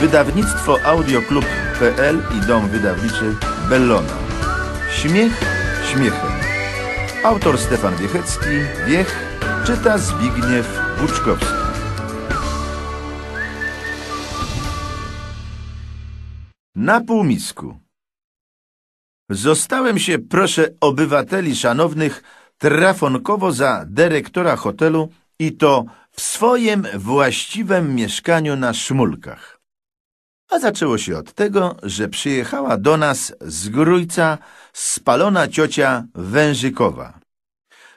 Wydawnictwo Audioclub.pl i dom wydawniczy Bellona. Śmiech śmiechem. Autor Stefan Wiechecki, Wiech, czyta Zbigniew Buczkowski. Na półmisku. Zostałem się, proszę obywateli szanownych, trafonkowo za dyrektora hotelu i to w swoim właściwym mieszkaniu na Szmulkach. A zaczęło się od tego, że przyjechała do nas z Grójca spalona ciocia Wężykowa.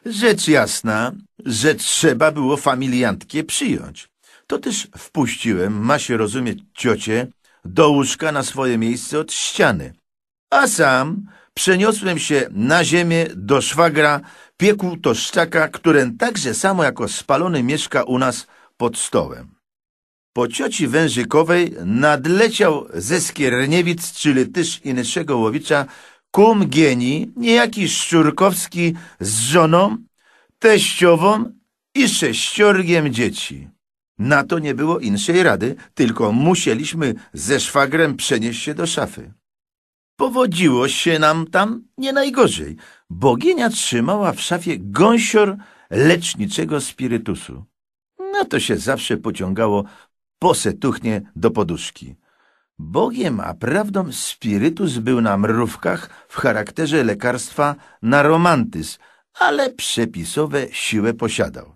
Rzecz jasna, że trzeba było familiantkę przyjąć. To też wpuściłem, ma się rozumieć, ciocie, do łóżka na swoje miejsce od ściany. A sam przeniosłem się na ziemię do szwagra, piekł to szczaka, który także samo jako spalony mieszka u nas pod stołem. Po cioci Wężykowej nadleciał ze Skierniewic, czyli też innego łowicza, kum Gieni, niejaki Szczurkowski z żoną, teściową i sześciorgiem dzieci. Na to nie było inszej rady, tylko musieliśmy ze szwagrem przenieść się do szafy. Powodziło się nam tam nie najgorzej. Boginia trzymała w szafie gąsior leczniczego spirytusu. Na to się zawsze pociągało posetuchnie do poduszki. Bogiem a prawdą spirytus był na mrówkach w charakterze lekarstwa na romantyz, ale przepisowe siłę posiadał.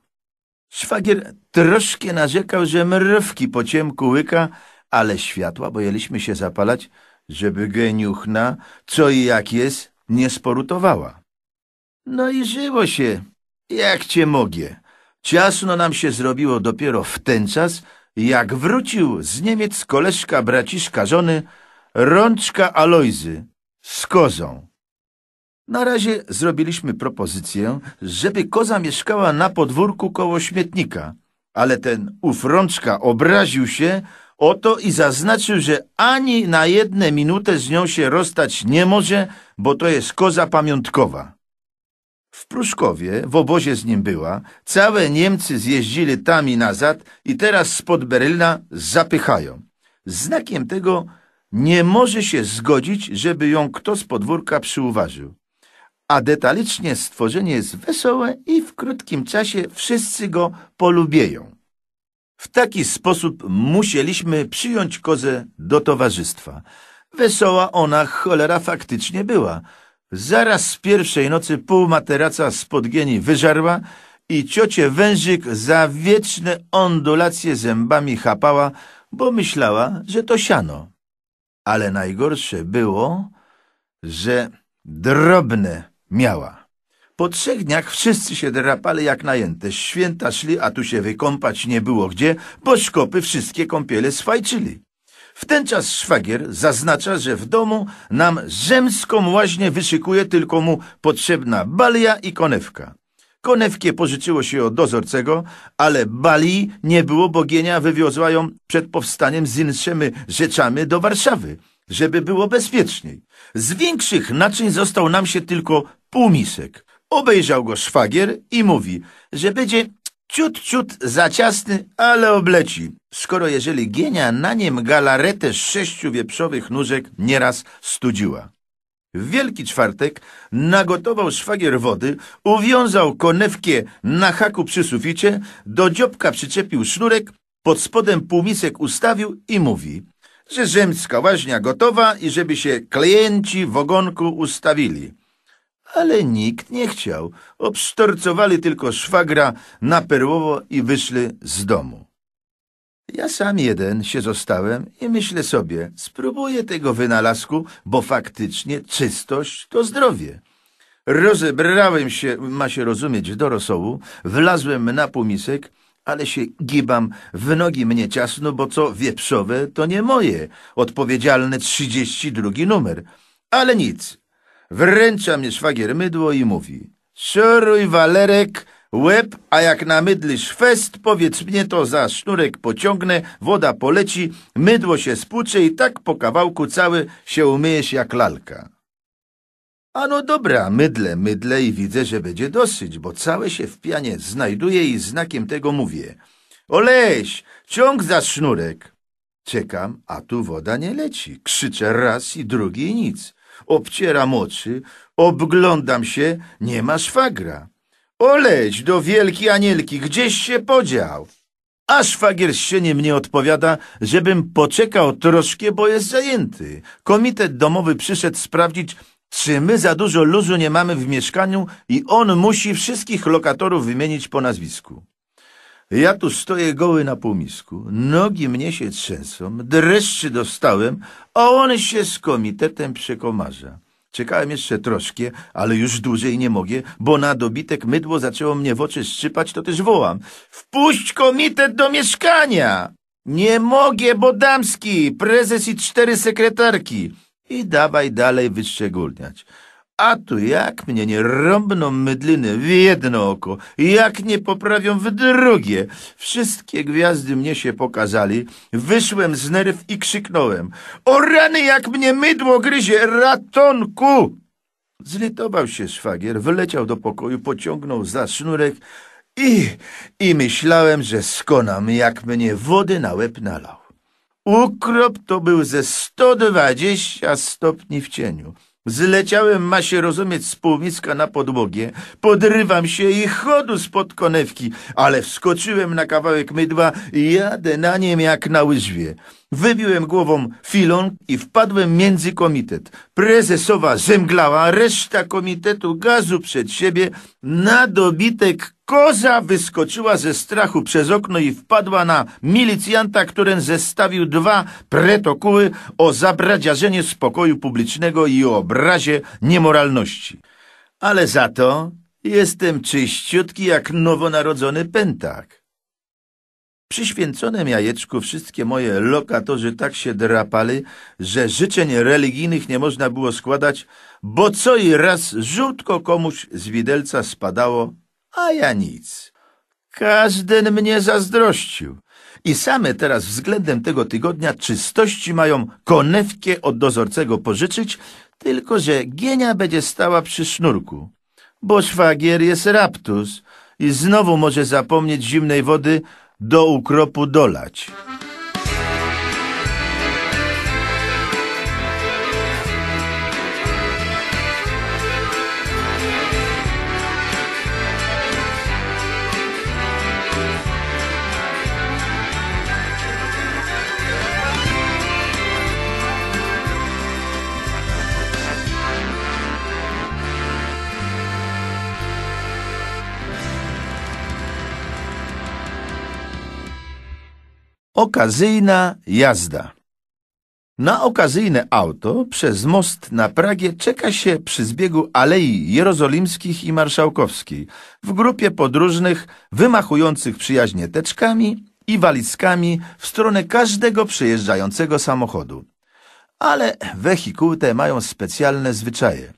Szwagier troszkę narzekał, że mrówki po ciemku łyka, ale światła bojeliśmy się zapalać, żeby geniuchna, co i jak jest, nie sporutowała. No i żyło się, jak cię mogę. Ciasno nam się zrobiło dopiero w ten czas, jak wrócił z Niemiec koleżka braciszka żony, rączka Alojzy z kozą. Na razie zrobiliśmy propozycję, żeby koza mieszkała na podwórku koło śmietnika, ale ten ów rączka obraził się o to i zaznaczył, że ani na jedne minutę z nią się rozstać nie może, bo to jest koza pamiątkowa. W Pruszkowie, w obozie z nim była, całe Niemcy zjeździli tam i nazad i teraz spod Berylna zapychają. Znakiem tego nie może się zgodzić, żeby ją kto z podwórka przyuważył. A detalicznie stworzenie jest wesołe i w krótkim czasie wszyscy go polubieją. W taki sposób musieliśmy przyjąć kozę do towarzystwa. Wesoła ona cholera faktycznie była – Zaraz z pierwszej nocy pół materaca spod podgieni wyżarła i ciocie wężyk za wieczne ondulacje zębami chapała, bo myślała, że to siano. Ale najgorsze było, że drobne miała. Po trzech dniach wszyscy się drapali jak najęte. Święta szli, a tu się wykąpać nie było gdzie, bo szkopy wszystkie kąpiele swajczyli. W ten czas szwagier zaznacza, że w domu nam rzemską łaźnię wyszykuje tylko mu potrzebna balia i konewka. Konewkie pożyczyło się od dozorcego, ale bali nie było, bogienia wywiozła ją przed powstaniem z innymi rzeczami do Warszawy, żeby było bezpieczniej. Z większych naczyń został nam się tylko półmisek. Obejrzał go szwagier i mówi, że będzie ciut, ciut za ciasny, ale obleci skoro jeżeli gienia na nim galaretę sześciu wieprzowych nóżek nieraz studziła. W Wielki Czwartek nagotował szwagier wody, uwiązał konewkę na haku przy suficie, do dziobka przyczepił sznurek, pod spodem półmisek ustawił i mówi, że rzymska łaźnia gotowa i żeby się klienci w ogonku ustawili. Ale nikt nie chciał. Obstorcowali tylko szwagra na perłowo i wyszli z domu. Ja sam jeden się zostałem i myślę sobie, spróbuję tego wynalazku, bo faktycznie czystość to zdrowie. Rozebrałem się, ma się rozumieć, do rosołu, wlazłem na półmisek, ale się gibam, w nogi mnie ciasno, bo co wieprzowe to nie moje, odpowiedzialne 32 numer. Ale nic, wręcza mnie szwagier mydło i mówi, szoruj Walerek, Łeb, a jak na mydlisz fest, powiedz mnie to za sznurek pociągnę, woda poleci, mydło się spłucze i tak po kawałku cały się umyjesz jak lalka. Ano dobra, mydle, mydle i widzę, że będzie dosyć, bo całe się w pianie znajduje i znakiem tego mówię. Oleś, ciąg za sznurek. Czekam, a tu woda nie leci. Krzyczę raz i drugi i nic. Obcieram oczy, obglądam się, nie ma szwagra. Oleć do wielki anielki, gdzieś się podział. A szwagier nie mnie odpowiada, żebym poczekał troszkę, bo jest zajęty. Komitet domowy przyszedł sprawdzić, czy my za dużo luzu nie mamy w mieszkaniu i on musi wszystkich lokatorów wymienić po nazwisku. Ja tu stoję goły na półmisku, nogi mnie się trzęsą, dreszczy dostałem, a on się z komitetem przekomarza. Czekałem jeszcze troszkę, ale już dłużej nie mogę, bo na dobitek mydło zaczęło mnie w oczy szczypać, to też wołam. Wpuść komitet do mieszkania! Nie mogę, bo damski, prezes i cztery sekretarki. I dawaj dalej wyszczególniać. A tu jak mnie nie rąbną mydliny w jedno oko, jak nie poprawią w drugie. Wszystkie gwiazdy mnie się pokazali, wyszłem z nerw i krzyknąłem. O rany, jak mnie mydło gryzie, ratunku! Zlitował się szwagier, wyleciał do pokoju, pociągnął za sznurek i, i myślałem, że skonam, jak mnie wody na łeb nalał. Ukrop to był ze 120 stopni w cieniu. Zleciałem ma się rozumieć z półmiska na podłogę. Podrywam się i chodu spod konewki, ale wskoczyłem na kawałek mydła i jadę na niem jak na łyżwie. Wybiłem głową filon i wpadłem między komitet. Prezesowa zemglała, reszta komitetu gazu przed siebie, na dobitek koza wyskoczyła ze strachu przez okno i wpadła na milicjanta, który zestawił dwa pretokuły o zabradziarzenie spokoju publicznego i o obrazie niemoralności. Ale za to jestem czyściutki jak nowonarodzony pętak. Przy jajeczku wszystkie moje lokatorzy tak się drapali, że życzeń religijnych nie można było składać, bo co i raz żółtko komuś z widelca spadało, a ja nic. Każdy mnie zazdrościł. I same teraz względem tego tygodnia czystości mają konewkę od dozorcego pożyczyć, tylko że gienia będzie stała przy sznurku. Bo szwagier jest raptus i znowu może zapomnieć zimnej wody do ukropu dolać. Okazyjna jazda. Na okazyjne auto przez most na Pragie czeka się przy zbiegu Alei Jerozolimskich i Marszałkowskiej w grupie podróżnych wymachujących przyjaźnie teczkami i walizkami w stronę każdego przejeżdżającego samochodu. Ale wehikuły te mają specjalne zwyczaje.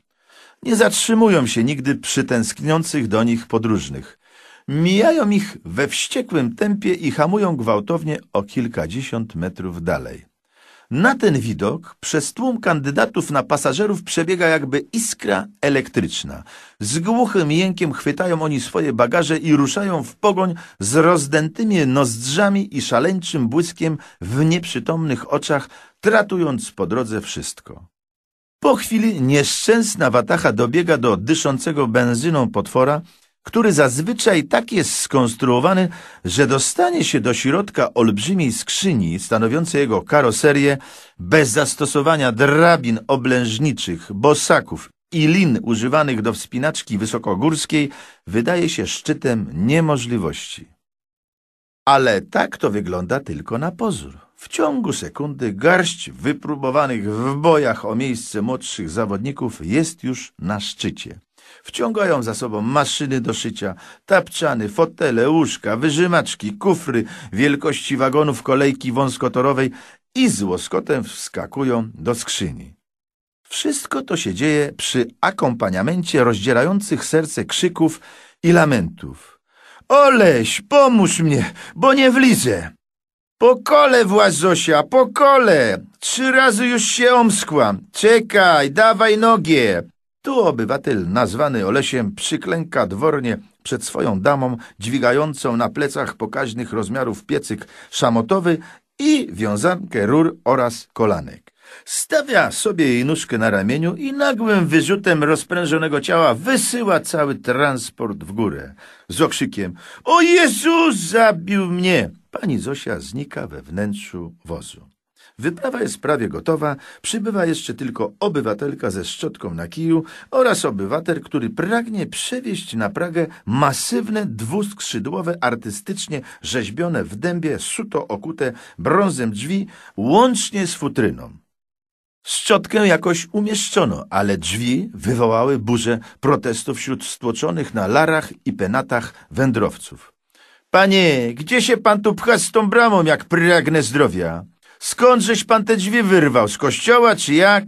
Nie zatrzymują się nigdy przy tęskniących do nich podróżnych – mijają ich we wściekłym tempie i hamują gwałtownie o kilkadziesiąt metrów dalej. Na ten widok przez tłum kandydatów na pasażerów przebiega jakby iskra elektryczna. Z głuchym jękiem chwytają oni swoje bagaże i ruszają w pogoń z rozdętymi nozdrzami i szaleńczym błyskiem w nieprzytomnych oczach, tratując po drodze wszystko. Po chwili nieszczęsna watacha dobiega do dyszącego benzyną potwora, który zazwyczaj tak jest skonstruowany, że dostanie się do środka olbrzymiej skrzyni stanowiącej jego karoserię bez zastosowania drabin oblężniczych, bosaków i lin używanych do wspinaczki wysokogórskiej wydaje się szczytem niemożliwości. Ale tak to wygląda tylko na pozór. W ciągu sekundy garść wypróbowanych w bojach o miejsce młodszych zawodników jest już na szczycie. Wciągają za sobą maszyny do szycia, tapczany, fotele, łóżka, wyżymaczki, kufry wielkości wagonów kolejki wąskotorowej i z łoskotem wskakują do skrzyni. Wszystko to się dzieje przy akompaniamencie rozdzierających serce krzyków i lamentów. Oleś, pomóż mnie, bo nie wlizę! Po kole, Włazosia, po kole! Trzy razy już się omskłam. Czekaj, dawaj nogie! Tu obywatel, nazwany Olesiem, przyklęka dwornie przed swoją damą, dźwigającą na plecach pokaźnych rozmiarów piecyk szamotowy i wiązankę rur oraz kolanek. Stawia sobie jej nóżkę na ramieniu i nagłym wyrzutem rozprężonego ciała wysyła cały transport w górę. Z okrzykiem – O Jezus, zabił mnie! Pani Zosia znika we wnętrzu wozu. Wyprawa jest prawie gotowa, przybywa jeszcze tylko obywatelka ze szczotką na kiju oraz obywatel, który pragnie przewieźć na Pragę masywne dwuskrzydłowe, artystycznie rzeźbione w dębie, suto okute brązem drzwi, łącznie z futryną. Szczotkę jakoś umieszczono, ale drzwi wywołały burzę protestów wśród stłoczonych na larach i penatach wędrowców. Panie, gdzie się pan tu pcha z tą bramą, jak pragnę zdrowia? Skądżeś pan te drzwi wyrwał? Z kościoła czy jak?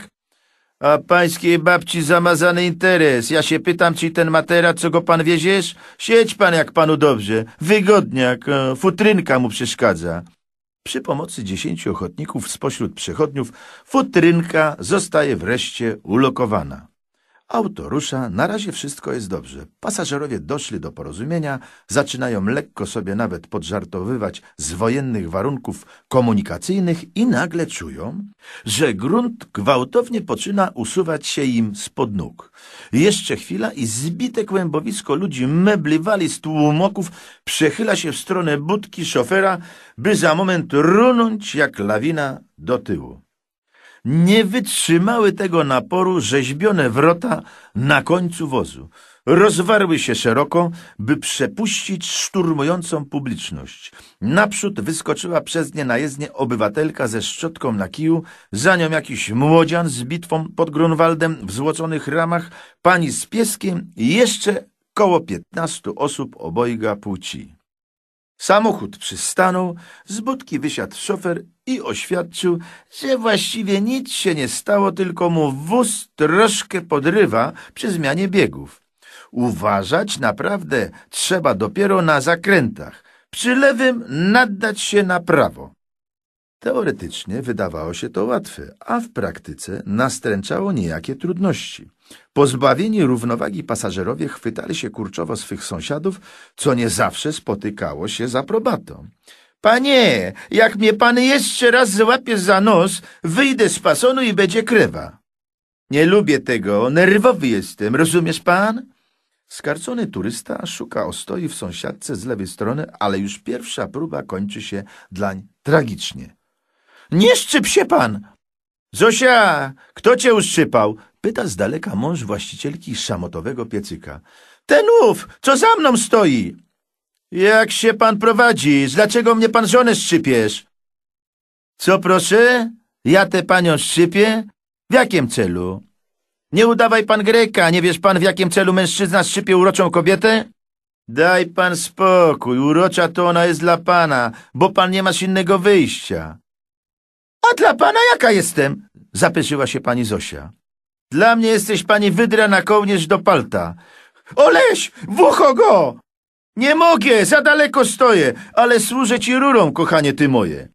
A pańskiej babci zamazany interes. Ja się pytam, czy ten matera, co go pan wieziesz? Siedź pan, jak panu dobrze. Wygodniak, e, futrynka mu przeszkadza. Przy pomocy dziesięciu ochotników spośród przechodniów futrynka zostaje wreszcie ulokowana. Auto rusza, na razie wszystko jest dobrze. Pasażerowie doszli do porozumienia, zaczynają lekko sobie nawet podżartowywać z wojennych warunków komunikacyjnych i nagle czują, że grunt gwałtownie poczyna usuwać się im spod nóg. Jeszcze chwila i zbite kłębowisko ludzi, mebli, z tłumoków przechyla się w stronę budki szofera, by za moment runąć jak lawina do tyłu nie wytrzymały tego naporu rzeźbione wrota na końcu wozu. Rozwarły się szeroko, by przepuścić szturmującą publiczność. Naprzód wyskoczyła przez nie najezdnie obywatelka ze szczotką na kiju, za nią jakiś młodzian z bitwą pod Grunwaldem w złoconych ramach, pani z pieskiem i jeszcze koło piętnastu osób obojga płci. Samochód przystanął, z budki wysiadł szofer i oświadczył, że właściwie nic się nie stało, tylko mu wóz troszkę podrywa przy zmianie biegów. Uważać naprawdę trzeba dopiero na zakrętach, przy lewym naddać się na prawo. Teoretycznie wydawało się to łatwe, a w praktyce nastręczało niejakie trudności. Pozbawieni równowagi pasażerowie chwytali się kurczowo swych sąsiadów, co nie zawsze spotykało się z aprobatą. Panie, jak mnie pan jeszcze raz złapie za nos, wyjdę z pasonu i będzie krewa. Nie lubię tego, nerwowy jestem, rozumiesz pan? Skarcony turysta szuka ostoi w sąsiadce z lewej strony, ale już pierwsza próba kończy się dlań tragicznie. Nie szczyp się pan! Zosia, kto cię uszczypał? Pyta z daleka mąż właścicielki szamotowego piecyka. Ten ów, co za mną stoi? Jak się pan prowadzi? Dlaczego mnie pan żonę szczypiesz? Co proszę? Ja tę panią szczypię? W jakim celu? Nie udawaj pan Greka, nie wiesz pan w jakim celu mężczyzna szczypie uroczą kobietę? Daj pan spokój, urocza to ona jest dla pana, bo pan nie masz innego wyjścia. A dla pana jaka jestem? Zapyczyła się pani Zosia. Dla mnie jesteś pani wydra na kołnierz do palta. Oleś, w ucho go! Nie mogę, za daleko stoję, ale służę ci rurą, kochanie ty moje.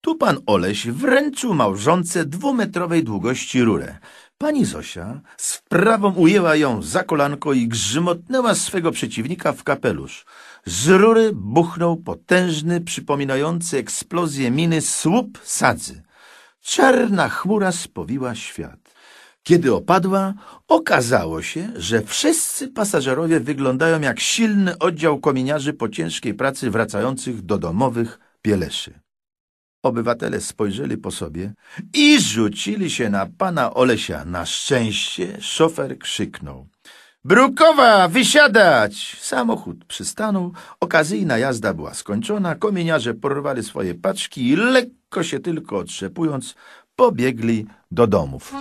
Tu pan Oleś wręczył małżonce dwumetrowej długości rurę. Pani Zosia z prawą ujęła ją za kolanko i grzymotnęła swego przeciwnika w kapelusz. Z rury buchnął potężny, przypominający eksplozję miny słup sadzy. Czarna chmura spowiła świat. Kiedy opadła, okazało się, że wszyscy pasażerowie wyglądają jak silny oddział kominiarzy po ciężkiej pracy wracających do domowych pieleszy. Obywatele spojrzeli po sobie i rzucili się na pana Olesia. Na szczęście szofer krzyknął. Brukowa, wysiadać! Samochód przystanął, okazyjna jazda była skończona, komieniarze porwali swoje paczki i lekko się tylko otrzepując, pobiegli do domów.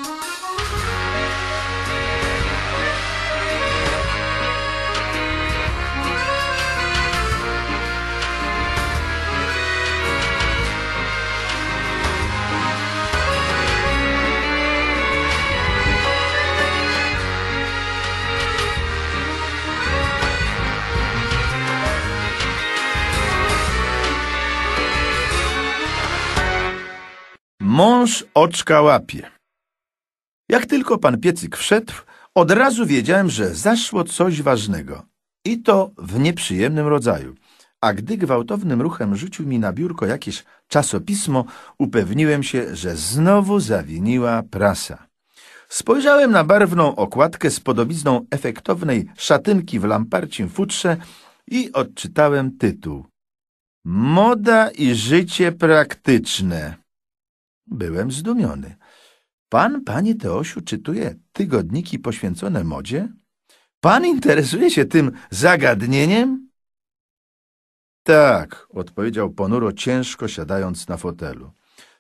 Mąż oczka łapie. Jak tylko pan piecyk wszedł, od razu wiedziałem, że zaszło coś ważnego. I to w nieprzyjemnym rodzaju. A gdy gwałtownym ruchem rzucił mi na biurko jakieś czasopismo, upewniłem się, że znowu zawiniła prasa. Spojrzałem na barwną okładkę z podobizną efektownej szatynki w lamparcim futrze i odczytałem tytuł. Moda i życie praktyczne. Byłem zdumiony. Pan, panie Teosiu, czytuje tygodniki poświęcone modzie? Pan interesuje się tym zagadnieniem? Tak, odpowiedział ponuro, ciężko siadając na fotelu.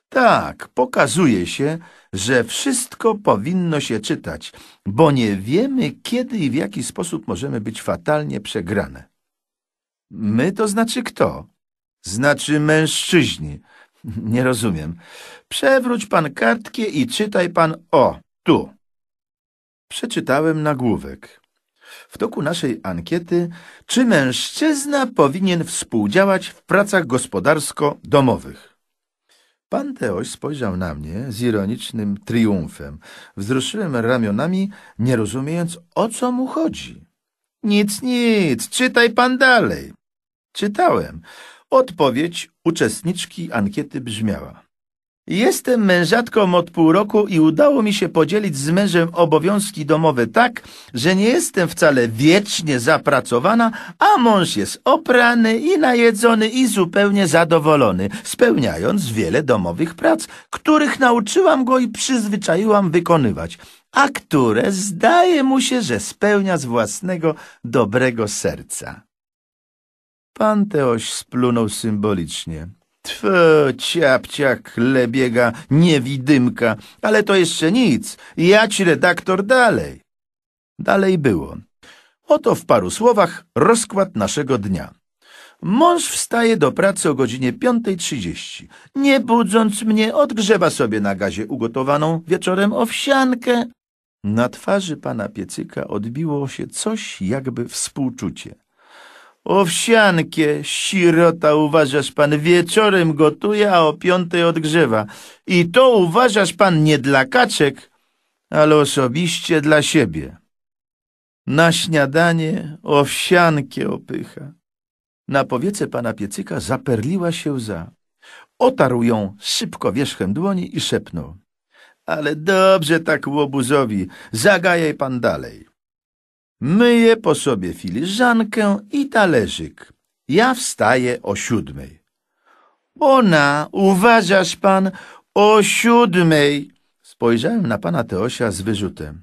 Tak, pokazuje się, że wszystko powinno się czytać, bo nie wiemy, kiedy i w jaki sposób możemy być fatalnie przegrane. My to znaczy kto? Znaczy mężczyźni. Nie rozumiem. Przewróć pan kartkę i czytaj pan o, tu. Przeczytałem nagłówek. W toku naszej ankiety, czy mężczyzna powinien współdziałać w pracach gospodarsko-domowych? Pan Teoś spojrzał na mnie z ironicznym triumfem. Wzruszyłem ramionami, nie rozumiejąc, o co mu chodzi. Nic, nic, czytaj pan dalej. Czytałem. Odpowiedź uczestniczki ankiety brzmiała. Jestem mężatką od pół roku i udało mi się podzielić z mężem obowiązki domowe tak, że nie jestem wcale wiecznie zapracowana, a mąż jest oprany i najedzony i zupełnie zadowolony, spełniając wiele domowych prac, których nauczyłam go i przyzwyczaiłam wykonywać, a które zdaje mu się, że spełnia z własnego dobrego serca. Pan Teoś splunął symbolicznie. Tfu, ciapcia, lebiega, niewidymka, ale to jeszcze nic, jać redaktor dalej. Dalej było. Oto w paru słowach rozkład naszego dnia. Mąż wstaje do pracy o godzinie 5.30. Nie budząc mnie, odgrzewa sobie na gazie ugotowaną wieczorem owsiankę. Na twarzy pana piecyka odbiło się coś jakby współczucie. Owsiankie, sirota, uważasz pan, wieczorem gotuje, a o piątej odgrzewa. I to uważasz pan nie dla kaczek, ale osobiście dla siebie. Na śniadanie owsiankie opycha. Na powiece pana piecyka zaperliła się łza. Otarł ją szybko wierzchem dłoni i szepnął. Ale dobrze tak łobuzowi, zagajaj pan dalej. Myję po sobie filiżankę i talerzyk. Ja wstaję o siódmej. Ona, uważasz pan, o siódmej. Spojrzałem na pana Teosia z wyrzutem.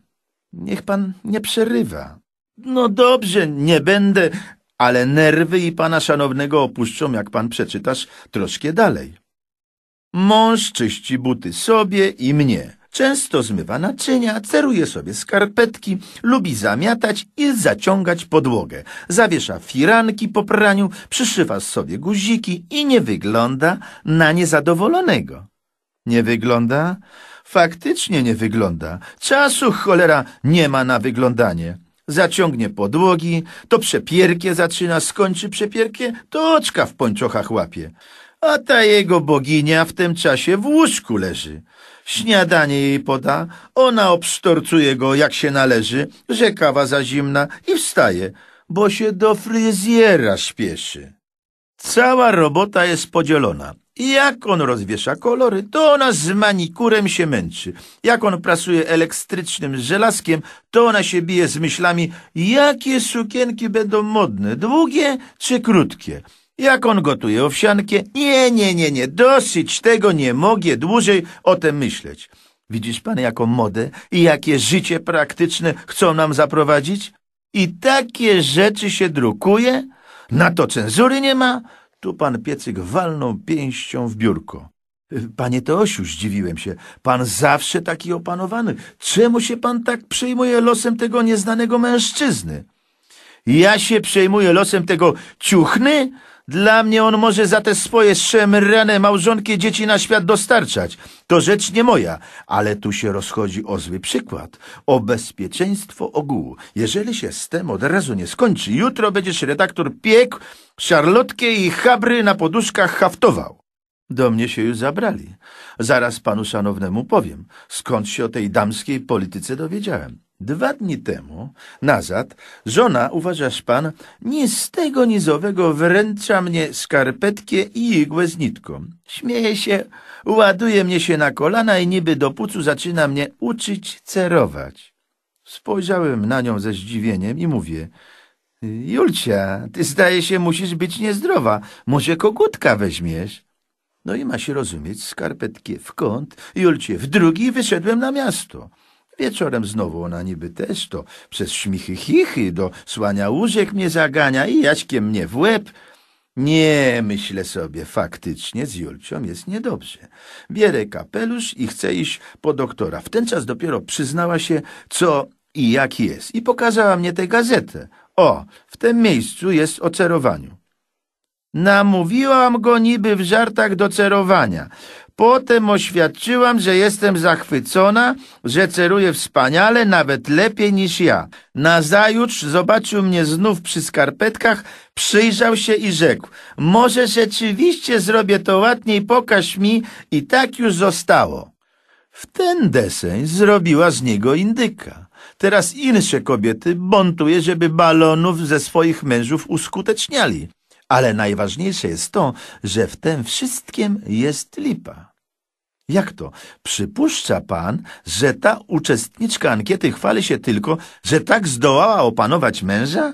Niech pan nie przerywa. No dobrze, nie będę, ale nerwy i pana szanownego opuszczą, jak pan przeczytasz troszkę dalej. Mąż czyści buty sobie i mnie. Często zmywa naczynia, ceruje sobie skarpetki, lubi zamiatać i zaciągać podłogę. Zawiesza firanki po praniu, przyszywa sobie guziki i nie wygląda na niezadowolonego. Nie wygląda? Faktycznie nie wygląda. Czasu cholera nie ma na wyglądanie. Zaciągnie podłogi, to przepierkie zaczyna, skończy przepierkie, to oczka w pończochach łapie. A ta jego boginia w tym czasie w łóżku leży. Śniadanie jej poda, ona obsztorcuje go jak się należy, że kawa za zimna i wstaje, bo się do fryzjera śpieszy. Cała robota jest podzielona. Jak on rozwiesza kolory, to ona z manikurem się męczy. Jak on prasuje elektrycznym żelazkiem, to ona się bije z myślami, jakie sukienki będą modne, długie czy krótkie. Jak on gotuje owsiankę? Nie, nie, nie, nie, dosyć tego nie mogę dłużej o tym myśleć. Widzisz pan, jaką modę i jakie życie praktyczne chcą nam zaprowadzić? I takie rzeczy się drukuje? Na to cenzury nie ma? Tu pan Piecyk walnął pięścią w biurko. Panie Teosiu, zdziwiłem się. Pan zawsze taki opanowany. Czemu się pan tak przejmuje losem tego nieznanego mężczyzny? Ja się przejmuję losem tego ciuchny? Dla mnie on może za te swoje szemrane małżonkie dzieci na świat dostarczać. To rzecz nie moja, ale tu się rozchodzi o zły przykład, o bezpieczeństwo ogółu. Jeżeli się z tym od razu nie skończy, jutro będziesz redaktor piek, szarlotkie i chabry na poduszkach haftował. Do mnie się już zabrali. Zaraz panu szanownemu powiem, skąd się o tej damskiej polityce dowiedziałem. Dwa dni temu, nazad, żona, uważasz pan, ni z tego nizowego wręcza mnie skarpetkę i igłę z nitką. Śmieje się, ładuje mnie się na kolana i niby do pucu zaczyna mnie uczyć cerować. Spojrzałem na nią ze zdziwieniem i mówię, Julcia, ty zdaje się musisz być niezdrowa, może kogutka weźmiesz? No i ma się rozumieć, skarpetkę w kąt, Julcie w drugi i wyszedłem na miasto. Wieczorem znowu ona niby też to przez śmichy chichy do słania łóżek mnie zagania i jaśkiem mnie w łeb. Nie, myślę sobie, faktycznie z Julcią jest niedobrze. Bierę kapelusz i chcę iść po doktora. W ten czas dopiero przyznała się, co i jak jest. I pokazała mnie tę gazetę. O, w tym miejscu jest o cerowaniu. Namówiłam go niby w żartach do cerowania. Potem oświadczyłam, że jestem zachwycona, że ceruje wspaniale, nawet lepiej niż ja. Nazajutrz zobaczył mnie znów przy skarpetkach, przyjrzał się i rzekł, może rzeczywiście zrobię to ładniej, pokaż mi i tak już zostało. W ten deseń zrobiła z niego indyka. Teraz insze kobiety bontuje, żeby balonów ze swoich mężów uskuteczniali. Ale najważniejsze jest to, że w tym wszystkim jest lipa. Jak to? Przypuszcza pan, że ta uczestniczka ankiety chwali się tylko, że tak zdołała opanować męża?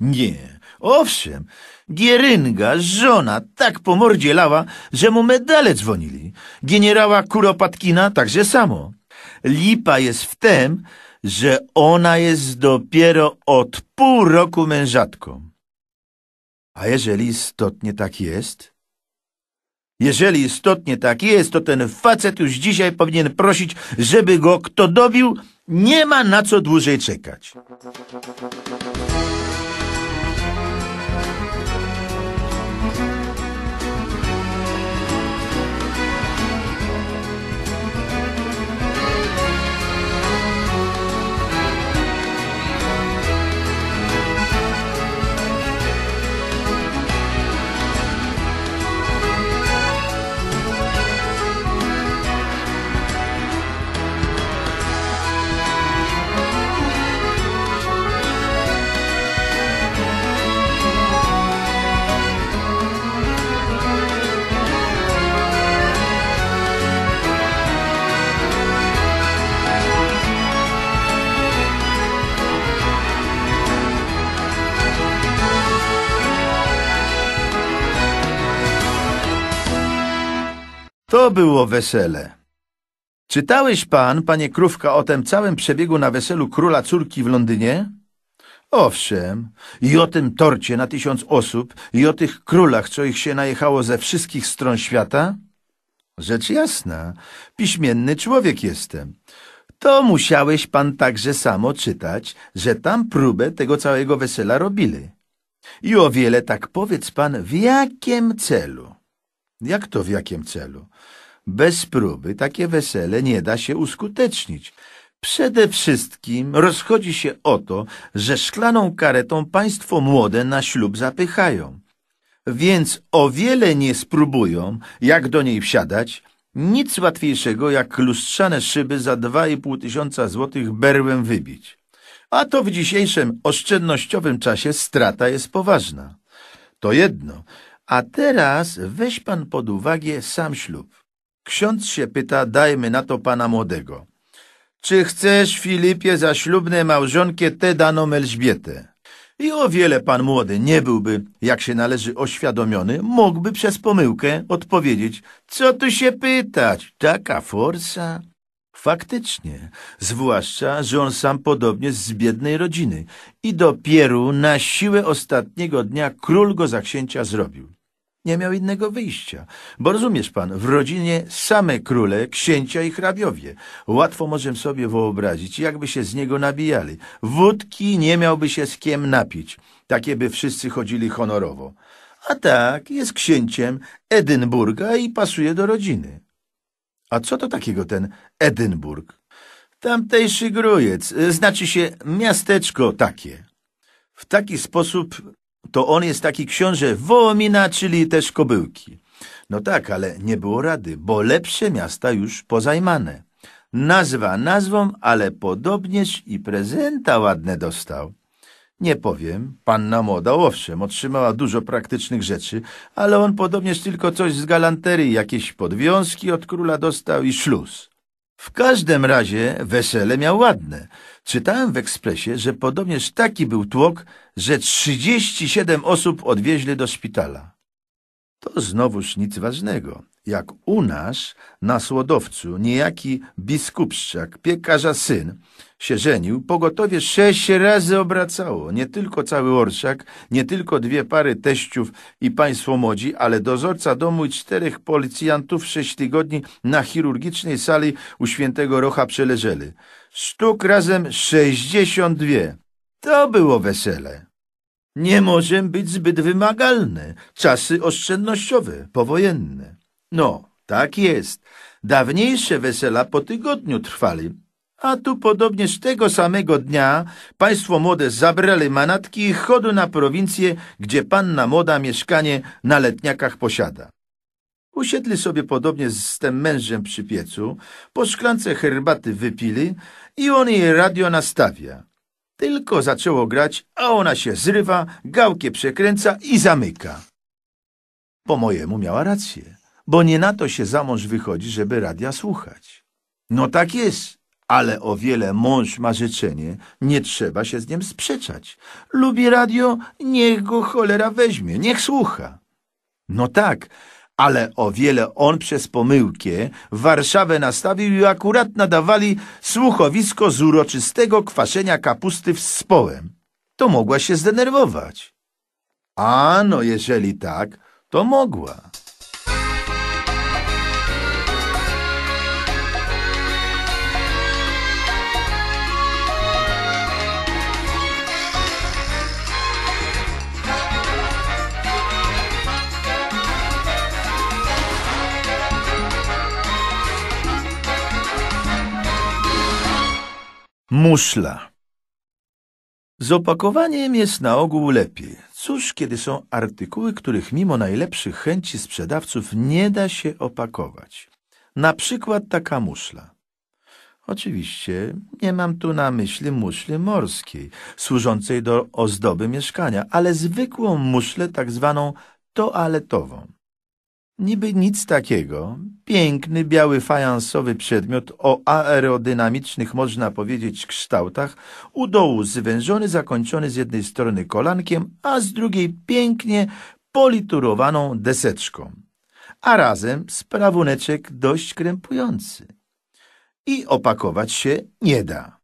Nie. Owszem, Gierynga, żona, tak pomordzielała, że mu medale dzwonili. Generała Kuropatkina także samo. Lipa jest w tym, że ona jest dopiero od pół roku mężatką. A jeżeli istotnie tak jest? Jeżeli istotnie tak jest, to ten facet już dzisiaj powinien prosić, żeby go kto dobił, nie ma na co dłużej czekać. To było wesele. Czytałeś pan, panie Krówka, o tym całym przebiegu na weselu króla córki w Londynie? Owszem, i o tym torcie na tysiąc osób, i o tych królach, co ich się najechało ze wszystkich stron świata? Rzecz jasna, piśmienny człowiek jestem. To musiałeś pan także samo czytać, że tam próbę tego całego wesela robili. I o wiele tak powiedz pan, w jakim celu? Jak to w jakim celu? Bez próby takie wesele nie da się uskutecznić. Przede wszystkim rozchodzi się o to, że szklaną karetą państwo młode na ślub zapychają. Więc o wiele nie spróbują, jak do niej wsiadać, nic łatwiejszego jak lustrzane szyby za dwa i pół tysiąca złotych berłem wybić. A to w dzisiejszym oszczędnościowym czasie strata jest poważna. To jedno. A teraz weź pan pod uwagę sam ślub. Ksiądz się pyta, dajmy na to pana młodego. Czy chcesz, Filipie, za ślubne małżonkie tę daną Elżbietę? I o wiele pan młody nie byłby, jak się należy oświadomiony, mógłby przez pomyłkę odpowiedzieć, co tu się pytać, taka forsa. Faktycznie, zwłaszcza, że on sam podobnie z biednej rodziny i dopiero na siłę ostatniego dnia król go za księcia zrobił. Nie miał innego wyjścia. Bo rozumiesz pan, w rodzinie same króle, księcia i hrabiowie. Łatwo możemy sobie wyobrazić, jakby się z niego nabijali. Wódki nie miałby się z kim napić. Takie by wszyscy chodzili honorowo. A tak, jest księciem Edynburga i pasuje do rodziny. A co to takiego ten Edynburg? Tamtejszy grujec, y, znaczy się miasteczko takie. W taki sposób to on jest taki książę Wołomina, czyli też kobyłki. No tak, ale nie było rady, bo lepsze miasta już pozajmane. Nazwa nazwą, ale podobnież i prezenta ładne dostał. Nie powiem, panna młoda owszem, otrzymała dużo praktycznych rzeczy, ale on podobnież tylko coś z galanterii, jakieś podwiązki od króla dostał i szluz. W każdym razie wesele miał ładne. Czytałem w ekspresie, że podobnież taki był tłok, że 37 osób odwieźli do szpitala. To znowuż nic ważnego. Jak u nas, na Słodowcu, niejaki biskupszczak, piekarza syn, się żenił, pogotowie sześć razy obracało. Nie tylko cały orszak, nie tylko dwie pary teściów i państwo młodzi, ale dozorca domu i czterech policjantów sześć tygodni na chirurgicznej sali u świętego Rocha przeleżeli. Sztuk razem sześćdziesiąt dwie. To było wesele. Nie możemy być zbyt wymagalne. Czasy oszczędnościowe, powojenne. No, tak jest. Dawniejsze wesela po tygodniu trwali. A tu podobnież tego samego dnia państwo młode zabrali manatki i chodu na prowincję, gdzie panna młoda mieszkanie na letniakach posiada. Usiedli sobie podobnie z tym mężem przy piecu, po szklance herbaty wypili, i on jej radio nastawia. Tylko zaczęło grać, a ona się zrywa, gałkę przekręca i zamyka. Po mojemu miała rację, bo nie na to się za mąż wychodzi, żeby radia słuchać. No tak jest, ale o wiele mąż ma życzenie, nie trzeba się z nim sprzeczać. Lubi radio, niech go cholera weźmie, niech słucha. No tak, ale o wiele on przez pomyłkę Warszawę nastawił i akurat nadawali słuchowisko z uroczystego kwaszenia kapusty z społem. To mogła się zdenerwować. A no, jeżeli tak, to mogła. Muszla. Z opakowaniem jest na ogół lepiej. Cóż, kiedy są artykuły, których mimo najlepszych chęci sprzedawców nie da się opakować. Na przykład taka muszla. Oczywiście nie mam tu na myśli muszli morskiej, służącej do ozdoby mieszkania, ale zwykłą muszlę tak zwaną toaletową. Niby nic takiego. Piękny, biały, fajansowy przedmiot o aerodynamicznych, można powiedzieć, kształtach, u dołu zwężony, zakończony z jednej strony kolankiem, a z drugiej pięknie politurowaną deseczką, a razem sprawuneczek dość krępujący. I opakować się nie da.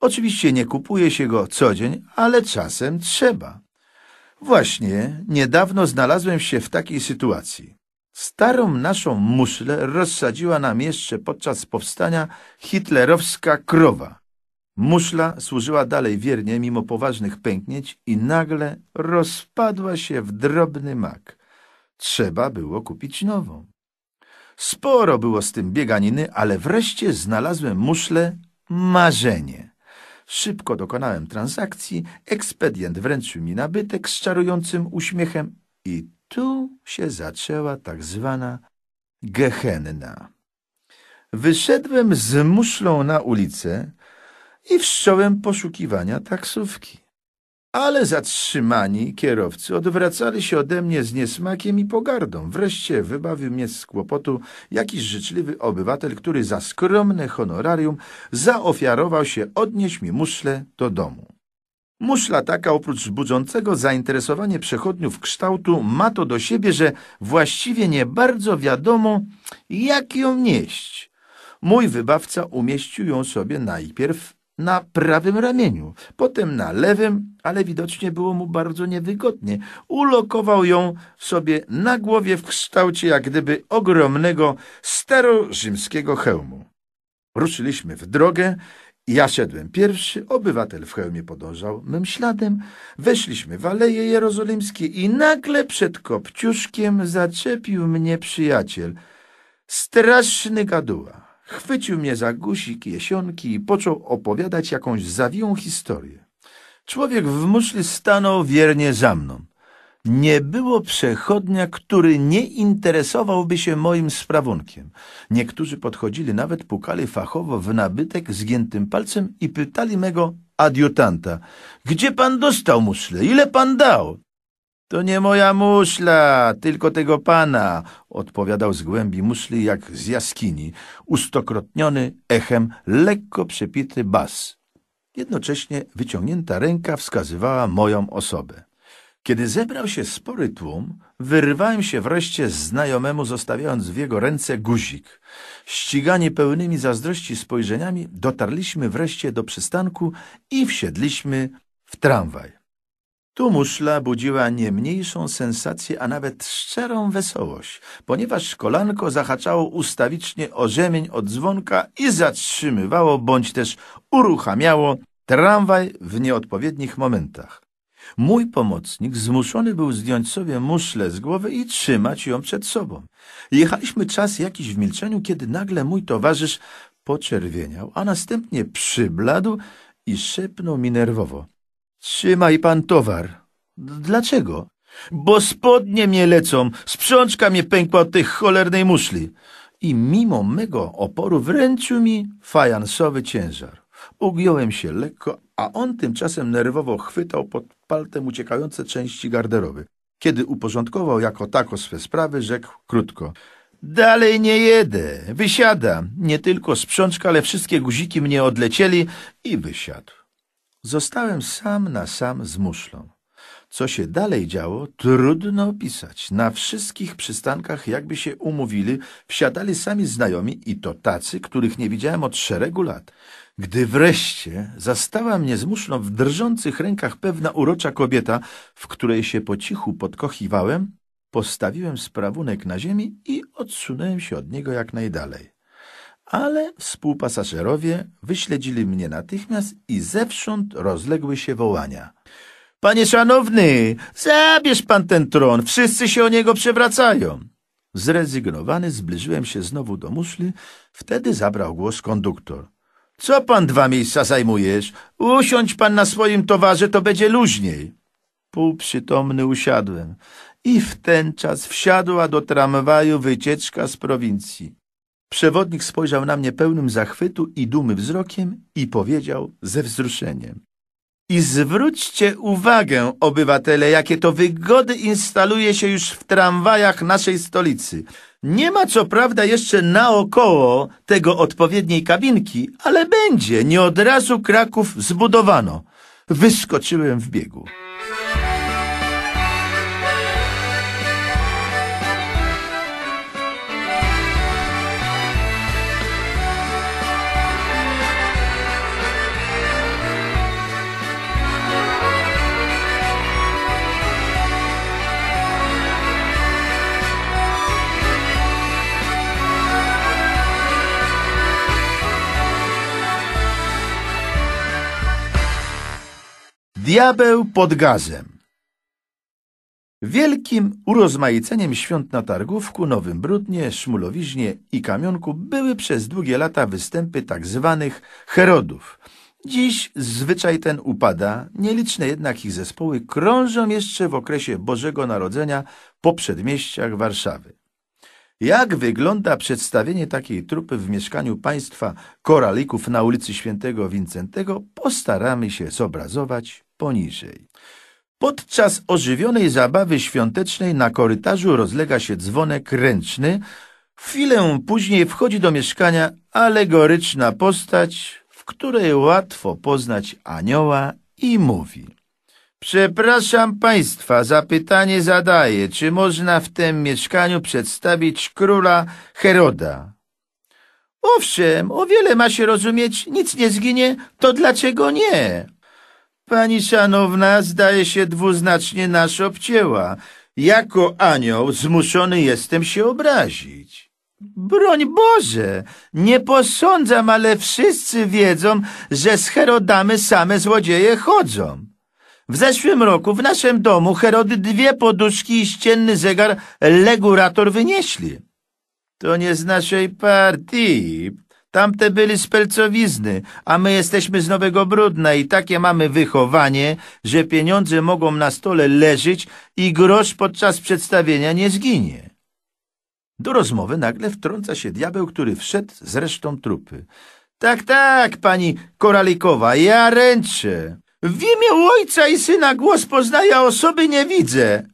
Oczywiście nie kupuje się go co dzień, ale czasem trzeba. Właśnie niedawno znalazłem się w takiej sytuacji. Starą naszą muszlę rozsadziła nam jeszcze podczas powstania hitlerowska krowa. Muszla służyła dalej wiernie mimo poważnych pęknięć i nagle rozpadła się w drobny mak. Trzeba było kupić nową. Sporo było z tym bieganiny, ale wreszcie znalazłem muszlę marzenie. Szybko dokonałem transakcji, ekspedient wręczył mi nabytek z czarującym uśmiechem i tu się zaczęła tak zwana gehenna. Wyszedłem z muszlą na ulicę i wszcząłem poszukiwania taksówki. Ale zatrzymani kierowcy odwracali się ode mnie z niesmakiem i pogardą. Wreszcie wybawił mnie z kłopotu jakiś życzliwy obywatel, który za skromne honorarium zaofiarował się odnieść mi muszlę do domu. Muszla taka oprócz budzącego zainteresowanie przechodniów kształtu ma to do siebie, że właściwie nie bardzo wiadomo, jak ją nieść. Mój wybawca umieścił ją sobie najpierw na prawym ramieniu, potem na lewym, ale widocznie było mu bardzo niewygodnie. Ulokował ją sobie na głowie w kształcie jak gdyby ogromnego starorzymskiego hełmu. Ruszyliśmy w drogę, ja siedłem pierwszy, obywatel w hełmie podążał mym śladem. Weszliśmy w Aleje Jerozolimskie i nagle przed kopciuszkiem zaczepił mnie przyjaciel. Straszny gaduła. Chwycił mnie za guzik jesionki i począł opowiadać jakąś zawiłą historię. Człowiek w muszli stanął wiernie za mną nie było przechodnia, który nie interesowałby się moim sprawunkiem. Niektórzy podchodzili, nawet pukali fachowo w nabytek zgiętym palcem i pytali mego adiutanta, gdzie pan dostał muszle, ile pan dał? To nie moja muszla, tylko tego pana, odpowiadał z głębi muszli jak z jaskini, ustokrotniony echem lekko przepity bas. Jednocześnie wyciągnięta ręka wskazywała moją osobę. Kiedy zebrał się spory tłum, wyrwałem się wreszcie znajomemu, zostawiając w jego ręce guzik. Ścigani pełnymi zazdrości spojrzeniami, dotarliśmy wreszcie do przystanku i wsiedliśmy w tramwaj. Tu muszla budziła nie mniejszą sensację, a nawet szczerą wesołość, ponieważ kolanko zahaczało ustawicznie o rzemień od dzwonka i zatrzymywało bądź też uruchamiało tramwaj w nieodpowiednich momentach. Mój pomocnik zmuszony był zdjąć sobie muszlę z głowy i trzymać ją przed sobą. Jechaliśmy czas jakiś w milczeniu, kiedy nagle mój towarzysz poczerwieniał, a następnie przybladł i szepnął mi nerwowo. Trzymaj pan towar. Dlaczego? Bo spodnie mnie lecą, sprzączka mnie pękła od tej cholernej muszli. I mimo mego oporu wręczył mi fajansowy ciężar. Ugiąłem się lekko, a on tymczasem nerwowo chwytał pod paltem uciekające części garderoby. Kiedy uporządkował jako tako swe sprawy, rzekł krótko. Dalej nie jedę, wysiadam. Nie tylko sprzączka, ale wszystkie guziki mnie odlecieli i wysiadł. Zostałem sam na sam z muszlą. Co się dalej działo, trudno opisać. Na wszystkich przystankach, jakby się umówili, wsiadali sami znajomi i to tacy, których nie widziałem od szeregu lat. Gdy wreszcie zastała mnie zmuszną w drżących rękach pewna urocza kobieta, w której się po cichu podkochiwałem, postawiłem sprawunek na ziemi i odsunąłem się od niego jak najdalej. Ale współpasażerowie wyśledzili mnie natychmiast i zewsząd rozległy się wołania. Panie szanowny, zabierz pan ten tron, wszyscy się o niego przewracają. Zrezygnowany zbliżyłem się znowu do muszli, wtedy zabrał głos konduktor. Co pan dwa miejsca zajmujesz? Usiądź pan na swoim towarze, to będzie luźniej. Półprzytomny usiadłem i w ten czas wsiadła do tramwaju wycieczka z prowincji. Przewodnik spojrzał na mnie pełnym zachwytu i dumy wzrokiem i powiedział ze wzruszeniem. I zwróćcie uwagę, obywatele, jakie to wygody instaluje się już w tramwajach naszej stolicy. Nie ma co prawda jeszcze naokoło tego odpowiedniej kabinki, ale będzie. Nie od razu Kraków zbudowano. Wyskoczyłem w biegu. Diabeł pod gazem Wielkim urozmaiceniem świąt na Targówku, Nowym Brudnie, Szmulowiźnie i Kamionku były przez długie lata występy tak zwanych Herodów. Dziś zwyczaj ten upada, nieliczne jednak ich zespoły krążą jeszcze w okresie Bożego Narodzenia po przedmieściach Warszawy. Jak wygląda przedstawienie takiej trupy w mieszkaniu państwa koralików na ulicy Świętego Wincentego, postaramy się zobrazować poniżej. Podczas ożywionej zabawy świątecznej na korytarzu rozlega się dzwonek ręczny. Chwilę później wchodzi do mieszkania alegoryczna postać, w której łatwo poznać anioła i mówi. Przepraszam państwa, zapytanie zadaję, czy można w tym mieszkaniu przedstawić króla Heroda? Owszem, o wiele ma się rozumieć, nic nie zginie, to dlaczego nie? Pani szanowna zdaje się dwuznacznie nas obcięła. Jako anioł zmuszony jestem się obrazić. Broń Boże, nie posądzam, ale wszyscy wiedzą, że z Herodamy same złodzieje chodzą. W zeszłym roku w naszym domu Herody dwie poduszki i ścienny zegar legurator wynieśli. To nie z naszej partii, Tamte byli z Pelcowizny, a my jesteśmy z Nowego Brudna i takie mamy wychowanie, że pieniądze mogą na stole leżeć i grosz podczas przedstawienia nie zginie. Do rozmowy nagle wtrąca się diabeł, który wszedł z resztą trupy. Tak, tak, pani Koralikowa, ja ręczę. W imię ojca i syna głos poznaję, osoby nie widzę.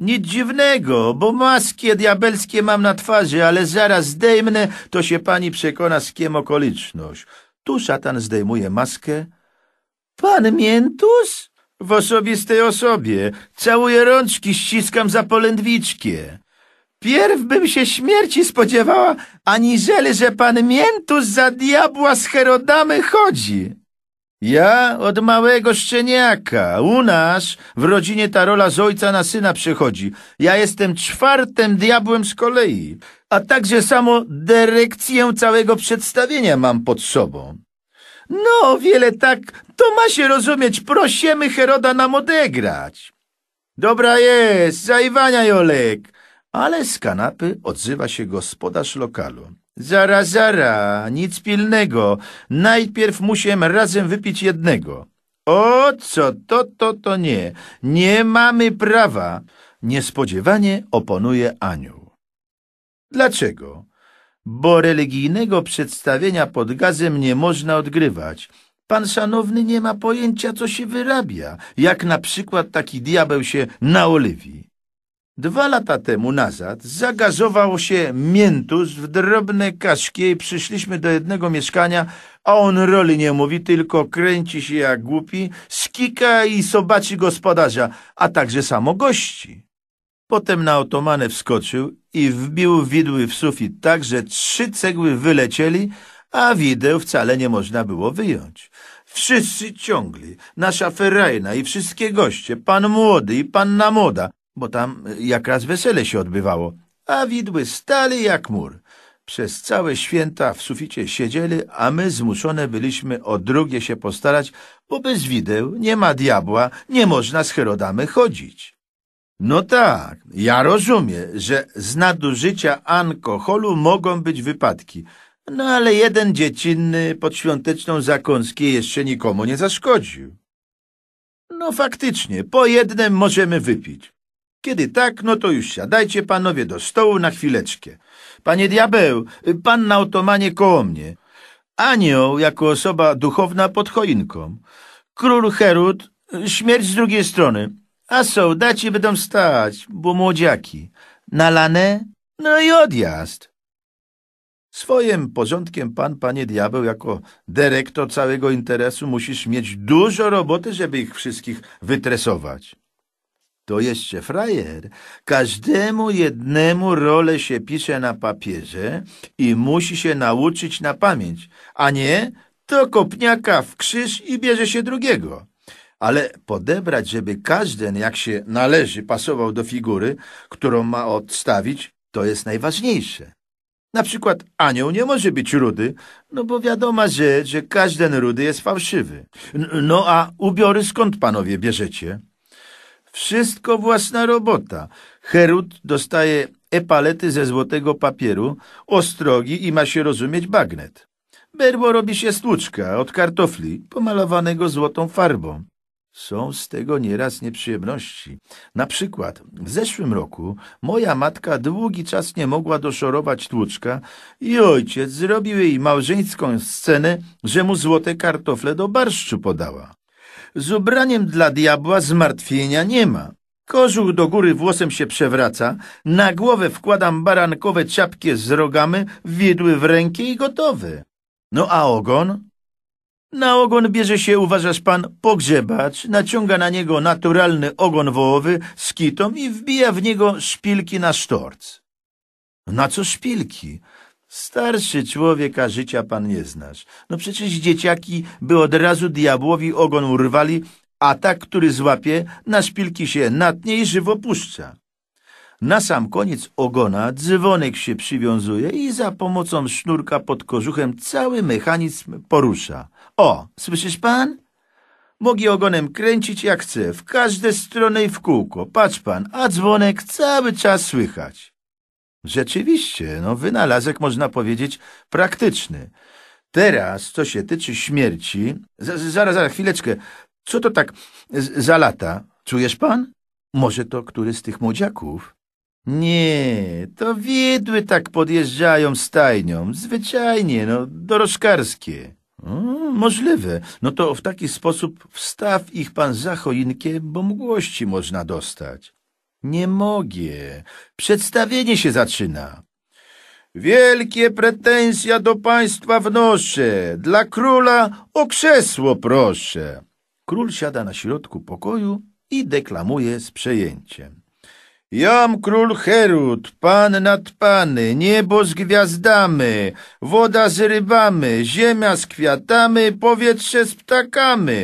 Nic dziwnego, bo maskie diabelskie mam na twarzy, ale zaraz zdejmę, to się pani przekona, z kim okoliczność. Tu szatan zdejmuje maskę. Pan Miętus? W osobistej osobie. Całuję rączki, ściskam za polędwiczkie. Pierw bym się śmierci spodziewała, aniżeli, że pan Miętus za diabła z Herodamy chodzi. Ja od małego szczeniaka. U nas w rodzinie ta rola z ojca na syna przechodzi. Ja jestem czwartym diabłem z kolei, a także samo dyrekcję całego przedstawienia mam pod sobą. No, wiele tak, to ma się rozumieć, Prosimy Heroda nam odegrać. Dobra jest, zajwania Jolek. Ale z kanapy odzywa się gospodarz lokalu. Zara, zara, nic pilnego. Najpierw musiem razem wypić jednego. O co, to, to, to nie. Nie mamy prawa. Niespodziewanie oponuje anioł. Dlaczego? Bo religijnego przedstawienia pod gazem nie można odgrywać. Pan szanowny nie ma pojęcia, co się wyrabia, jak na przykład taki diabeł się naoliwi. Dwa lata temu nazad zagazował się miętus w drobne kaszkie i przyszliśmy do jednego mieszkania, a on roli nie mówi, tylko kręci się jak głupi, skika i sobaci gospodarza, a także samo gości. Potem na otomanę wskoczył i wbił widły w sufit tak, że trzy cegły wylecieli, a wideł wcale nie można było wyjąć. Wszyscy ciągli, nasza ferajna i wszystkie goście, pan młody i panna młoda, bo tam y, jak raz wesele się odbywało, a widły stali jak mur. Przez całe święta w suficie siedzieli, a my zmuszone byliśmy o drugie się postarać, bo bez wideł nie ma diabła, nie można z Herodamy chodzić. No tak, ja rozumiem, że z nadużycia alkoholu mogą być wypadki, no ale jeden dziecinny pod świąteczną zakąskę jeszcze nikomu nie zaszkodził. No faktycznie, po jednym możemy wypić. Kiedy tak, no to już siadajcie panowie do stołu na chwileczkę. Panie diabeł, pan na otomanie koło mnie. Anioł jako osoba duchowna pod choinką. Król Herod, śmierć z drugiej strony. A sołdaci będą stać, bo młodziaki. Nalane, no i odjazd. Swoim porządkiem pan, panie diabeł, jako dyrektor całego interesu musisz mieć dużo roboty, żeby ich wszystkich wytresować to jeszcze frajer, każdemu jednemu rolę się pisze na papierze i musi się nauczyć na pamięć, a nie to kopniaka w krzyż i bierze się drugiego. Ale podebrać, żeby każdy, jak się należy, pasował do figury, którą ma odstawić, to jest najważniejsze. Na przykład anioł nie może być rudy, no bo wiadoma rzecz, że każdy rudy jest fałszywy. No a ubiory skąd panowie bierzecie? Wszystko własna robota. Herut dostaje epalety ze złotego papieru, ostrogi i ma się rozumieć bagnet. Berbo robi się stłuczka od kartofli, pomalowanego złotą farbą. Są z tego nieraz nieprzyjemności. Na przykład w zeszłym roku moja matka długi czas nie mogła doszorować tłuczka i ojciec zrobił jej małżeńską scenę, że mu złote kartofle do barszczu podała. Z ubraniem dla diabła zmartwienia nie ma. Kożuch do góry włosem się przewraca, na głowę wkładam barankowe czapkie z rogamy, widły w ręki i gotowy. No a ogon? Na ogon bierze się, uważasz pan, pogrzebacz, naciąga na niego naturalny ogon wołowy z kitą i wbija w niego szpilki na sztorc. Na co szpilki? Starszy człowieka życia pan nie znasz. No przecież dzieciaki by od razu diabłowi ogon urwali, a tak, który złapie, na szpilki się natnie i żywo puszcza. Na sam koniec ogona dzwonek się przywiązuje i za pomocą sznurka pod kożuchem cały mechanizm porusza. O, słyszysz pan? Mogę ogonem kręcić jak chce, w każde stronę i w kółko. Patrz pan, a dzwonek cały czas słychać. Rzeczywiście, no wynalazek można powiedzieć praktyczny. Teraz, co się tyczy śmierci... Z zaraz, zaraz, chwileczkę. Co to tak za lata? Czujesz pan? Może to który z tych młodziaków? Nie, to widły tak podjeżdżają stajnią. Zwyczajnie, no, dorożkarskie. możliwe. No to w taki sposób wstaw ich pan za choinkę, bo mgłości można dostać. Nie mogę. Przedstawienie się zaczyna. Wielkie pretensja do państwa wnoszę. Dla króla o krzesło proszę. Król siada na środku pokoju i deklamuje z przejęciem. Jam król Herut, pan nad pany, niebo z gwiazdami, woda z rybami, ziemia z kwiatami, powietrze z ptakami.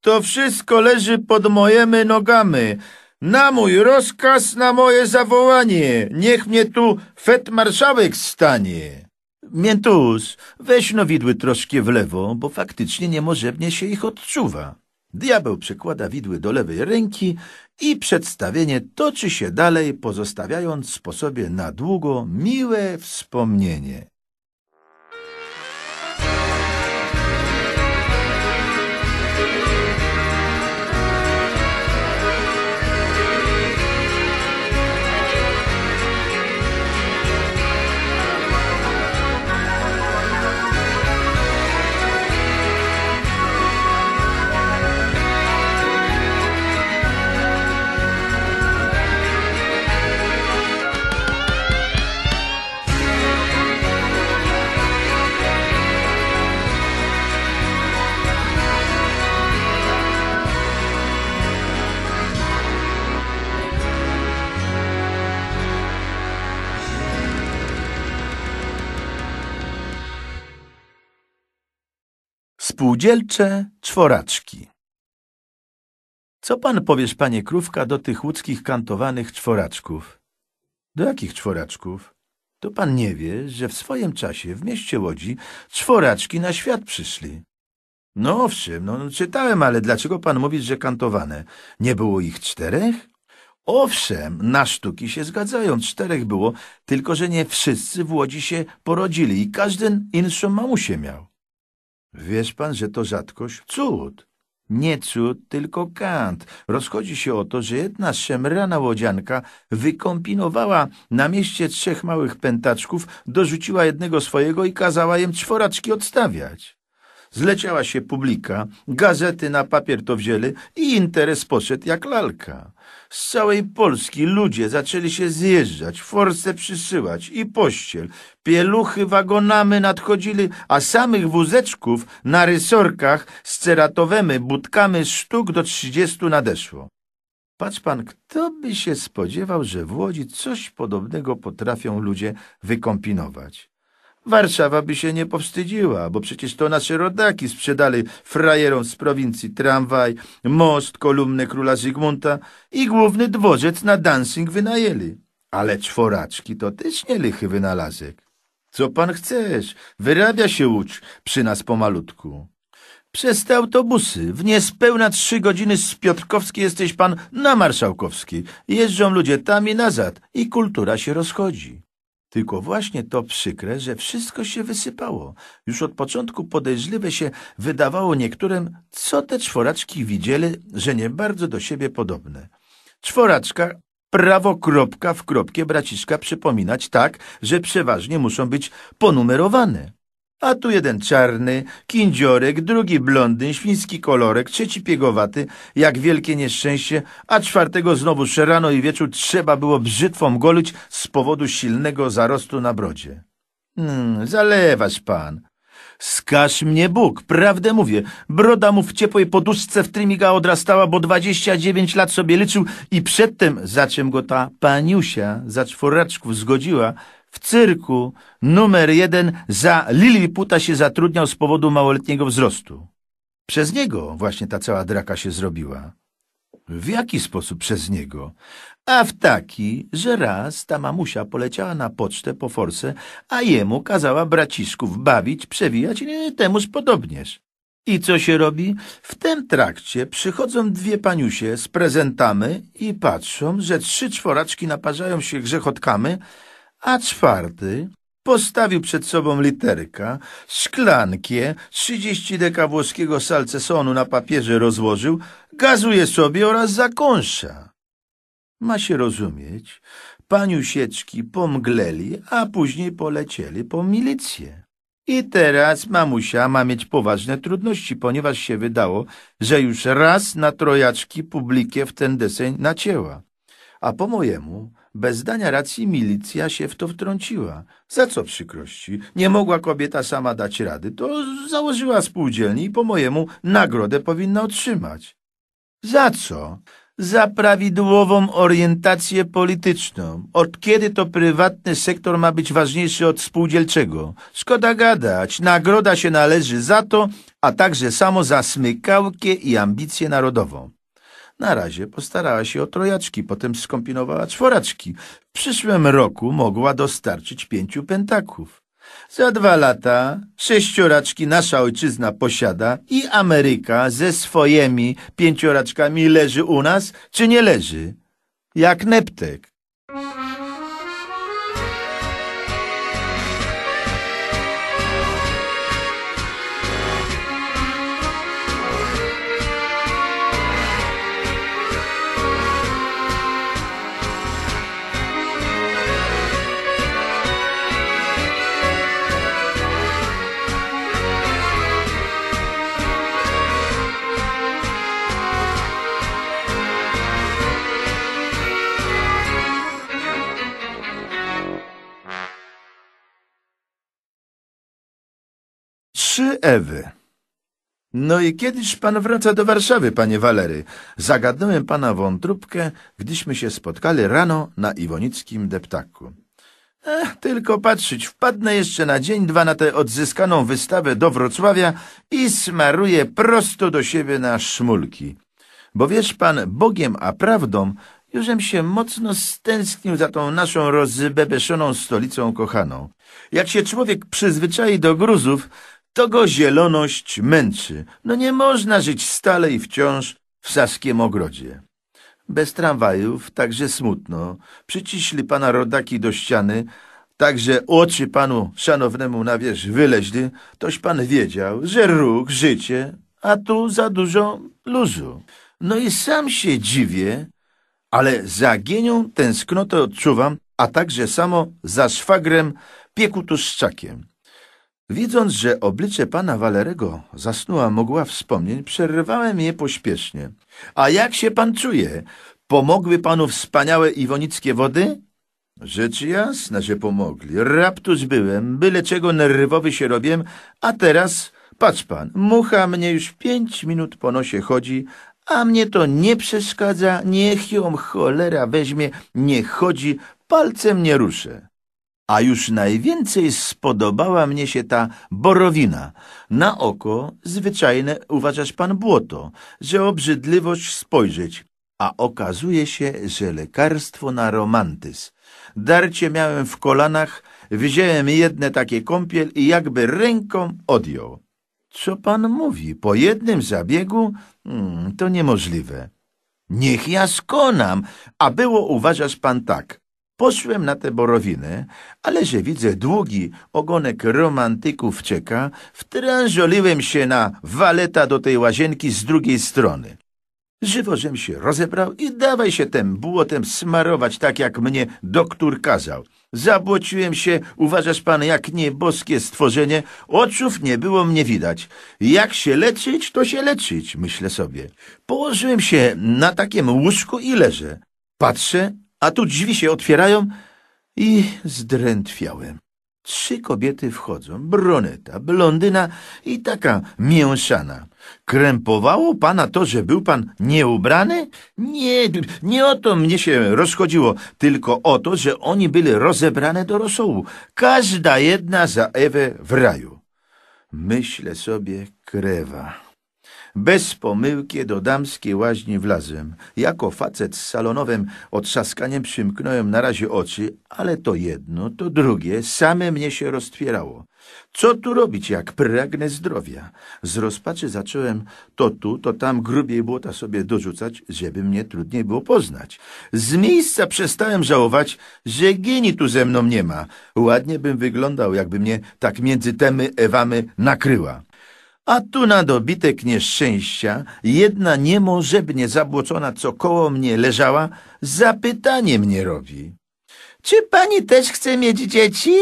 To wszystko leży pod mojemy nogami. Na mój rozkaz, na moje zawołanie, niech mnie tu fet marszałek stanie. Miętus, weź no widły troszkę w lewo, bo faktycznie niemożebnie się ich odczuwa. Diabeł przekłada widły do lewej ręki i przedstawienie toczy się dalej, pozostawiając po sobie na długo miłe wspomnienie. Spółdzielcze czworaczki Co pan powiesz, panie Krówka, do tych łódzkich kantowanych czworaczków? Do jakich czworaczków? To pan nie wie, że w swoim czasie w mieście Łodzi czworaczki na świat przyszli. No owszem, no, no czytałem, ale dlaczego pan mówisz, że kantowane? Nie było ich czterech? Owszem, na sztuki się zgadzają, czterech było, tylko że nie wszyscy w Łodzi się porodzili i każdy inszą mamusię miał. Wiesz pan, że to rzadkość? Cud! Nie cud, tylko kant. Rozchodzi się o to, że jedna szemrana łodzianka wykompinowała na mieście trzech małych pętaczków, dorzuciła jednego swojego i kazała jem czworaczki odstawiać. Zleciała się publika, gazety na papier to wzięły i interes poszedł jak lalka. Z całej Polski ludzie zaczęli się zjeżdżać, force przysyłać i pościel. Pieluchy wagonamy nadchodzili, a samych wózeczków na rysorkach z ceratowemy, budkami sztuk do trzydziestu nadeszło. Patrz pan, kto by się spodziewał, że w Łodzi coś podobnego potrafią ludzie wykompinować? Warszawa by się nie powstydziła, bo przecież to nasze rodaki sprzedali frajerom z prowincji tramwaj, most, kolumnę króla Zygmunta i główny dworzec na dancing wynajęli. Ale czworaczki to też nie lichy wynalazek. Co pan chcesz? Wyrabia się łódź przy nas pomalutku. Przez te autobusy w niespełna trzy godziny z Piotrkowskiej jesteś pan na Marszałkowskiej. Jeżdżą ludzie tam i nazad i kultura się rozchodzi. Tylko właśnie to przykre, że wszystko się wysypało. Już od początku podejrzliwe się wydawało niektórym, co te czworaczki widzieli, że nie bardzo do siebie podobne. Czworaczka prawo kropka w kropkę braciszka przypominać tak, że przeważnie muszą być ponumerowane. A tu jeden czarny, kindziorek, drugi blondyn, świński kolorek, trzeci piegowaty, jak wielkie nieszczęście, a czwartego znowu rano i wieczór trzeba było brzytwą golić z powodu silnego zarostu na brodzie. Hmm, zalewasz pan. Skaż mnie Bóg, prawdę mówię. Broda mu w ciepłej poduszce w trymiga odrastała, bo dwadzieścia dziewięć lat sobie liczył i przedtem, za czym go ta paniusia za czworaczków zgodziła, w cyrku numer jeden za Liliputa się zatrudniał z powodu małoletniego wzrostu. Przez niego właśnie ta cała draka się zrobiła. W jaki sposób przez niego? A w taki, że raz ta mamusia poleciała na pocztę po forsę, a jemu kazała braciszków bawić, przewijać i temuż podobnież. I co się robi? W tym trakcie przychodzą dwie paniusie z prezentamy i patrzą, że trzy czworaczki naparzają się grzechotkamy, a czwarty postawił przed sobą literka, szklankie, trzydzieści deka włoskiego salcesonu na papierze rozłożył, gazuje sobie oraz zakąsza. Ma się rozumieć, paniusieczki pomgleli, a później polecieli po milicję. I teraz mamusia ma mieć poważne trudności, ponieważ się wydało, że już raz na trojaczki publikę w ten deseń nacięła. A po mojemu bez dania racji milicja się w to wtrąciła. Za co przykrości? Nie mogła kobieta sama dać rady, to założyła spółdzielni. i po mojemu nagrodę powinna otrzymać. Za co? Za prawidłową orientację polityczną. Od kiedy to prywatny sektor ma być ważniejszy od spółdzielczego? Szkoda gadać. Nagroda się należy za to, a także samo za smykałkę i ambicję narodową. Na razie postarała się o trojaczki, potem skompinowała czworaczki. W przyszłym roku mogła dostarczyć pięciu pentaków. Za dwa lata sześcioraczki nasza ojczyzna posiada i Ameryka ze swojemi pięcioraczkami leży u nas, czy nie leży? Jak neptek. Ewy. No i kiedyż pan wraca do Warszawy, panie Walery? Zagadnąłem pana wątróbkę, gdyśmy się spotkali rano na Iwonickim deptaku. Ech, tylko patrzeć, wpadnę jeszcze na dzień, dwa na tę odzyskaną wystawę do Wrocławia i smaruję prosto do siebie na szmulki. Bo wiesz pan, Bogiem a prawdą, jużem się mocno stęsknił za tą naszą rozbebeszoną stolicą kochaną. Jak się człowiek przyzwyczai do gruzów, to go zieloność męczy. No nie można żyć stale i wciąż w Saskiem Ogrodzie. Bez tramwajów także smutno. Przyciśli pana rodaki do ściany, także oczy panu szanownemu na wierzch wyleźli, toś pan wiedział, że róg, życie, a tu za dużo luzu. No i sam się dziwię, ale za genią tęsknotę odczuwam, a także samo za szwagrem piekutuszczakiem. Widząc, że oblicze pana Walerego zasnuła mogła wspomnień, przerwałem je pośpiesznie. A jak się pan czuje? Pomogły panu wspaniałe iwonickie wody? Rzecz jasna, że pomogli. Raptus byłem, byle czego nerwowy się robiłem, a teraz, patrz pan, mucha mnie już pięć minut po nosie chodzi, a mnie to nie przeszkadza, niech ją cholera weźmie, nie chodzi, palcem nie ruszę. A już najwięcej spodobała mnie się ta borowina. Na oko zwyczajne uważasz pan błoto, że obrzydliwość spojrzeć. A okazuje się, że lekarstwo na romantyz. Darcie miałem w kolanach, wziąłem jedne takie kąpiel i jakby ręką odjął. Co pan mówi? Po jednym zabiegu? Hmm, to niemożliwe. Niech ja skonam, a było uważasz pan tak. Poszłem na te borowiny, ale że widzę długi ogonek romantyków czeka, wtrężoliłem się na waleta do tej łazienki z drugiej strony. Żywożem się rozebrał i dawaj się tym błotem smarować tak, jak mnie doktor kazał. Zabłociłem się, uważasz pan, jak nieboskie stworzenie. Oczów nie było mnie widać. Jak się leczyć, to się leczyć, myślę sobie. Położyłem się na takim łóżku i leżę. Patrzę a tu drzwi się otwierają i zdrętwiałem. Trzy kobiety wchodzą, Broneta, blondyna i taka mięszana. Krępowało pana to, że był pan nieubrany? Nie, nie o to mnie się rozchodziło, tylko o to, że oni byli rozebrane do rosołu. Każda jedna za Ewę w raju. Myślę sobie, krewa. Bez pomyłki do damskiej łaźni wlazłem. Jako facet z salonowym otrzaskaniem przymknąłem na razie oczy, ale to jedno, to drugie, same mnie się roztwierało. Co tu robić, jak pragnę zdrowia? Z rozpaczy zacząłem to tu, to tam grubiej błota sobie dorzucać, żeby mnie trudniej było poznać. Z miejsca przestałem żałować, że gini tu ze mną nie ma. Ładnie bym wyglądał, jakby mnie tak między temy Ewamy nakryła. A tu na dobitek nieszczęścia jedna niemożebnie zabłocona, co koło mnie leżała, zapytanie mnie robi. Czy pani też chce mieć dzieci?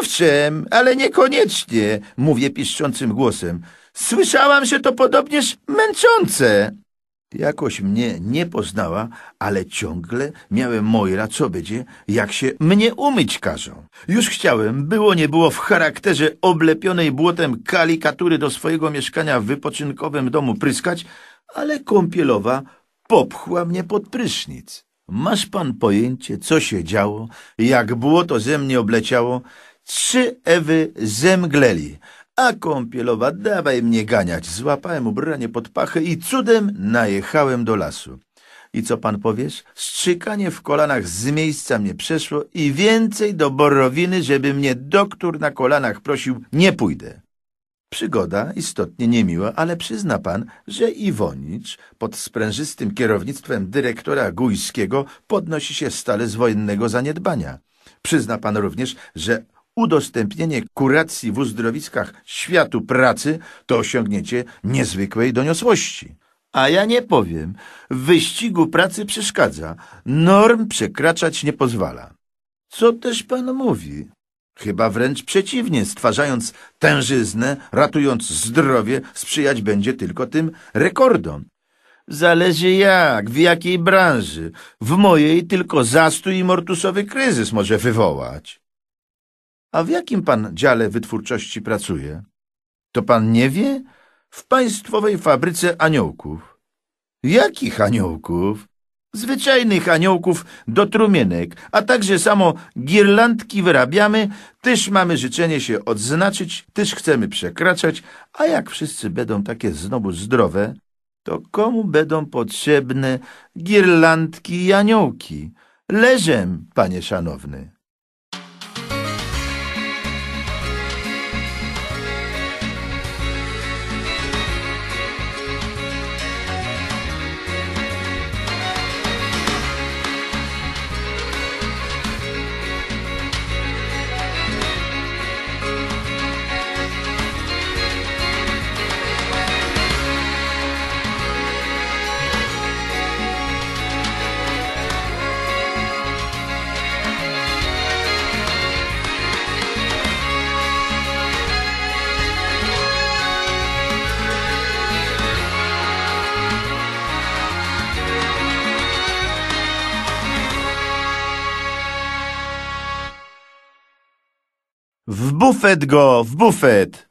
Owszem, ale niekoniecznie, mówię piszczącym głosem. Słyszałam, że to podobnież męczące. Jakoś mnie nie poznała, ale ciągle miałem Mojra, co będzie, jak się mnie umyć każą. Już chciałem, było nie było, w charakterze oblepionej błotem kalikatury do swojego mieszkania w wypoczynkowym domu pryskać, ale kąpielowa popchła mnie pod prysznic. Masz pan pojęcie, co się działo, jak błoto ze mnie obleciało? Trzy Ewy zemgleli. A kąpielowa, dawaj mnie ganiać. Złapałem ubranie pod pachę i cudem najechałem do lasu. I co pan powiesz? Strzykanie w kolanach z miejsca mnie przeszło i więcej do borowiny, żeby mnie doktor na kolanach prosił, nie pójdę. Przygoda istotnie niemiła, ale przyzna pan, że Iwonicz pod sprężystym kierownictwem dyrektora Gujskiego podnosi się stale z wojennego zaniedbania. Przyzna pan również, że udostępnienie kuracji w uzdrowiskach światu pracy to osiągnięcie niezwykłej doniosłości. A ja nie powiem. W wyścigu pracy przeszkadza. Norm przekraczać nie pozwala. Co też pan mówi? Chyba wręcz przeciwnie, stwarzając tężyznę, ratując zdrowie, sprzyjać będzie tylko tym rekordom. Zależy jak, w jakiej branży. W mojej tylko zastój i mortusowy kryzys może wywołać. A w jakim pan dziale wytwórczości pracuje? To pan nie wie? W państwowej fabryce aniołków. Jakich aniołków? Zwyczajnych aniołków do trumienek, a także samo girlandki wyrabiamy, też mamy życzenie się odznaczyć, też chcemy przekraczać, a jak wszyscy będą takie znowu zdrowe, to komu będą potrzebne girlandki i aniołki? Leżem, panie szanowny. bufet go, w bufet!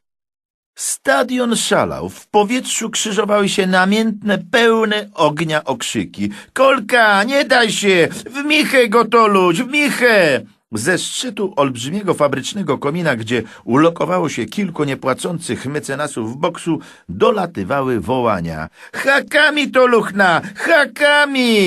Stadion szalał, w powietrzu krzyżowały się namiętne, pełne ognia okrzyki. Kolka, nie daj się! W michę gotoluć, w michę! Ze szczytu olbrzymiego fabrycznego komina, gdzie ulokowało się kilku niepłacących mecenasów w boksu, dolatywały wołania. Hakami to luchna! Hakami!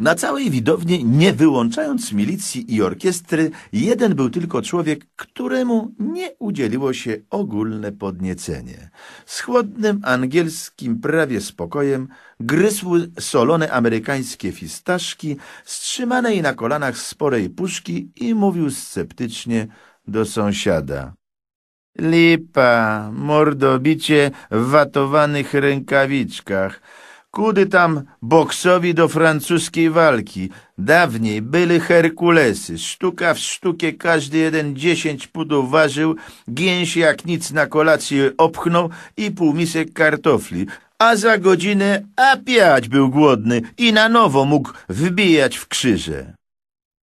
Na całej widowni, nie wyłączając milicji i orkiestry, jeden był tylko człowiek, któremu nie udzieliło się ogólne podniecenie. Z chłodnym, angielskim prawie spokojem gryzły solone amerykańskie fistaszki, strzymanej na kolanach sporej puszki i mówił sceptycznie do sąsiada. Lipa, mordobicie w watowanych rękawiczkach – Kudy tam boksowi do francuskiej walki. Dawniej byli Herkulesy. Sztuka w sztukie każdy jeden dziesięć pudów ważył, gięś jak nic na kolację obchnął i półmisek kartofli. A za godzinę a piać był głodny i na nowo mógł wbijać w krzyże.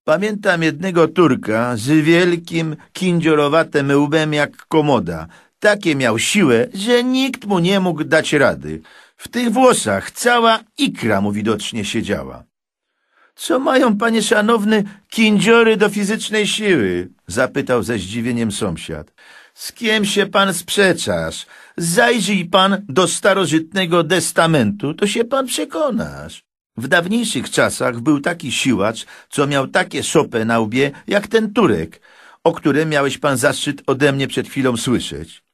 Pamiętam jednego Turka z wielkim, kindziorowatym łbem jak komoda. Takie miał siłę, że nikt mu nie mógł dać rady. W tych włosach cała ikra mu widocznie siedziała. Co mają, panie szanowny, kindziory do fizycznej siły? Zapytał ze zdziwieniem sąsiad. Z kim się pan sprzeczasz? Zajrzyj pan do starożytnego testamentu, to się pan przekonasz. W dawniejszych czasach był taki siłacz, co miał takie szopę na łbie, jak ten Turek, o którym miałeś pan zaszczyt ode mnie przed chwilą słyszeć.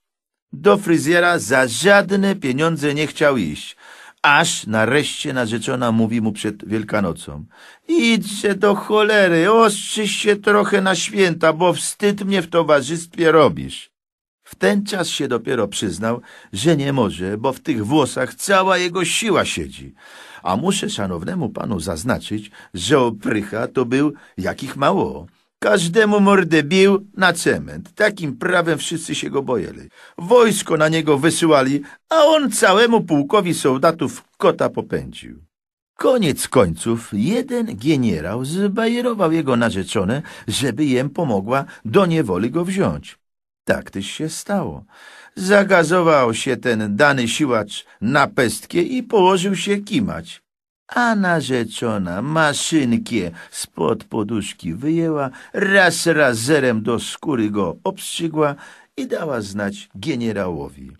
Do fryzjera za żadne pieniądze nie chciał iść, aż nareszcie narzeczona mówi mu przed Wielkanocą. Idźże do cholery, ostrzy się trochę na święta, bo wstyd mnie w towarzystwie robisz. W ten czas się dopiero przyznał, że nie może, bo w tych włosach cała jego siła siedzi. A muszę szanownemu panu zaznaczyć, że oprycha to był jakich mało. Każdemu mordę bił na cement. Takim prawem wszyscy się go bojeli. Wojsko na niego wysyłali, a on całemu pułkowi soldatów kota popędził. Koniec końców jeden generał zbajerował jego narzeczone, żeby jem pomogła do niewoli go wziąć. Tak też się stało. Zagazował się ten dany siłacz na pestkę i położył się kimać. A narzeczona maszynkie spod poduszki wyjęła, raz razerem do skóry go obstrzygła i dała znać generałowi.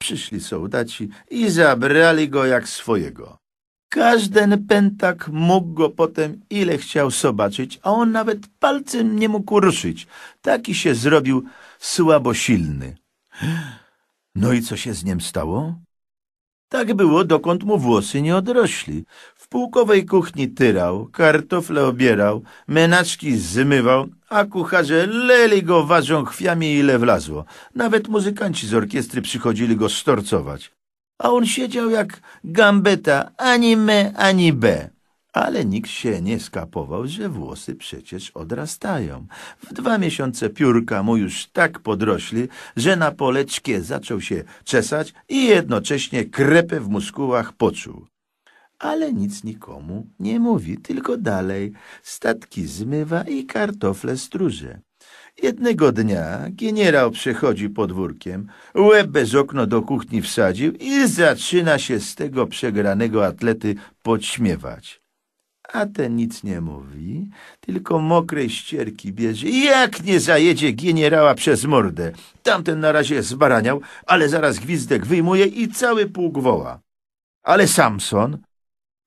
Przyszli sołdaci i zabrali go jak swojego. Każdy pętak mógł go potem ile chciał zobaczyć, a on nawet palcem nie mógł ruszyć. Taki się zrobił słabosilny. No i co się z nim stało? Tak było, dokąd mu włosy nie odrośli. W pułkowej kuchni tyrał, kartofle obierał, menaczki zmywał, a kucharze leli go ważą chwiami ile wlazło. Nawet muzykanci z orkiestry przychodzili go storcować. A on siedział jak gambeta, ani me, ani be. Ale nikt się nie skapował, że włosy przecież odrastają. W dwa miesiące piórka mu już tak podrośli, że na poleczkie zaczął się czesać i jednocześnie krepę w muskułach poczuł. Ale nic nikomu nie mówi, tylko dalej statki zmywa i kartofle stróże. Jednego dnia generał przechodzi podwórkiem, łeb bez okno do kuchni wsadził i zaczyna się z tego przegranego atlety podśmiewać. A ten nic nie mówi, tylko mokrej ścierki bierze. Jak nie zajedzie generała przez mordę? Tamten na razie zbaraniał, ale zaraz gwizdek wyjmuje i cały pułk woła. Ale Samson,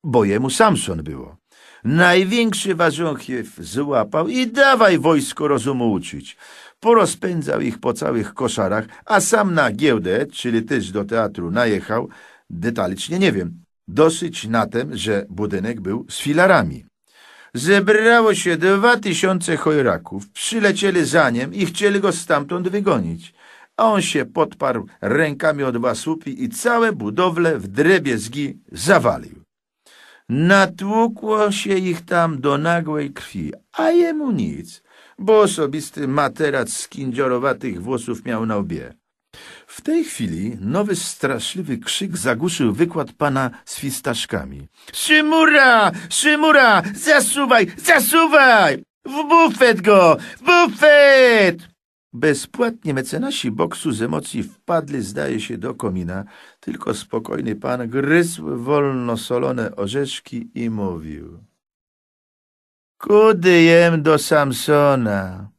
bo jemu Samson było, największy warzonkiew złapał i dawaj wojsko rozumu uczyć. Porozpędzał ich po całych koszarach, a sam na giełdę, czyli też do teatru, najechał, detalicznie nie wiem, Dosyć na tym, że budynek był z filarami. Zebrało się dwa tysiące chojraków, przylecieli za nim i chcieli go stamtąd wygonić. A on się podparł rękami od wasupi i całe budowle w drebiezgi zawalił. Natłukło się ich tam do nagłej krwi, a jemu nic, bo osobisty materac kindziorowatych włosów miał na obie. W tej chwili nowy straszliwy krzyk zagłuszył wykład pana z fistaszkami. Szymura! Szymura! Zasuwaj! Zasuwaj! W bufet go! W bufet! Bezpłatnie mecenasi boksu z emocji wpadli, zdaje się, do komina, tylko spokojny pan gryzł wolno solone orzeszki i mówił. Kudy jem do Samsona?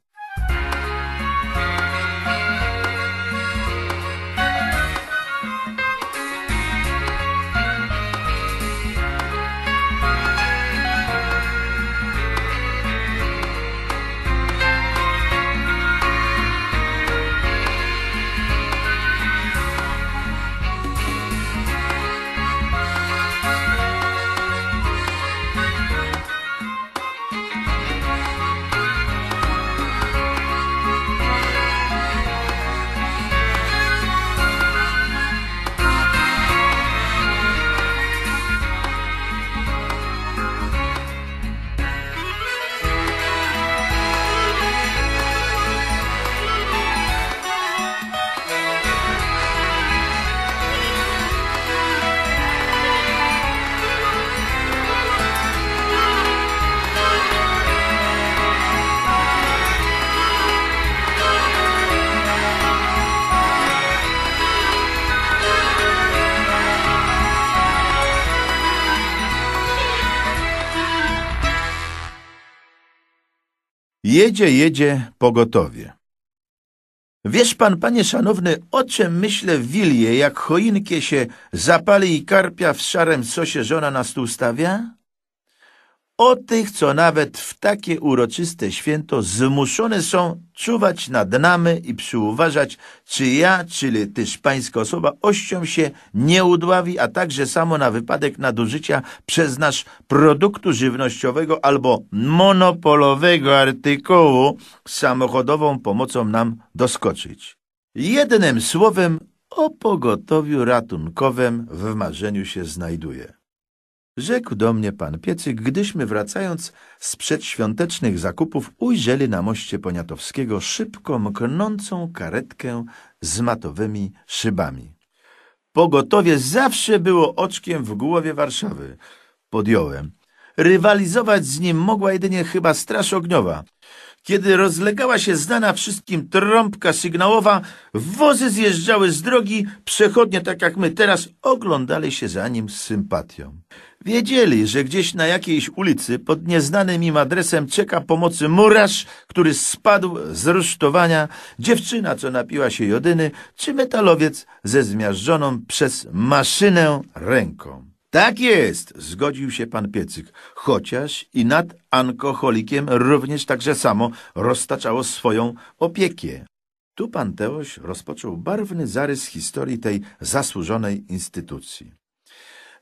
Jedzie, jedzie pogotowie. Wiesz pan, panie szanowny, o czym myślę w Wilje, jak choinkie się zapali i karpia w szarem sosie żona na stół stawia? o tych, co nawet w takie uroczyste święto zmuszone są czuwać nad nami i przyuważać, czy ja, czyli też pańska osoba ością się nie udławi, a także samo na wypadek nadużycia przez nasz produktu żywnościowego albo monopolowego artykułu samochodową pomocą nam doskoczyć. Jednym słowem o pogotowiu ratunkowym w marzeniu się znajduje rzekł do mnie pan Piecyk, gdyśmy wracając z przedświątecznych zakupów ujrzeli na moście Poniatowskiego szybko mknącą karetkę z matowymi szybami. Pogotowie zawsze było oczkiem w głowie Warszawy. Podjąłem. Rywalizować z nim mogła jedynie chyba Straż Ogniowa. Kiedy rozlegała się znana wszystkim trąbka sygnałowa, wozy zjeżdżały z drogi, przechodnie tak jak my teraz oglądali się za nim z sympatią. Wiedzieli, że gdzieś na jakiejś ulicy pod nieznanym im adresem czeka pomocy murarz, który spadł z rusztowania, dziewczyna, co napiła się jodyny, czy metalowiec ze zmiażdżoną przez maszynę ręką. Tak jest, zgodził się pan Piecyk, chociaż i nad alkoholikiem również także samo roztaczało swoją opiekę. Tu pan Teoś rozpoczął barwny zarys historii tej zasłużonej instytucji.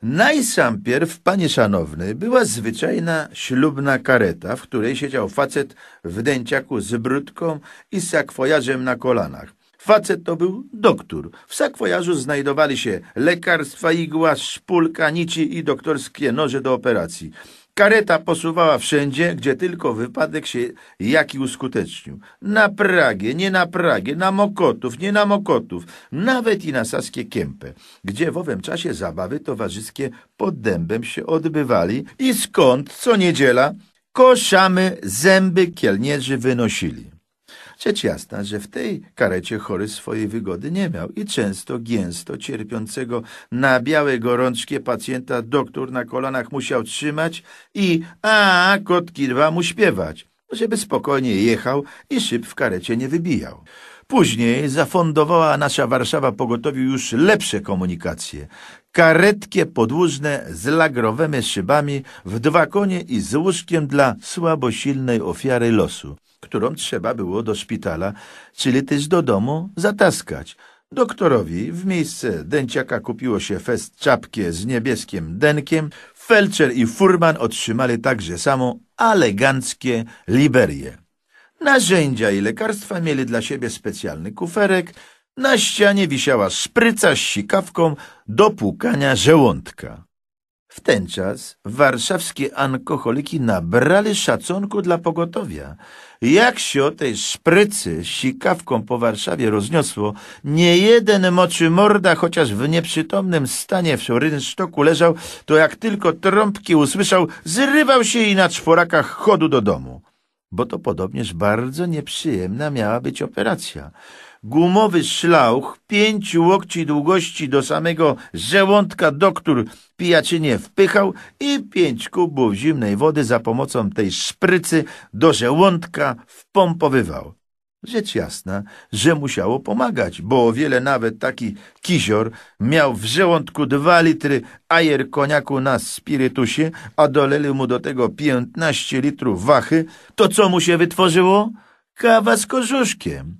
Najsampierw, panie szanowny, była zwyczajna ślubna kareta, w której siedział facet w dęciaku z brudką i sakwojarzem na kolanach. Facet to był doktor. W sakwojarzu znajdowali się lekarstwa, igła, szpulka, nici i doktorskie noże do operacji. Kareta posuwała wszędzie, gdzie tylko wypadek się jaki uskutecznił. Na Pragę, nie na Pragę, na Mokotów, nie na Mokotów, nawet i na Saskie Kiempę, gdzie w owym czasie zabawy towarzyskie pod dębem się odbywali i skąd co niedziela koszamy zęby kielnierzy wynosili. Rzecz jasna, że w tej karecie chory swojej wygody nie miał i często gęsto cierpiącego na białe gorączkie pacjenta doktor na kolanach musiał trzymać i a kotki dwa mu śpiewać, żeby spokojnie jechał i szyb w karecie nie wybijał. Później zafundowała nasza Warszawa pogotowiu już lepsze komunikacje. Karetkie podłużne z lagrowymi szybami w dwa konie i z łóżkiem dla słabosilnej ofiary losu którą trzeba było do szpitala, czyli też do domu, zataskać. Doktorowi w miejsce dęciaka kupiło się fest czapkę z niebieskim denkiem, felczer i furman otrzymali także samo eleganckie liberie. Narzędzia i lekarstwa mieli dla siebie specjalny kuferek, na ścianie wisiała spryca z sikawką do płukania żołądka. W ten czas warszawskie alkoholiki nabrali szacunku dla pogotowia. Jak się o tej szprycy sikawką po Warszawie rozniosło, nie jeden moczy morda, chociaż w nieprzytomnym stanie w rynsztoku leżał, to jak tylko trąbki usłyszał, zrywał się i na czworakach chodu do domu. Bo to podobnież bardzo nieprzyjemna miała być operacja gumowy szlauch pięciu łokci długości do samego żołądka doktór pijaczynie wpychał i pięć kubów zimnej wody za pomocą tej szprycy do żołądka wpompowywał. Rzecz jasna, że musiało pomagać, bo o wiele nawet taki kizior miał w żołądku dwa litry ajer koniaku na spirytusie, a doleli mu do tego piętnaście litrów wachy, to co mu się wytworzyło? Kawa z korzuszkiem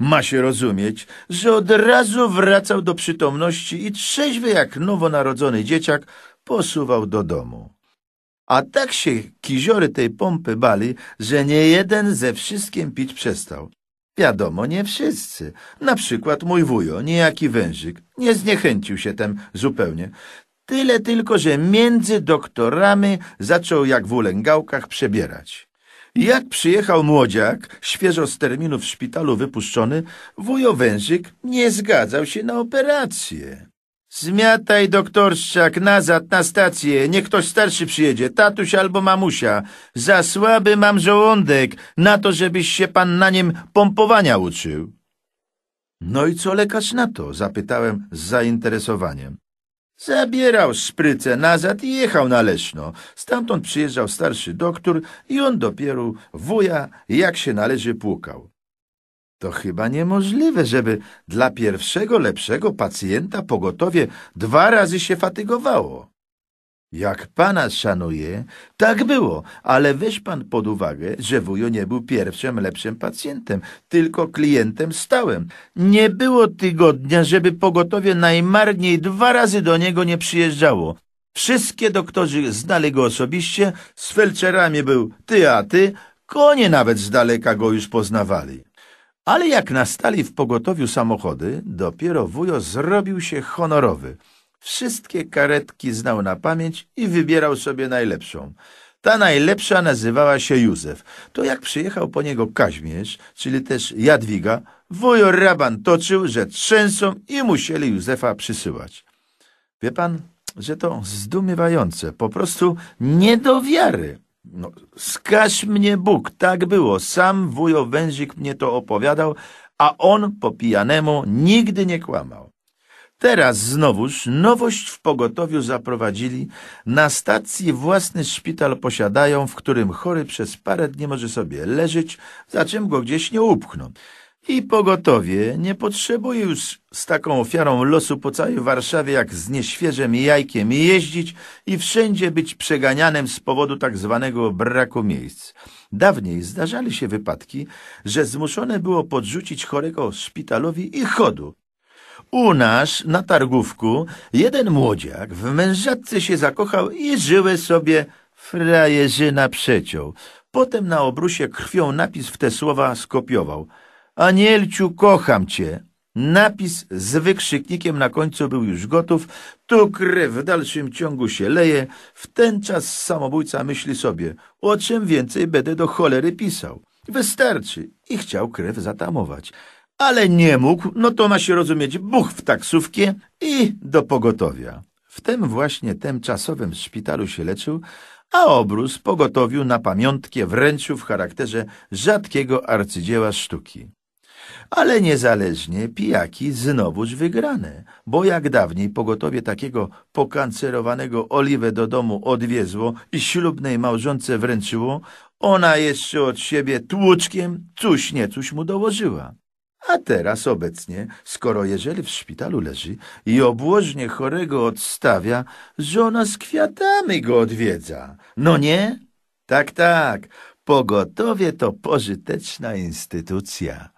ma się rozumieć, że od razu wracał do przytomności i trzeźwy jak nowonarodzony dzieciak posuwał do domu. A tak się kiziory tej pompy bali, że nie jeden ze wszystkim pić przestał. Wiadomo, nie wszyscy. Na przykład mój wujo, niejaki wężyk, nie zniechęcił się tem zupełnie. Tyle tylko, że między doktorami zaczął jak w ulęgałkach przebierać. Jak przyjechał młodziak, świeżo z terminu w szpitalu wypuszczony, wujowężyk nie zgadzał się na operację. Zmiataj, doktorszczak, nazad na stację, niech ktoś starszy przyjedzie, tatuś albo mamusia. Za słaby mam żołądek na to, żebyś się pan na nim pompowania uczył. No i co lekarz na to? Zapytałem z zainteresowaniem. Zabierał szprycę nazad i jechał na Leszno. Stamtąd przyjeżdżał starszy doktor i on dopiero wuja, jak się należy, płukał. To chyba niemożliwe, żeby dla pierwszego lepszego pacjenta pogotowie dwa razy się fatygowało. Jak pana szanuję, tak było, ale weź pan pod uwagę, że wujo nie był pierwszym lepszym pacjentem, tylko klientem stałym. Nie było tygodnia, żeby pogotowie najmarniej dwa razy do niego nie przyjeżdżało. Wszystkie doktorzy znali go osobiście, z felczerami był ty a ty, konie nawet z daleka go już poznawali. Ale jak nastali w pogotowiu samochody, dopiero wujo zrobił się honorowy – Wszystkie karetki znał na pamięć i wybierał sobie najlepszą. Ta najlepsza nazywała się Józef. To jak przyjechał po niego Kaźmierz, czyli też Jadwiga, wujo Raban toczył, że trzęsą i musieli Józefa przysyłać. Wie pan, że to zdumiewające, po prostu nie do wiary. No, skaż mnie Bóg, tak było. Sam wujo mnie to opowiadał, a on po pijanemu nigdy nie kłamał. Teraz znowuż nowość w pogotowiu zaprowadzili. Na stacji własny szpital posiadają, w którym chory przez parę dni może sobie leżeć, za czym go gdzieś nie upchną. I pogotowie nie potrzebuje już z taką ofiarą losu po całej Warszawie jak z nieświeżym jajkiem jeździć i wszędzie być przeganianym z powodu tak zwanego braku miejsc. Dawniej zdarzali się wypadki, że zmuszone było podrzucić chorego szpitalowi i chodu, u nas, na targówku, jeden młodziak w mężatce się zakochał i żyły sobie frajerzyna przeciął. Potem na obrusie krwią napis w te słowa skopiował. Anielciu, kocham cię. Napis z wykrzyknikiem na końcu był już gotów. Tu krew w dalszym ciągu się leje. W ten czas samobójca myśli sobie, o czym więcej będę do cholery pisał. Wystarczy. I chciał krew zatamować ale nie mógł, no to ma się rozumieć buch w taksówkę i do pogotowia. W tym właśnie tymczasowym szpitalu się leczył, a obrus pogotowił na pamiątkę wręczył w charakterze rzadkiego arcydzieła sztuki. Ale niezależnie pijaki znowuż wygrane, bo jak dawniej pogotowie takiego pokancerowanego Oliwę do domu odwiezło i ślubnej małżonce wręczyło, ona jeszcze od siebie tłuczkiem cuś nie cuś mu dołożyła. A teraz obecnie, skoro jeżeli w szpitalu leży i obłożnie chorego odstawia, żona z kwiatami go odwiedza. No nie? Tak, tak. Pogotowie to pożyteczna instytucja.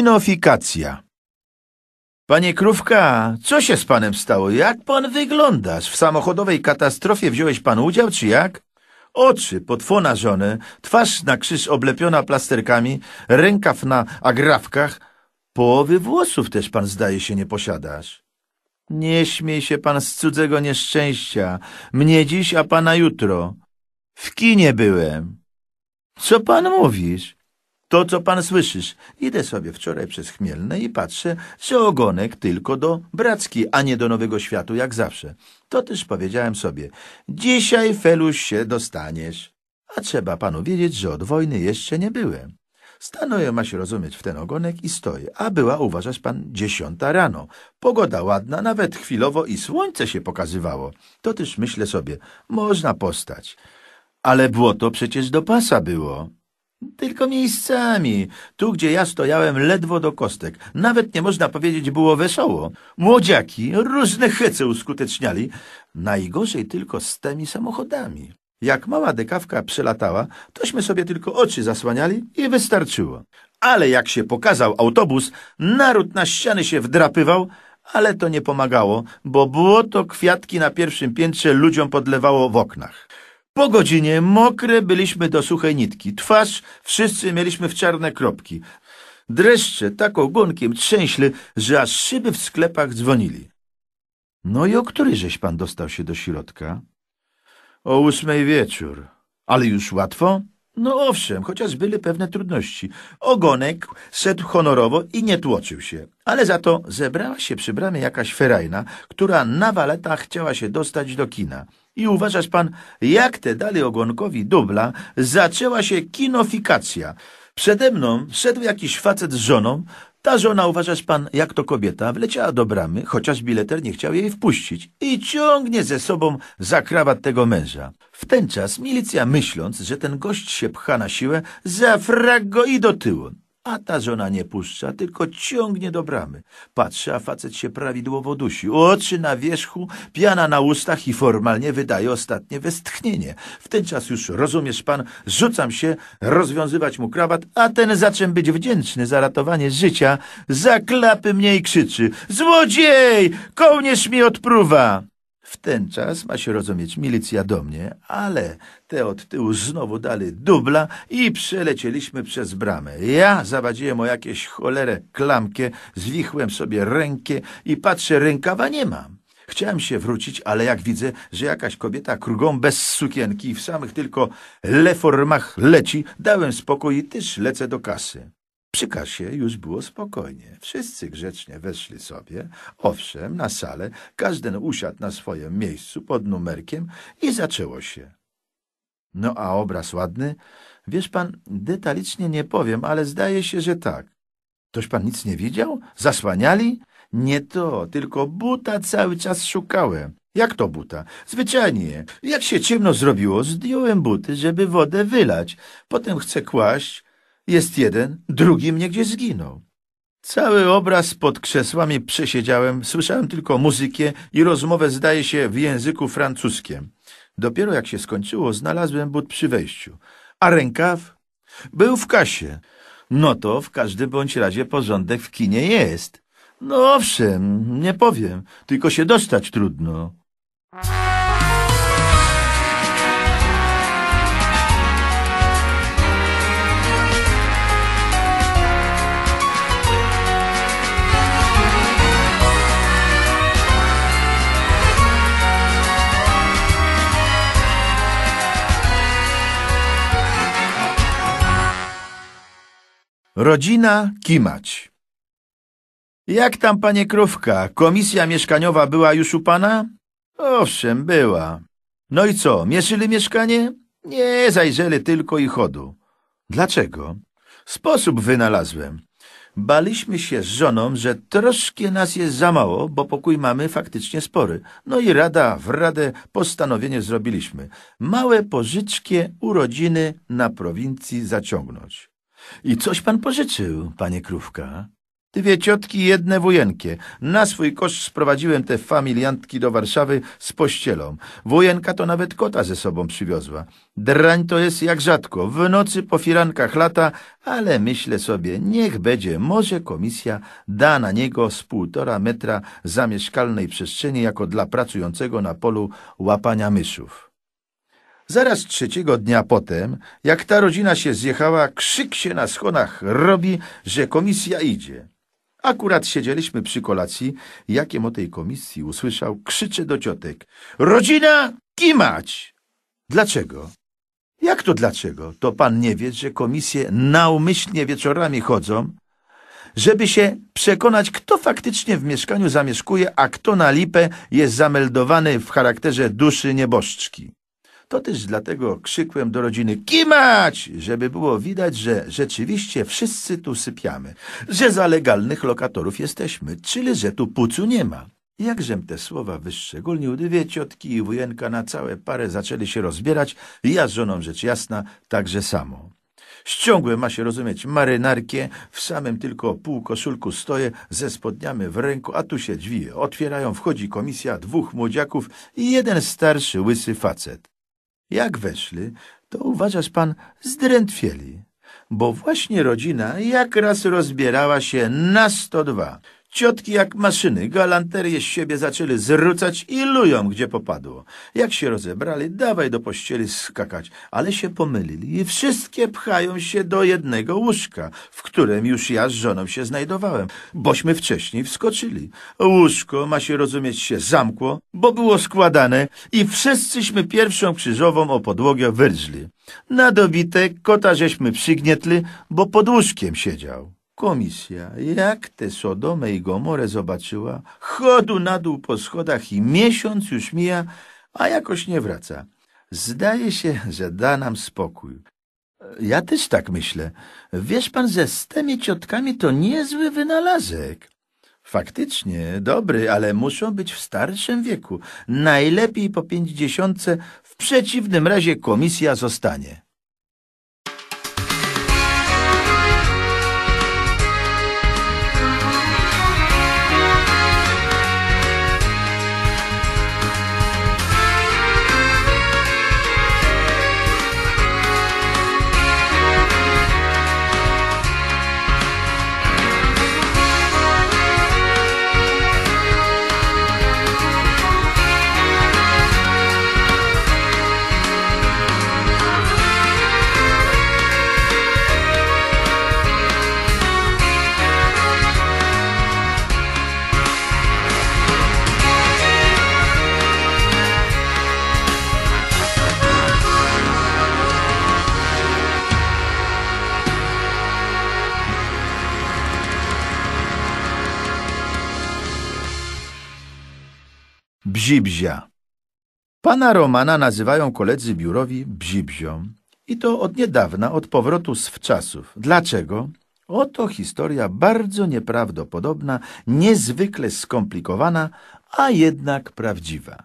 Winofikacja. Panie Krówka, co się z panem stało? Jak pan wyglądasz? W samochodowej katastrofie wziąłeś pan udział, czy jak? Oczy potwona żony, twarz na krzyż oblepiona plasterkami, rękaw na agrafkach. Połowy włosów też pan zdaje się nie posiadasz. Nie śmiej się pan z cudzego nieszczęścia. Mnie dziś, a pana jutro. W kinie byłem. Co pan mówisz? to, co pan słyszysz. Idę sobie wczoraj przez Chmielne i patrzę, że ogonek tylko do Bracki, a nie do Nowego Światu, jak zawsze. To też powiedziałem sobie, dzisiaj, Feluś, się dostaniesz. A trzeba panu wiedzieć, że od wojny jeszcze nie byłem. Stanąłem, ma się rozumieć, w ten ogonek i stoję, a była, uważasz pan, dziesiąta rano. Pogoda ładna, nawet chwilowo i słońce się pokazywało. To też myślę sobie, można postać. Ale błoto przecież do pasa było. Tylko miejscami. Tu, gdzie ja stojałem, ledwo do kostek. Nawet nie można powiedzieć, było wesoło. Młodziaki różne hece uskuteczniali. Najgorzej tylko z tymi samochodami. Jak mała dekawka przelatała, tośmy sobie tylko oczy zasłaniali i wystarczyło. Ale jak się pokazał autobus, naród na ściany się wdrapywał, ale to nie pomagało, bo błoto kwiatki na pierwszym piętrze ludziom podlewało w oknach. Po godzinie mokre byliśmy do suchej nitki. Twarz wszyscy mieliśmy w czarne kropki. Dreszcze tak ogonkiem trzęśli, że aż szyby w sklepach dzwonili. No i o który żeś pan dostał się do środka? O ósmej wieczór. Ale już łatwo? No owszem, chociaż były pewne trudności. Ogonek szedł honorowo i nie tłoczył się. Ale za to zebrała się przy bramie jakaś ferajna, która na waleta chciała się dostać do kina. I uważasz pan, jak te dali ogonkowi dubla, zaczęła się kinofikacja. Przede mną szedł jakiś facet z żoną, ta żona, uważasz pan, jak to kobieta, wleciała do bramy, chociaż bileter nie chciał jej wpuścić i ciągnie ze sobą za krawat tego męża. W ten czas milicja, myśląc, że ten gość się pcha na siłę, zafrag go i do tyłu. A ta żona nie puszcza, tylko ciągnie do bramy. Patrzy, a facet się prawidłowo dusi. Oczy na wierzchu, piana na ustach i formalnie wydaje ostatnie westchnienie. W ten czas już, rozumiesz pan, rzucam się rozwiązywać mu krawat, a ten zaczem być wdzięczny za ratowanie życia, za klapy mnie i krzyczy. Złodziej! Kołnierz mi odpruwa! W ten czas ma się rozumieć milicja do mnie, ale te od tyłu znowu dali dubla i przelecieliśmy przez bramę. Ja zawadziłem o jakieś cholerę klamkę, zwichłem sobie rękę i patrzę, rękawa nie mam. Chciałem się wrócić, ale jak widzę, że jakaś kobieta krugą bez sukienki i w samych tylko leformach leci, dałem spokój i też lecę do kasy. Przy kasie już było spokojnie. Wszyscy grzecznie weszli sobie. Owszem, na salę każdy usiadł na swoim miejscu pod numerkiem i zaczęło się. No a obraz ładny? Wiesz pan, detalicznie nie powiem, ale zdaje się, że tak. Toś pan nic nie widział? Zasłaniali? Nie to, tylko buta cały czas szukałem. Jak to buta? Zwyczajnie. Jak się ciemno zrobiło, zdjąłem buty, żeby wodę wylać. Potem chcę kłaść, jest jeden, drugi mnie gdzieś zginął. Cały obraz pod krzesłami przesiedziałem, słyszałem tylko muzykę i rozmowę zdaje się w języku francuskim. Dopiero jak się skończyło, znalazłem but przy wejściu. A rękaw? Był w kasie. No to w każdym bądź razie porządek w kinie jest. No owszem, nie powiem, tylko się dostać trudno. Rodzina Kimać. Jak tam, panie Krówka, komisja mieszkaniowa była już u pana? Owszem, była. No i co, mieszyli mieszkanie? Nie, zajrzeli tylko i chodu. Dlaczego? Sposób wynalazłem. Baliśmy się z żoną, że troszkę nas jest za mało, bo pokój mamy faktycznie spory. No i rada w radę postanowienie zrobiliśmy. Małe pożyczkie urodziny na prowincji zaciągnąć. I coś pan pożyczył, panie Krówka? Dwie ciotki jedne wujenkie. Na swój koszt sprowadziłem te familiantki do Warszawy z pościelą. Wujenka to nawet kota ze sobą przywiozła. Drań to jest jak rzadko, w nocy po firankach lata, ale myślę sobie, niech będzie, może komisja da na niego z półtora metra zamieszkalnej przestrzeni jako dla pracującego na polu łapania myszów. Zaraz trzeciego dnia potem, jak ta rodzina się zjechała, krzyk się na schonach robi, że komisja idzie. Akurat siedzieliśmy przy kolacji, jakiem o tej komisji usłyszał, krzyczy do ciotek. Rodzina kimać! Dlaczego? Jak to dlaczego? To pan nie wie, że komisje naumyślnie wieczorami chodzą, żeby się przekonać, kto faktycznie w mieszkaniu zamieszkuje, a kto na lipę jest zameldowany w charakterze duszy nieboszczki. To też dlatego krzykłem do rodziny kimać, żeby było widać, że rzeczywiście wszyscy tu sypiamy, że za legalnych lokatorów jesteśmy, czyli że tu pucu nie ma. Jakżem te słowa wyszczególnił, dwie ciotki i wujenka na całe parę zaczęli się rozbierać, ja z żoną rzecz jasna także samo. Ściągłem, ma się rozumieć, marynarkę, w samym tylko pół koszulku stoję, ze spodniami w ręku, a tu się drzwi otwierają, wchodzi komisja dwóch młodziaków i jeden starszy, łysy facet. Jak weszli, to uważasz pan zdrętwieli, bo właśnie rodzina jak raz rozbierała się na sto dwa. Ciotki jak maszyny galanterie z siebie zaczęły zrzucać i lują, gdzie popadło. Jak się rozebrali, dawaj do pościeli skakać, ale się pomylili i wszystkie pchają się do jednego łóżka, w którym już ja z żoną się znajdowałem, bośmy wcześniej wskoczyli. Łóżko, ma się rozumieć, się zamkło, bo było składane i wszyscyśmy pierwszą krzyżową o podłogę wyrżli. Na dobitek kota żeśmy przygnietli, bo pod łóżkiem siedział. Komisja, jak tę Sodomę i Gomorę zobaczyła, chodu na dół po schodach i miesiąc już mija, a jakoś nie wraca. Zdaje się, że da nam spokój. Ja też tak myślę. Wiesz pan, ze tymi ciotkami to niezły wynalazek. Faktycznie, dobry, ale muszą być w starszym wieku. Najlepiej po pięćdziesiątce, w przeciwnym razie komisja zostanie. Bzibzia. Pana Romana nazywają koledzy biurowi Bzibzią i to od niedawna, od powrotu z wczasów. Dlaczego? Oto historia bardzo nieprawdopodobna, niezwykle skomplikowana, a jednak prawdziwa.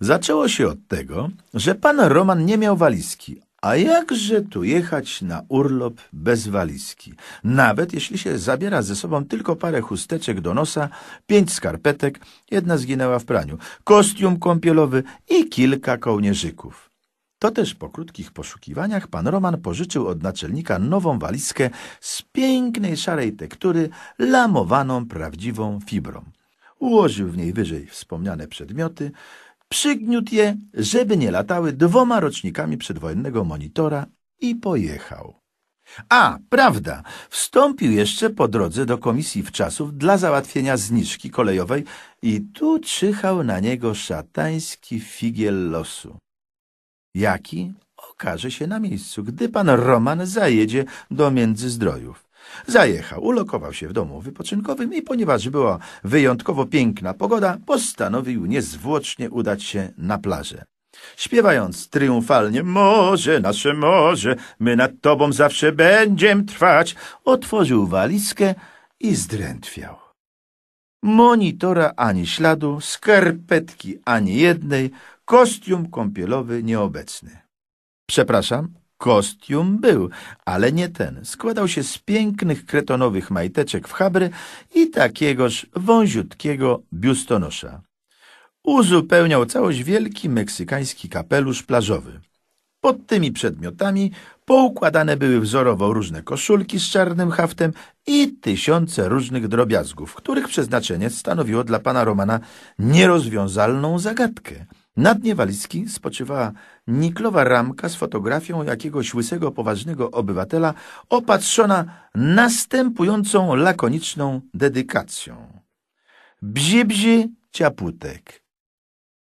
Zaczęło się od tego, że pan Roman nie miał walizki, a jakże tu jechać na urlop bez walizki? Nawet jeśli się zabiera ze sobą tylko parę chusteczek do nosa, pięć skarpetek, jedna zginęła w praniu, kostium kąpielowy i kilka kołnierzyków. To też po krótkich poszukiwaniach pan Roman pożyczył od naczelnika nową walizkę z pięknej szarej tektury, lamowaną prawdziwą fibrą. Ułożył w niej wyżej wspomniane przedmioty, przygniótł je, żeby nie latały dwoma rocznikami przedwojennego monitora i pojechał. A, prawda, wstąpił jeszcze po drodze do komisji wczasów dla załatwienia zniżki kolejowej i tu czyhał na niego szatański figiel losu. Jaki? Okaże się na miejscu, gdy pan Roman zajedzie do Międzyzdrojów. Zajechał, ulokował się w domu wypoczynkowym i ponieważ była wyjątkowo piękna pogoda, postanowił niezwłocznie udać się na plażę. Śpiewając triumfalnie Morze, nasze morze, my nad tobą zawsze będziemy trwać, otworzył walizkę i zdrętwiał. Monitora ani śladu, skarpetki ani jednej, kostium kąpielowy nieobecny. Przepraszam, Kostium był, ale nie ten. Składał się z pięknych kretonowych majteczek w chabry i takiegoż wąziutkiego biustonosza. Uzupełniał całość wielki meksykański kapelusz plażowy. Pod tymi przedmiotami poukładane były wzorowo różne koszulki z czarnym haftem i tysiące różnych drobiazgów, których przeznaczenie stanowiło dla pana Romana nierozwiązalną zagadkę – na dnie walizki spoczywała niklowa ramka z fotografią jakiegoś łysego, poważnego obywatela, opatrzona następującą lakoniczną dedykacją. „Bzibzib ciaputek.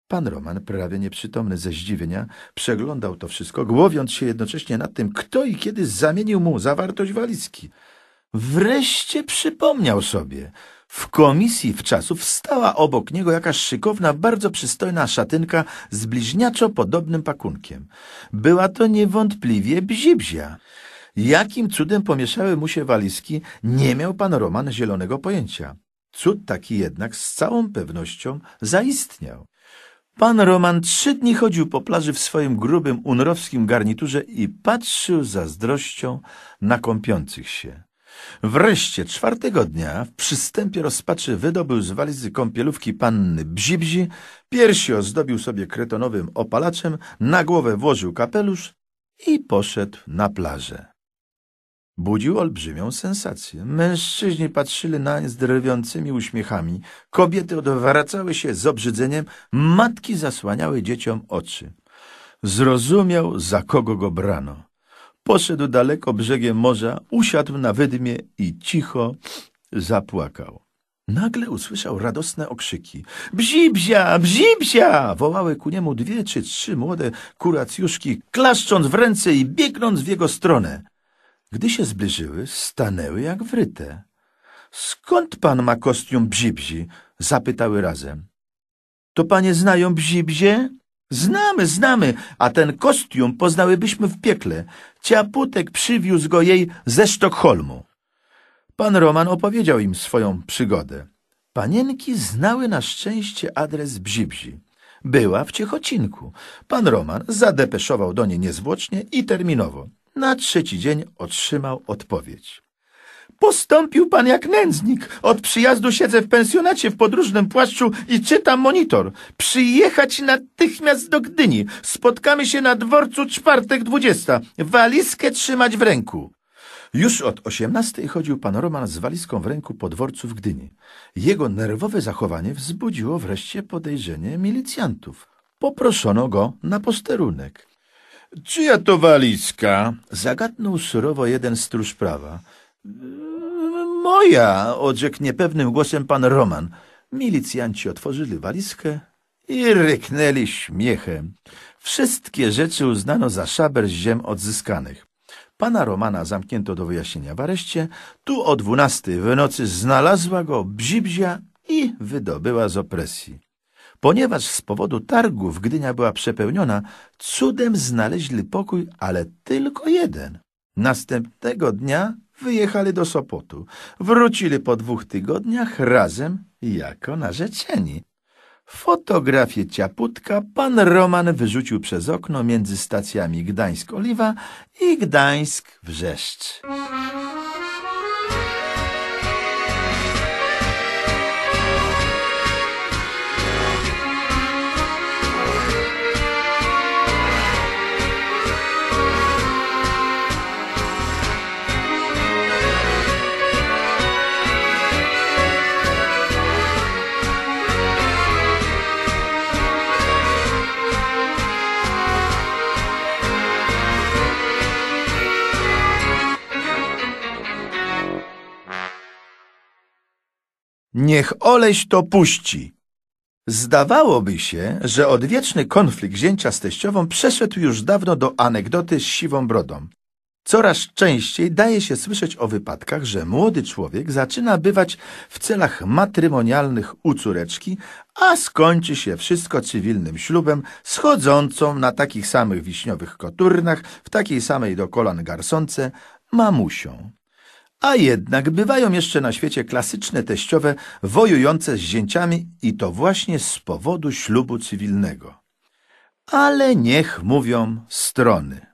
Pan Roman, prawie nieprzytomny ze zdziwienia, przeglądał to wszystko, głowiąc się jednocześnie nad tym, kto i kiedy zamienił mu zawartość walizki. Wreszcie przypomniał sobie – w komisji w czasów stała obok niego jakaś szykowna, bardzo przystojna szatynka z bliźniaczo podobnym pakunkiem. Była to niewątpliwie bzibzia. Jakim cudem pomieszały mu się walizki, nie miał pan Roman zielonego pojęcia. Cud taki jednak z całą pewnością zaistniał. Pan Roman trzy dni chodził po plaży w swoim grubym unrowskim garniturze i patrzył zazdrością na kąpiących się. Wreszcie czwartego dnia w przystępie rozpaczy wydobył z walizy kąpielówki panny Bzibzi, piersi ozdobił sobie kretonowym opalaczem, na głowę włożył kapelusz i poszedł na plażę. Budził olbrzymią sensację. Mężczyźni patrzyli nań z drwiącymi uśmiechami, kobiety odwracały się z obrzydzeniem, matki zasłaniały dzieciom oczy. Zrozumiał, za kogo go brano. Poszedł daleko brzegiem morza, usiadł na wydmie i cicho zapłakał. Nagle usłyszał radosne okrzyki. Bzibzia! Bzibzia! Wołały ku niemu dwie czy trzy młode kuracjuszki, klaszcząc w ręce i biegnąc w jego stronę. Gdy się zbliżyły, stanęły jak wryte. Skąd pan ma kostium bzibzi? zapytały razem. To panie znają bzibzie? Znamy, znamy, a ten kostium poznałybyśmy w piekle. Ciaputek przywiózł go jej ze Sztokholmu. Pan Roman opowiedział im swoją przygodę. Panienki znały na szczęście adres Bzibzi. Była w Ciechocinku. Pan Roman zadepeszował do niej niezwłocznie i terminowo. Na trzeci dzień otrzymał odpowiedź. Postąpił pan jak nędznik. Od przyjazdu siedzę w pensjonacie w podróżnym płaszczu i czytam monitor. Przyjechać natychmiast do Gdyni. Spotkamy się na dworcu czwartek dwudziesta. Walizkę trzymać w ręku. Już od osiemnastej chodził pan Roman z walizką w ręku po dworcu w Gdyni. Jego nerwowe zachowanie wzbudziło wreszcie podejrzenie milicjantów. Poproszono go na posterunek. — Czyja to walizka? — zagadnął surowo jeden stróż prawa moja, odrzekł niepewnym głosem pan Roman. Milicjanci otworzyli walizkę i ryknęli śmiechem. Wszystkie rzeczy uznano za szaber z ziem odzyskanych. Pana Romana zamknięto do wyjaśnienia w areszcie. Tu o dwunastej w nocy znalazła go bzibzia i wydobyła z opresji. Ponieważ z powodu targów Gdynia była przepełniona, cudem znaleźli pokój, ale tylko jeden. Następnego dnia wyjechali do Sopotu. Wrócili po dwóch tygodniach razem jako narzeczeni. Fotografię ciaputka pan Roman wyrzucił przez okno między stacjami Gdańsk-Oliwa i Gdańsk-Wrzeszcz. Niech oleś to puści. Zdawałoby się, że odwieczny konflikt zięcia z teściową przeszedł już dawno do anegdoty z siwą brodą. Coraz częściej daje się słyszeć o wypadkach, że młody człowiek zaczyna bywać w celach matrymonialnych u córeczki, a skończy się wszystko cywilnym ślubem, schodzącą na takich samych wiśniowych koturnach, w takiej samej do kolan garsonce, mamusią. A jednak bywają jeszcze na świecie klasyczne teściowe wojujące z zięciami i to właśnie z powodu ślubu cywilnego. Ale niech mówią strony.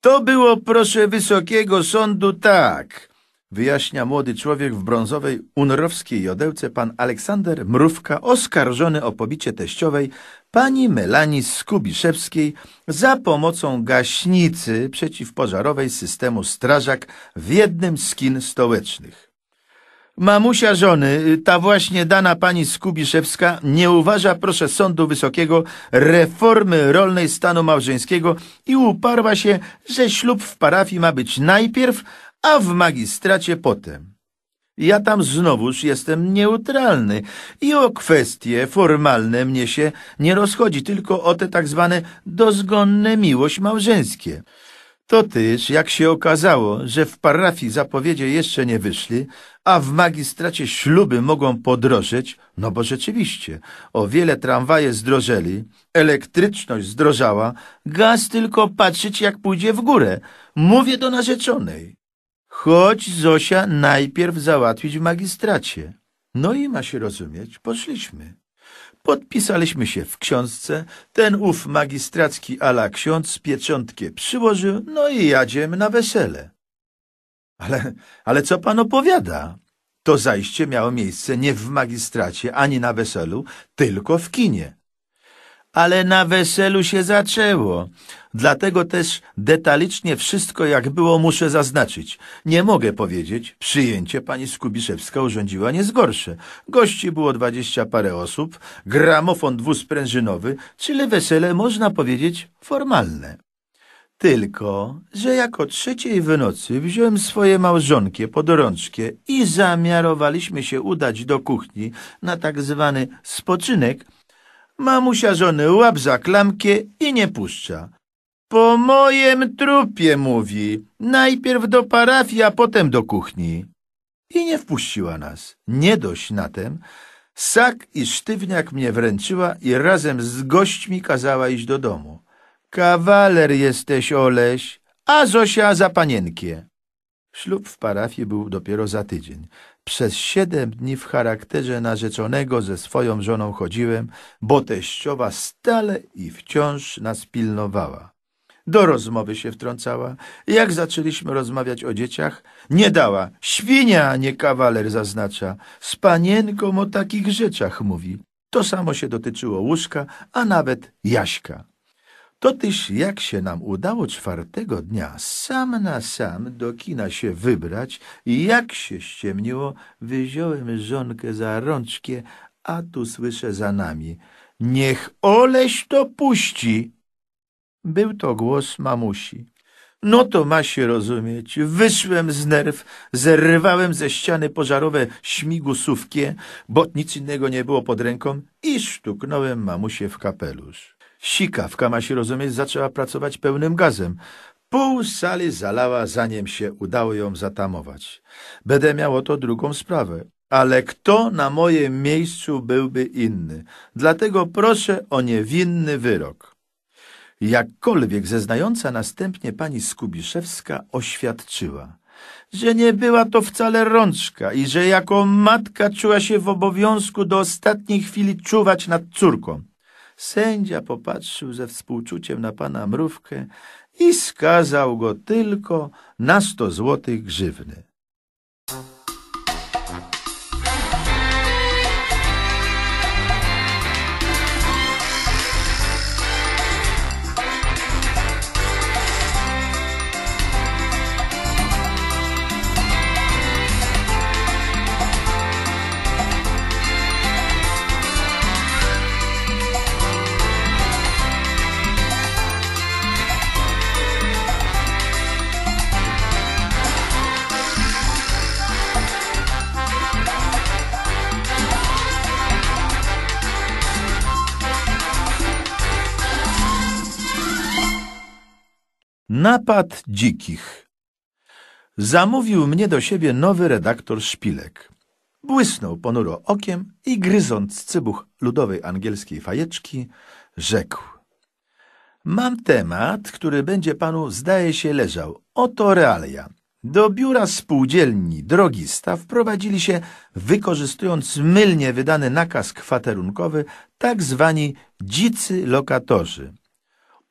To było, proszę wysokiego sądu, tak, wyjaśnia młody człowiek w brązowej unrowskiej jodełce pan Aleksander Mrówka, oskarżony o pobicie teściowej pani Melani Skubiszewskiej za pomocą gaśnicy przeciwpożarowej systemu strażak w jednym z kin stołecznych. Mamusia żony, ta właśnie dana pani Skubiszewska, nie uważa, proszę Sądu Wysokiego, reformy rolnej stanu małżeńskiego i uparła się, że ślub w parafii ma być najpierw, a w magistracie potem. Ja tam znowuż jestem neutralny i o kwestie formalne mnie się nie rozchodzi, tylko o te tak zwane dozgonne miłość małżeńskie. To też, jak się okazało, że w parafii zapowiedzie jeszcze nie wyszli, a w magistracie śluby mogą podrożeć, no bo rzeczywiście, o wiele tramwaje zdrożeli, elektryczność zdrożała, gaz tylko patrzeć jak pójdzie w górę. Mówię do narzeczonej. Choć Zosia, najpierw załatwić w magistracie. No i ma się rozumieć, poszliśmy. Podpisaliśmy się w książce, ten ów magistracki ala ksiądz pieczątkę przyłożył, no i jadziemy na wesele. Ale, ale co pan opowiada? To zajście miało miejsce nie w magistracie ani na weselu, tylko w kinie ale na weselu się zaczęło. Dlatego też detalicznie wszystko jak było muszę zaznaczyć. Nie mogę powiedzieć, przyjęcie pani Skubiszewska urządziła nie zgorsze. Gości było dwadzieścia parę osób, gramofon dwusprężynowy, czyli wesele można powiedzieć formalne. Tylko, że jako trzeciej w nocy wziąłem swoje małżonkie pod rączkę i zamiarowaliśmy się udać do kuchni na tak zwany spoczynek, Mamusia żony łap za klamkę i nie puszcza. Po mojem trupie, mówi. Najpierw do parafii, a potem do kuchni. I nie wpuściła nas. Nie dość na tem. Sak i sztywniak mnie wręczyła i razem z gośćmi kazała iść do domu. Kawaler jesteś, Oleś, a Zosia za panienkie. Ślub w parafii był dopiero za tydzień. Przez siedem dni w charakterze narzeczonego ze swoją żoną chodziłem, bo teściowa stale i wciąż nas pilnowała. Do rozmowy się wtrącała. Jak zaczęliśmy rozmawiać o dzieciach, nie dała. Świnia, a nie kawaler, zaznacza. Z panienką o takich rzeczach mówi. To samo się dotyczyło łóżka, a nawet Jaśka. Totyż jak się nam udało czwartego dnia sam na sam do kina się wybrać, jak się ściemniło, wyziąłem żonkę za rączkę, a tu słyszę za nami. Niech oleś to puści! Był to głos mamusi. No to ma się rozumieć. Wyszłem z nerw, zerwałem ze ściany pożarowe śmigusówkie, bo nic innego nie było pod ręką i sztuknąłem mamusie w kapelusz. Sikawka, ma się rozumieć, zaczęła pracować pełnym gazem. Pół sali zalała, zanim się udało ją zatamować. Będę miał to drugą sprawę. Ale kto na moim miejscu byłby inny? Dlatego proszę o niewinny wyrok. Jakkolwiek zeznająca następnie pani Skubiszewska oświadczyła, że nie była to wcale rączka i że jako matka czuła się w obowiązku do ostatniej chwili czuwać nad córką. Sędzia popatrzył ze współczuciem na pana mrówkę i skazał go tylko na sto złotych grzywny. Napad dzikich. Zamówił mnie do siebie nowy redaktor Szpilek. Błysnął ponuro okiem i gryząc cybuch ludowej angielskiej fajeczki, rzekł. Mam temat, który będzie panu, zdaje się, leżał. Oto realia. Do biura spółdzielni drogista wprowadzili się, wykorzystując mylnie wydany nakaz kwaterunkowy, tak zwani dzicy lokatorzy.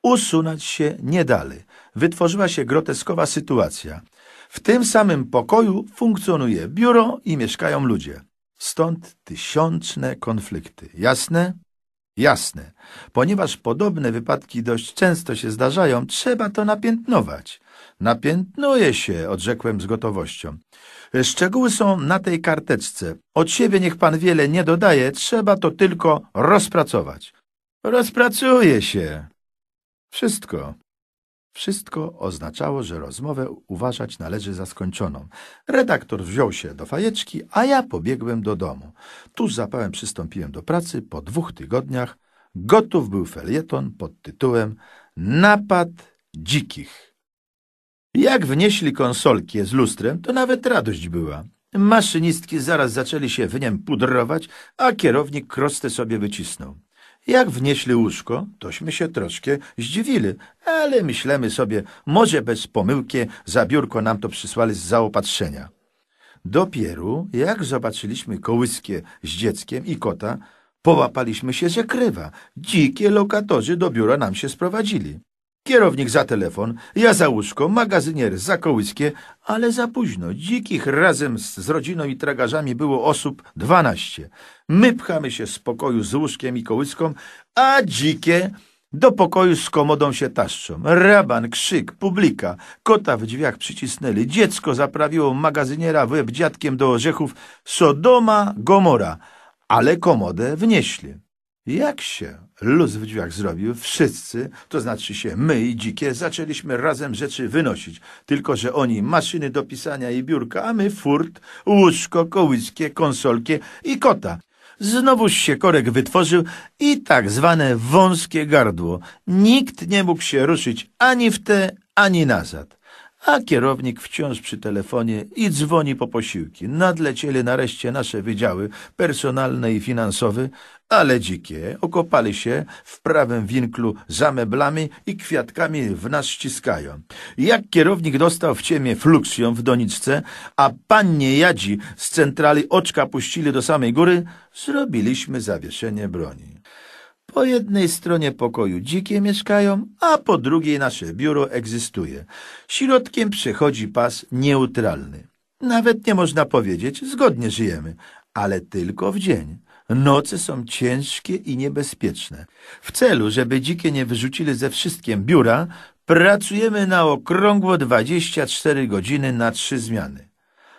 Usunąć się nie dali wytworzyła się groteskowa sytuacja. W tym samym pokoju funkcjonuje biuro i mieszkają ludzie. Stąd tysiączne konflikty. Jasne? Jasne. Ponieważ podobne wypadki dość często się zdarzają, trzeba to napiętnować. Napiętnuje się, odrzekłem z gotowością. Szczegóły są na tej karteczce. Od siebie niech pan wiele nie dodaje, trzeba to tylko rozpracować. Rozpracuje się. Wszystko. Wszystko oznaczało, że rozmowę uważać należy za skończoną. Redaktor wziął się do fajeczki, a ja pobiegłem do domu. Tuż zapałem przystąpiłem do pracy. Po dwóch tygodniach gotów był felieton pod tytułem Napad dzikich. Jak wnieśli konsolkię z lustrem, to nawet radość była. Maszynistki zaraz zaczęli się w niem pudrować, a kierownik krostę sobie wycisnął. Jak wnieśli łóżko, tośmy się troszkę zdziwili, ale myślemy sobie, może bez pomyłki za biurko nam to przysłali z zaopatrzenia. Dopiero jak zobaczyliśmy kołyskie z dzieckiem i kota, połapaliśmy się, że krywa. Dzikie lokatorzy do biura nam się sprowadzili. Kierownik za telefon, ja za łóżko, magazynier za kołyskie, ale za późno. Dzikich razem z, z rodziną i tragarzami było osób dwanaście. My pchamy się z pokoju z łóżkiem i kołyską, a dzikie... Do pokoju z komodą się taszczą. Raban, krzyk, publika. Kota w drzwiach przycisnęli. Dziecko zaprawiło magazyniera w łeb dziadkiem do orzechów. Sodoma, Gomora. Ale komodę wnieśli. Jak się? luz w drzwiach zrobił, wszyscy, to znaczy się my i dzikie, zaczęliśmy razem rzeczy wynosić. Tylko, że oni maszyny do pisania i biurka, a my furt, łóżko, kołyskie, konsolkie i kota. Znowuż się korek wytworzył i tak zwane wąskie gardło. Nikt nie mógł się ruszyć ani w te, ani nazad. A kierownik wciąż przy telefonie i dzwoni po posiłki. Nadlecieli nareszcie nasze wydziały, personalne i finansowe ale dzikie, okopali się w prawym winklu za meblami i kwiatkami w nas ściskają. Jak kierownik dostał w ciemię fluksją w doniczce, a pannie Jadzi z centrali oczka puścili do samej góry, zrobiliśmy zawieszenie broni. Po jednej stronie pokoju dzikie mieszkają, a po drugiej nasze biuro egzystuje. Środkiem przechodzi pas neutralny. Nawet nie można powiedzieć, zgodnie żyjemy, ale tylko w dzień. Noce są ciężkie i niebezpieczne. W celu, żeby dzikie nie wyrzucili ze wszystkim biura, pracujemy na okrągło 24 godziny na trzy zmiany.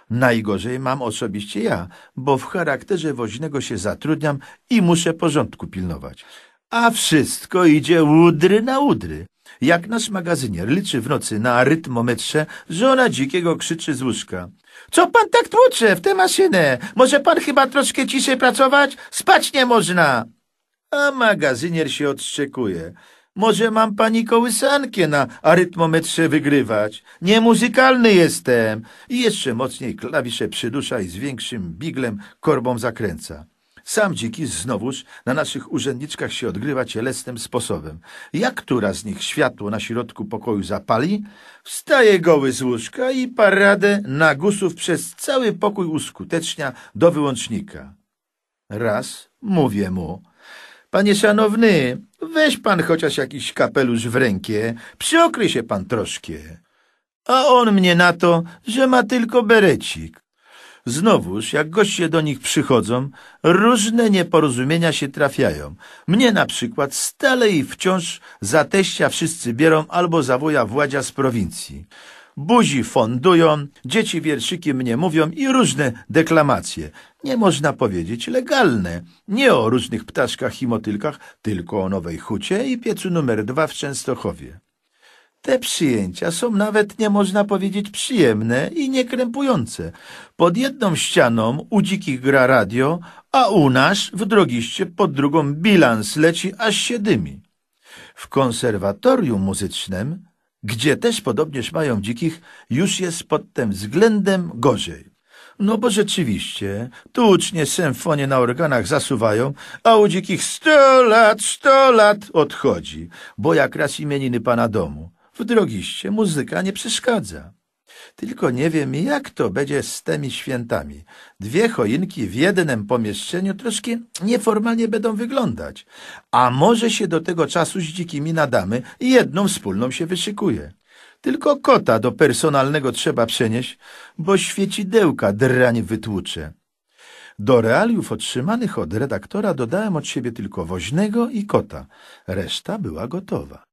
Najgorzej mam osobiście ja, bo w charakterze woźnego się zatrudniam i muszę porządku pilnować. A wszystko idzie udry na udry. Jak nasz magazynier liczy w nocy na rytmometrze, żona dzikiego krzyczy z łóżka. Co pan tak tłucze w tę maszynę? Może pan chyba troszkę ciszej pracować? Spać nie można! A magazynier się odszczekuje. Może mam pani kołysankę na arytmometrze wygrywać? Niemuzykalny jestem! I jeszcze mocniej klawisze przydusza i z większym biglem korbą zakręca. Sam dziki znowuż na naszych urzędniczkach się odgrywa cielesnym sposobem. Jak która z nich światło na środku pokoju zapali, wstaje goły z łóżka i paradę nagusów przez cały pokój uskutecznia do wyłącznika. Raz mówię mu, panie szanowny, weź pan chociaż jakiś kapelusz w rękę, przyokryj się pan troszkę. A on mnie na to, że ma tylko berecik. Znowuż, jak goście do nich przychodzą, różne nieporozumienia się trafiają. Mnie na przykład stale i wciąż za teścia wszyscy biorą albo za wuja władzia z prowincji. Buzi fondują, dzieci wierszyki mnie mówią i różne deklamacje. Nie można powiedzieć legalne. Nie o różnych ptaszkach i motylkach, tylko o nowej hucie i piecu numer dwa w Częstochowie. Te przyjęcia są nawet, nie można powiedzieć, przyjemne i niekrępujące. Pod jedną ścianą u dzikich gra radio, a u nas w drogiście pod drugą bilans leci aż siedmi. W konserwatorium muzycznym, gdzie też podobnież mają dzikich, już jest pod tym względem gorzej. No bo rzeczywiście, tu ucznie symfonie na organach zasuwają, a u dzikich sto lat, sto lat odchodzi, bo jak raz imieniny pana domu. W drogiście muzyka nie przeszkadza. Tylko nie wiem, jak to będzie z tymi świętami. Dwie choinki w jednym pomieszczeniu troszkę nieformalnie będą wyglądać. A może się do tego czasu z dzikimi nadamy i jedną wspólną się wyszykuje. Tylko kota do personalnego trzeba przenieść, bo świecidełka drań wytłucze. Do realiów otrzymanych od redaktora dodałem od siebie tylko woźnego i kota. Reszta była gotowa.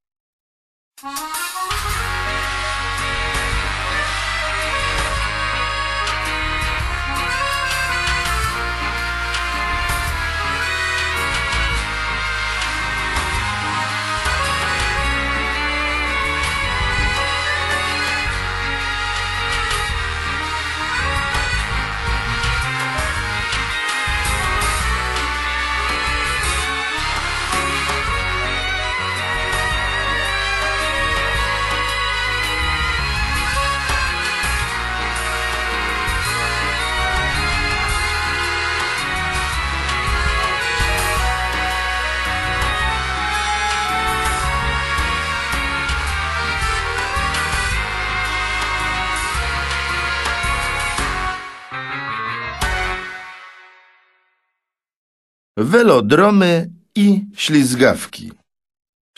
Welodromy i ślizgawki.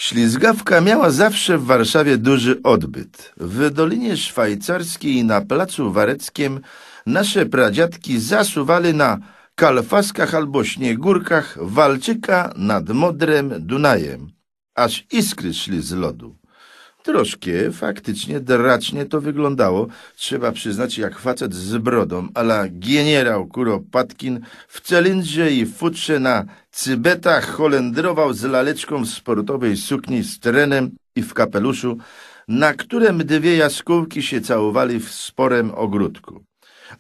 Ślizgawka miała zawsze w Warszawie duży odbyt. W Dolinie Szwajcarskiej na Placu Wareckiem nasze pradziadki zasuwali na kalfaskach albo śniegórkach walczyka nad Modrem Dunajem, aż iskry szli z lodu. Troszkę, faktycznie, dracznie to wyglądało. Trzeba przyznać, jak facet z brodą, ala generał Kuropatkin w cylindrze i futrze na cybetach holendrował z laleczką w sportowej sukni z trenem i w kapeluszu, na którym dwie jaskółki się całowali w sporem ogródku.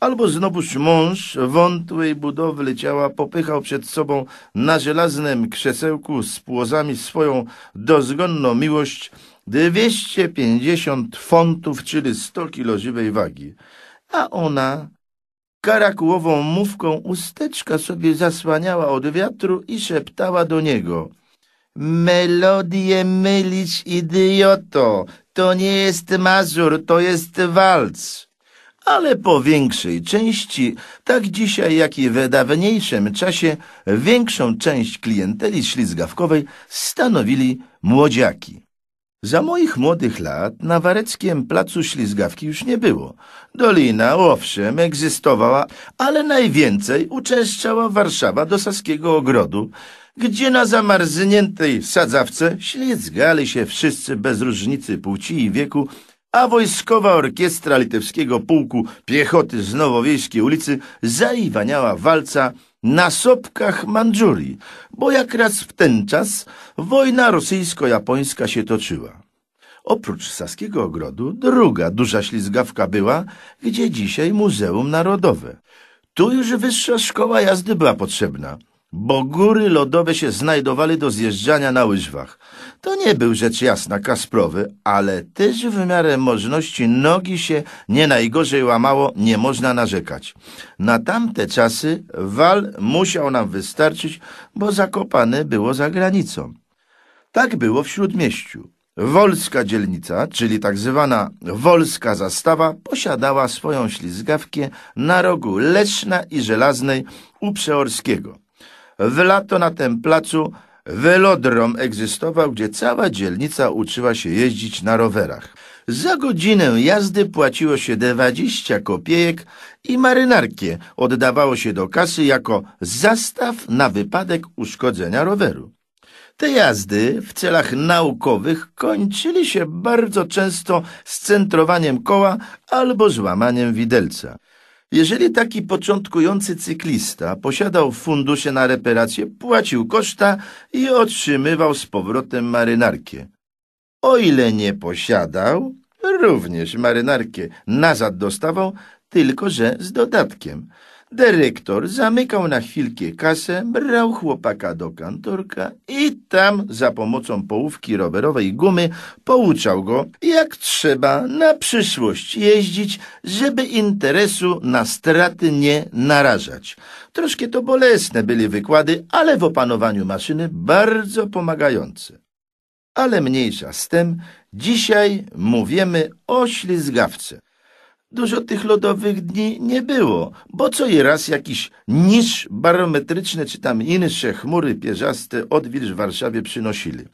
Albo znowuż mąż wątłej budowy ciała popychał przed sobą na żelaznym krzesełku z płozami swoją dozgonną miłość – 250 fontów, czyli 100 kilo żywej wagi. A ona karakułową mówką usteczka sobie zasłaniała od wiatru i szeptała do niego. Melodię mylić, idioto! To nie jest mazur, to jest walc. Ale po większej części, tak dzisiaj jak i w dawniejszym czasie, większą część klienteli ślizgawkowej stanowili młodziaki. Za moich młodych lat na Wareckiem Placu Ślizgawki już nie było. Dolina, owszem, egzystowała, ale najwięcej uczęszczała Warszawa do Saskiego Ogrodu, gdzie na zamarzniętej sadzawce ślizgali się wszyscy bez różnicy płci i wieku, a Wojskowa Orkiestra Litewskiego Pułku Piechoty z Nowowiejskiej ulicy zaiwaniała walca na sopkach Mandżurii, bo jak raz w ten czas wojna rosyjsko-japońska się toczyła. Oprócz Saskiego Ogrodu druga duża ślizgawka była, gdzie dzisiaj Muzeum Narodowe. Tu już wyższa szkoła jazdy była potrzebna – bo góry lodowe się znajdowały do zjeżdżania na łyżwach. To nie był rzecz jasna Kasprowy, ale też w miarę możności nogi się nie najgorzej łamało, nie można narzekać. Na tamte czasy wal musiał nam wystarczyć, bo zakopane było za granicą. Tak było w Śródmieściu. Wolska dzielnica, czyli tak zwana Wolska Zastawa, posiadała swoją ślizgawkę na rogu Leczna i Żelaznej u Przeorskiego. W lato na tym placu Velodrom egzystował, gdzie cała dzielnica uczyła się jeździć na rowerach. Za godzinę jazdy płaciło się 20 kopiejek i marynarkie oddawało się do kasy jako zastaw na wypadek uszkodzenia roweru. Te jazdy w celach naukowych kończyli się bardzo często scentrowaniem koła albo złamaniem widelca. Jeżeli taki początkujący cyklista posiadał fundusze na reperację, płacił koszta i otrzymywał z powrotem marynarkę. O ile nie posiadał, również marynarkę nazad dostawał, tylko że z dodatkiem. Dyrektor zamykał na chwilkę kasę, brał chłopaka do kantorka i tam za pomocą połówki rowerowej gumy pouczał go, jak trzeba na przyszłość jeździć, żeby interesu na straty nie narażać. Troszkę to bolesne byli wykłady, ale w opanowaniu maszyny bardzo pomagające. Ale mniejsza z tym, dzisiaj mówimy o ślizgawce. Dużo tych lodowych dni nie było, bo co i raz jakiś niż barometryczny czy tam insze chmury pierzaste odwilż w Warszawie przynosili.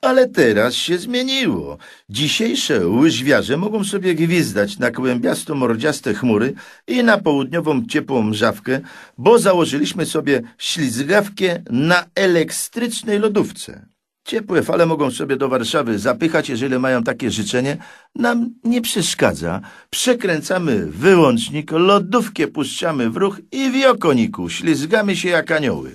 Ale teraz się zmieniło. Dzisiejsze łyżwiarze mogą sobie gwizdać na kłębiasto-mordziaste chmury i na południową ciepłą mrzawkę, bo założyliśmy sobie ślizgawkę na elektrycznej lodówce. Ciepłe fale mogą sobie do Warszawy zapychać, jeżeli mają takie życzenie. Nam nie przeszkadza. Przekręcamy wyłącznik, lodówkę puszczamy w ruch i w jokoniku ślizgamy się jak anioły.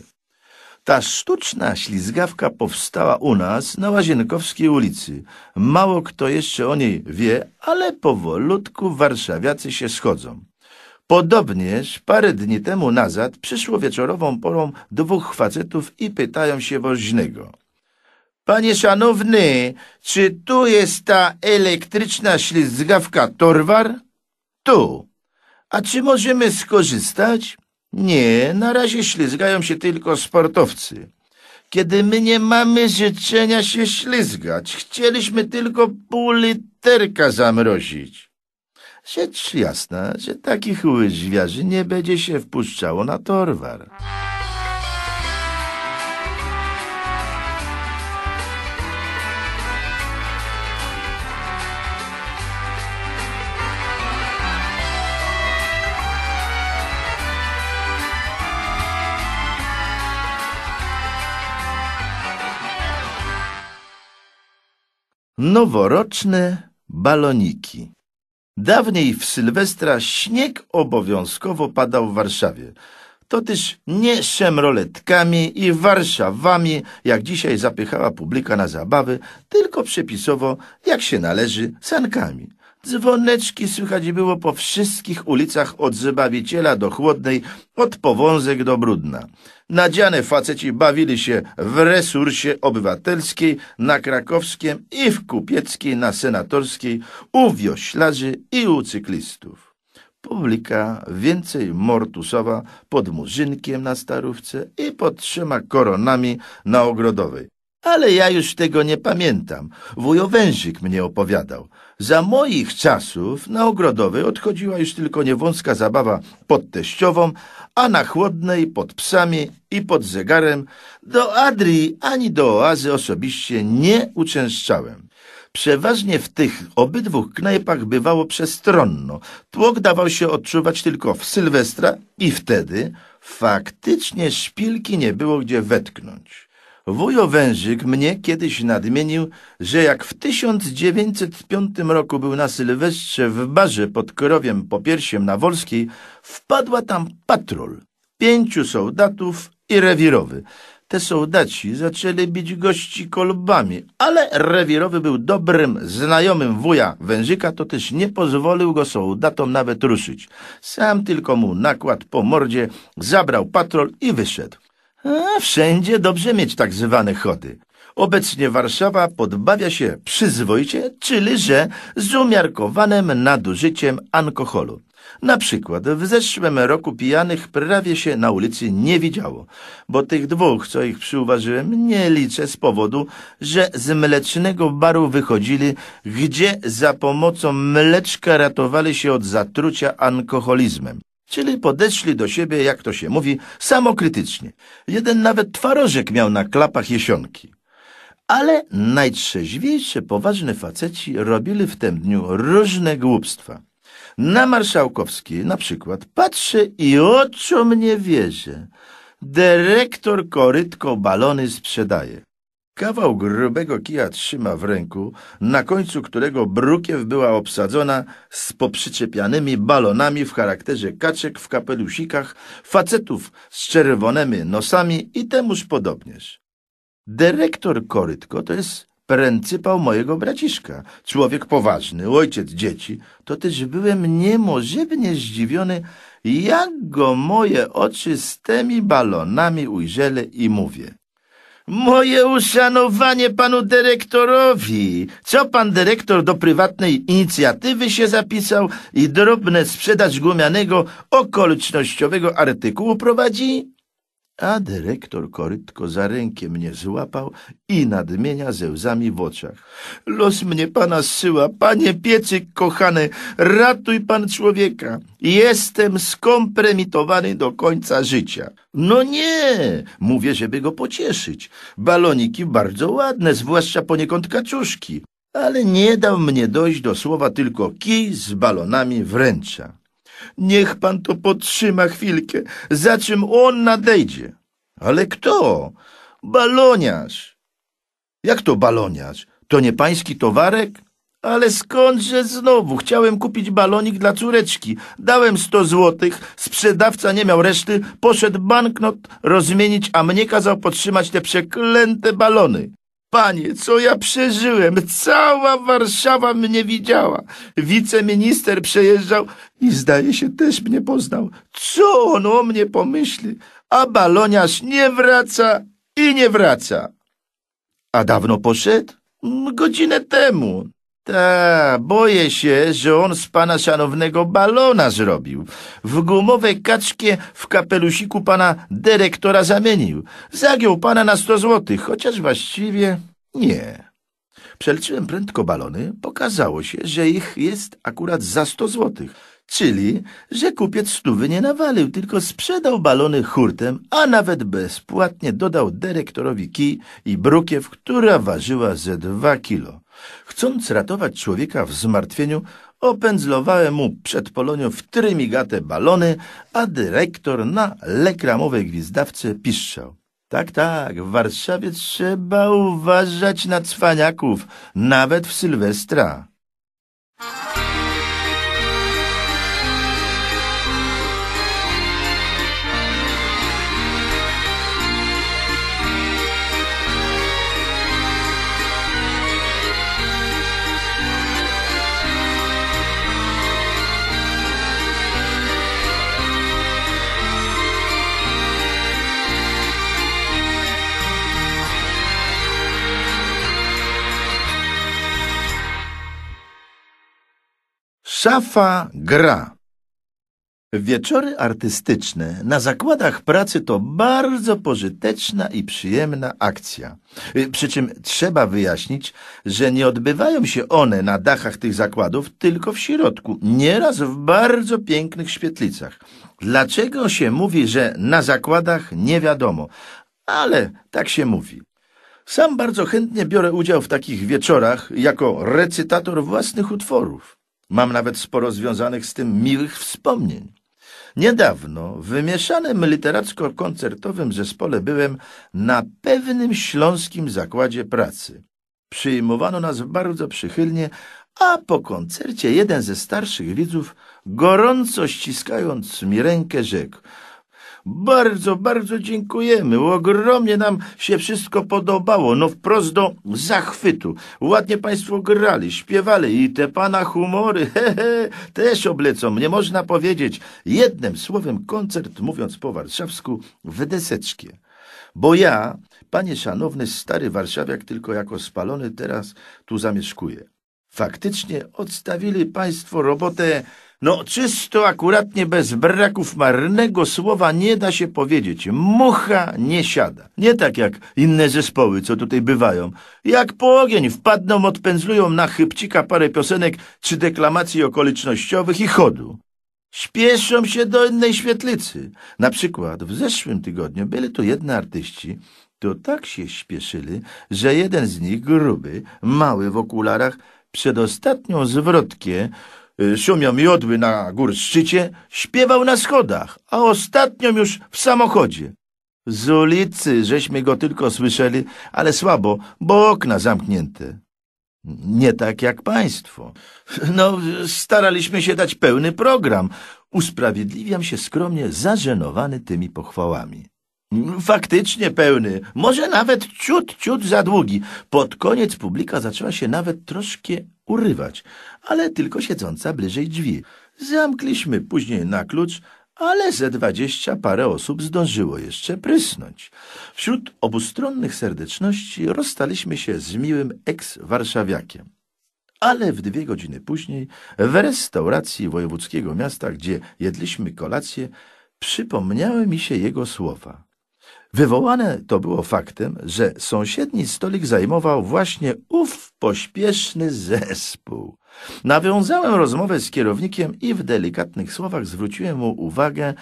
Ta sztuczna ślizgawka powstała u nas na Łazienkowskiej ulicy. Mało kto jeszcze o niej wie, ale powolutku warszawiacy się schodzą. Podobnież parę dni temu nazad przyszło wieczorową porą dwóch facetów i pytają się woźnego. Panie szanowny, czy tu jest ta elektryczna ślizgawka Torwar? Tu. A czy możemy skorzystać? Nie, na razie ślizgają się tylko sportowcy. Kiedy my nie mamy życzenia się ślizgać, chcieliśmy tylko pół literka zamrozić. Rzecz jasna, że takich łyżwiarzy nie będzie się wpuszczało na Torwar. Noworoczne baloniki. Dawniej w Sylwestra śnieg obowiązkowo padał w Warszawie. To też nie szemroletkami i Warszawami, jak dzisiaj zapychała publika na zabawy, tylko przepisowo, jak się należy, sankami. Dzwoneczki słychać było po wszystkich ulicach od Zbawiciela do Chłodnej, od Powązek do Brudna. Nadziane faceci bawili się w resursie obywatelskiej, na krakowskiem i w kupieckiej, na senatorskiej, u wioślarzy i u cyklistów. Publika więcej mortusowa pod murzynkiem na Starówce i pod trzema koronami na Ogrodowej. Ale ja już tego nie pamiętam. Wujo Wężyk mnie opowiadał. Za moich czasów na ogrodowej odchodziła już tylko niewąska zabawa pod teściową, a na chłodnej pod psami i pod zegarem do Adrii ani do oazy osobiście nie uczęszczałem. Przeważnie w tych obydwu knajpach bywało przestronno. Tłok dawał się odczuwać tylko w Sylwestra i wtedy faktycznie szpilki nie było gdzie wetknąć. Wujo Wężyk mnie kiedyś nadmienił, że jak w 1905 roku był na Sylwestrze w barze pod Krowiem Popiersiem na Wolskiej, wpadła tam patrol pięciu soldatów i rewirowy. Te soldaci zaczęli bić gości kolbami, ale rewirowy był dobrym znajomym wuja Wężyka, to też nie pozwolił go soldatom nawet ruszyć. Sam tylko mu nakład po mordzie, zabrał patrol i wyszedł. A wszędzie dobrze mieć tak zwane chody. Obecnie Warszawa podbawia się przyzwoicie, czyli że z umiarkowanym nadużyciem alkoholu. Na przykład w zeszłym roku pijanych prawie się na ulicy nie widziało, bo tych dwóch, co ich przyuważyłem, nie liczę z powodu, że z mlecznego baru wychodzili, gdzie za pomocą mleczka ratowali się od zatrucia alkoholizmem. Czyli podeszli do siebie, jak to się mówi, samokrytycznie. Jeden nawet twarożek miał na klapach jesionki. Ale najtrzeźwiejsze, poważne faceci robili w tym dniu różne głupstwa. Na Marszałkowskiej na przykład patrzę i oczu mnie wierzę. Dyrektor korytko balony sprzedaje. Kawał grubego kija trzyma w ręku, na końcu którego brukiew była obsadzona z poprzyczepianymi balonami w charakterze kaczek w kapelusikach, facetów z czerwonymi nosami i temuż podobnież. Dyrektor Korytko to jest pryncypał mojego braciszka, człowiek poważny, ojciec dzieci, to też byłem niemożebnie zdziwiony, jak go moje oczy z tymi balonami ujrzeli i mówię. Moje uszanowanie panu dyrektorowi. Co pan dyrektor do prywatnej inicjatywy się zapisał i drobne sprzedaż gumianego okolicznościowego artykułu prowadzi? A dyrektor korytko za rękę mnie złapał i nadmienia ze łzami w oczach. Los mnie pana zsyła, panie piecyk kochany, ratuj pan człowieka. Jestem skompromitowany do końca życia. No nie, mówię, żeby go pocieszyć. Baloniki bardzo ładne, zwłaszcza poniekąd kaczuszki. Ale nie dał mnie dojść do słowa tylko kij z balonami wręcza. Niech pan to podtrzyma chwilkę, za czym on nadejdzie. Ale kto? Baloniarz. Jak to baloniarz? To nie pański towarek? Ale skądże znowu? Chciałem kupić balonik dla córeczki. Dałem sto złotych, sprzedawca nie miał reszty, poszedł banknot rozmienić, a mnie kazał podtrzymać te przeklęte balony. Panie, co ja przeżyłem? Cała Warszawa mnie widziała. Wiceminister przejeżdżał i zdaje się też mnie poznał. Co on o mnie pomyśli? A baloniarz nie wraca i nie wraca. A dawno poszedł? Godzinę temu. Ta, boję się, że on z pana szanownego balona zrobił. W gumowe kaczkie w kapelusiku pana dyrektora zamienił. Zagiął pana na sto złotych, chociaż właściwie nie. Przeliczyłem prędko balony, pokazało się, że ich jest akurat za sto złotych. Czyli, że kupiec stówy nie nawalił, tylko sprzedał balony hurtem, a nawet bezpłatnie dodał dyrektorowi kij i brukiew, która ważyła ze dwa kilo. Chcąc ratować człowieka w zmartwieniu, opędzlowałem mu przed polonią w trymigate balony, a dyrektor na lekramowej gwizdawce piszczał. Tak, tak, w Warszawie trzeba uważać na cwaniaków, nawet w Sylwestra. Szafa gra. Wieczory artystyczne na zakładach pracy to bardzo pożyteczna i przyjemna akcja. Y, przy czym trzeba wyjaśnić, że nie odbywają się one na dachach tych zakładów, tylko w środku, nieraz w bardzo pięknych świetlicach. Dlaczego się mówi, że na zakładach nie wiadomo, ale tak się mówi. Sam bardzo chętnie biorę udział w takich wieczorach jako recytator własnych utworów. Mam nawet sporo związanych z tym miłych wspomnień. Niedawno w wymieszanym literacko-koncertowym zespole byłem na pewnym śląskim zakładzie pracy. Przyjmowano nas bardzo przychylnie, a po koncercie jeden ze starszych widzów, gorąco ściskając mi rękę, rzekł – bardzo, bardzo dziękujemy. Ogromnie nam się wszystko podobało. No wprost do zachwytu. Ładnie Państwo grali, śpiewali i te Pana humory he, he, też oblecą. Nie można powiedzieć. Jednym słowem koncert, mówiąc po warszawsku, w deseczkie. Bo ja, panie szanowny, stary warszawiak, tylko jako spalony teraz tu zamieszkuję. Faktycznie odstawili Państwo robotę no czysto akuratnie bez braków marnego słowa nie da się powiedzieć. Mucha nie siada. Nie tak jak inne zespoły, co tutaj bywają. Jak po ogień wpadną, odpędzlują na chybcika parę piosenek czy deklamacji okolicznościowych i chodu. Śpieszą się do innej świetlicy. Na przykład w zeszłym tygodniu byli tu jedni artyści, to tak się śpieszyli, że jeden z nich, gruby, mały w okularach, przed ostatnią zwrotkę Y, szumią miodły na gór szczycie, śpiewał na schodach, a ostatnio już w samochodzie. Z ulicy żeśmy go tylko słyszeli, ale słabo, bo okna zamknięte. Nie tak jak państwo. No, staraliśmy się dać pełny program. Usprawiedliwiam się skromnie, zażenowany tymi pochwałami. Faktycznie pełny, może nawet ciut, ciut za długi. Pod koniec publika zaczęła się nawet troszkę urywać, ale tylko siedząca bliżej drzwi. Zamkliśmy później na klucz, ale ze dwadzieścia parę osób zdążyło jeszcze prysnąć. Wśród obustronnych serdeczności rozstaliśmy się z miłym eks-warszawiakiem. Ale w dwie godziny później w restauracji wojewódzkiego miasta, gdzie jedliśmy kolację, przypomniały mi się jego słowa. Wywołane to było faktem, że sąsiedni stolik zajmował właśnie ów pośpieszny zespół. Nawiązałem rozmowę z kierownikiem i w delikatnych słowach zwróciłem mu uwagę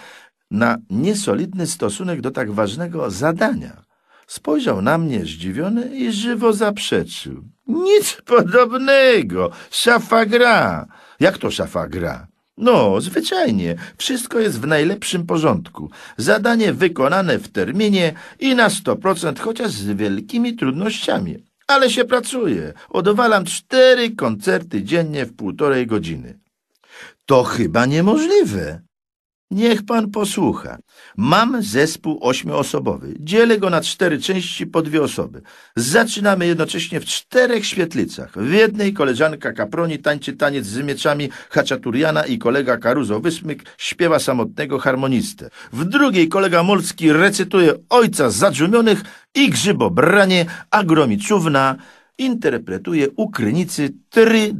na niesolidny stosunek do tak ważnego zadania. Spojrzał na mnie zdziwiony i żywo zaprzeczył. Nic podobnego! Szafa gra! Jak to szafa gra? No, zwyczajnie. Wszystko jest w najlepszym porządku. Zadanie wykonane w terminie i na 100%, chociaż z wielkimi trudnościami. Ale się pracuje. Odowalam cztery koncerty dziennie w półtorej godziny. To chyba niemożliwe. Niech pan posłucha. Mam zespół ośmioosobowy. Dzielę go na cztery części po dwie osoby. Zaczynamy jednocześnie w czterech świetlicach. W jednej koleżanka Kaproni tańczy taniec z mieczami Haczaturiana i kolega Karuzo Wysmyk śpiewa samotnego harmonistę. W drugiej kolega Molski recytuje Ojca Zadrzumionych i Grzybobranie Agromiczówna interpretuje u krynicy Try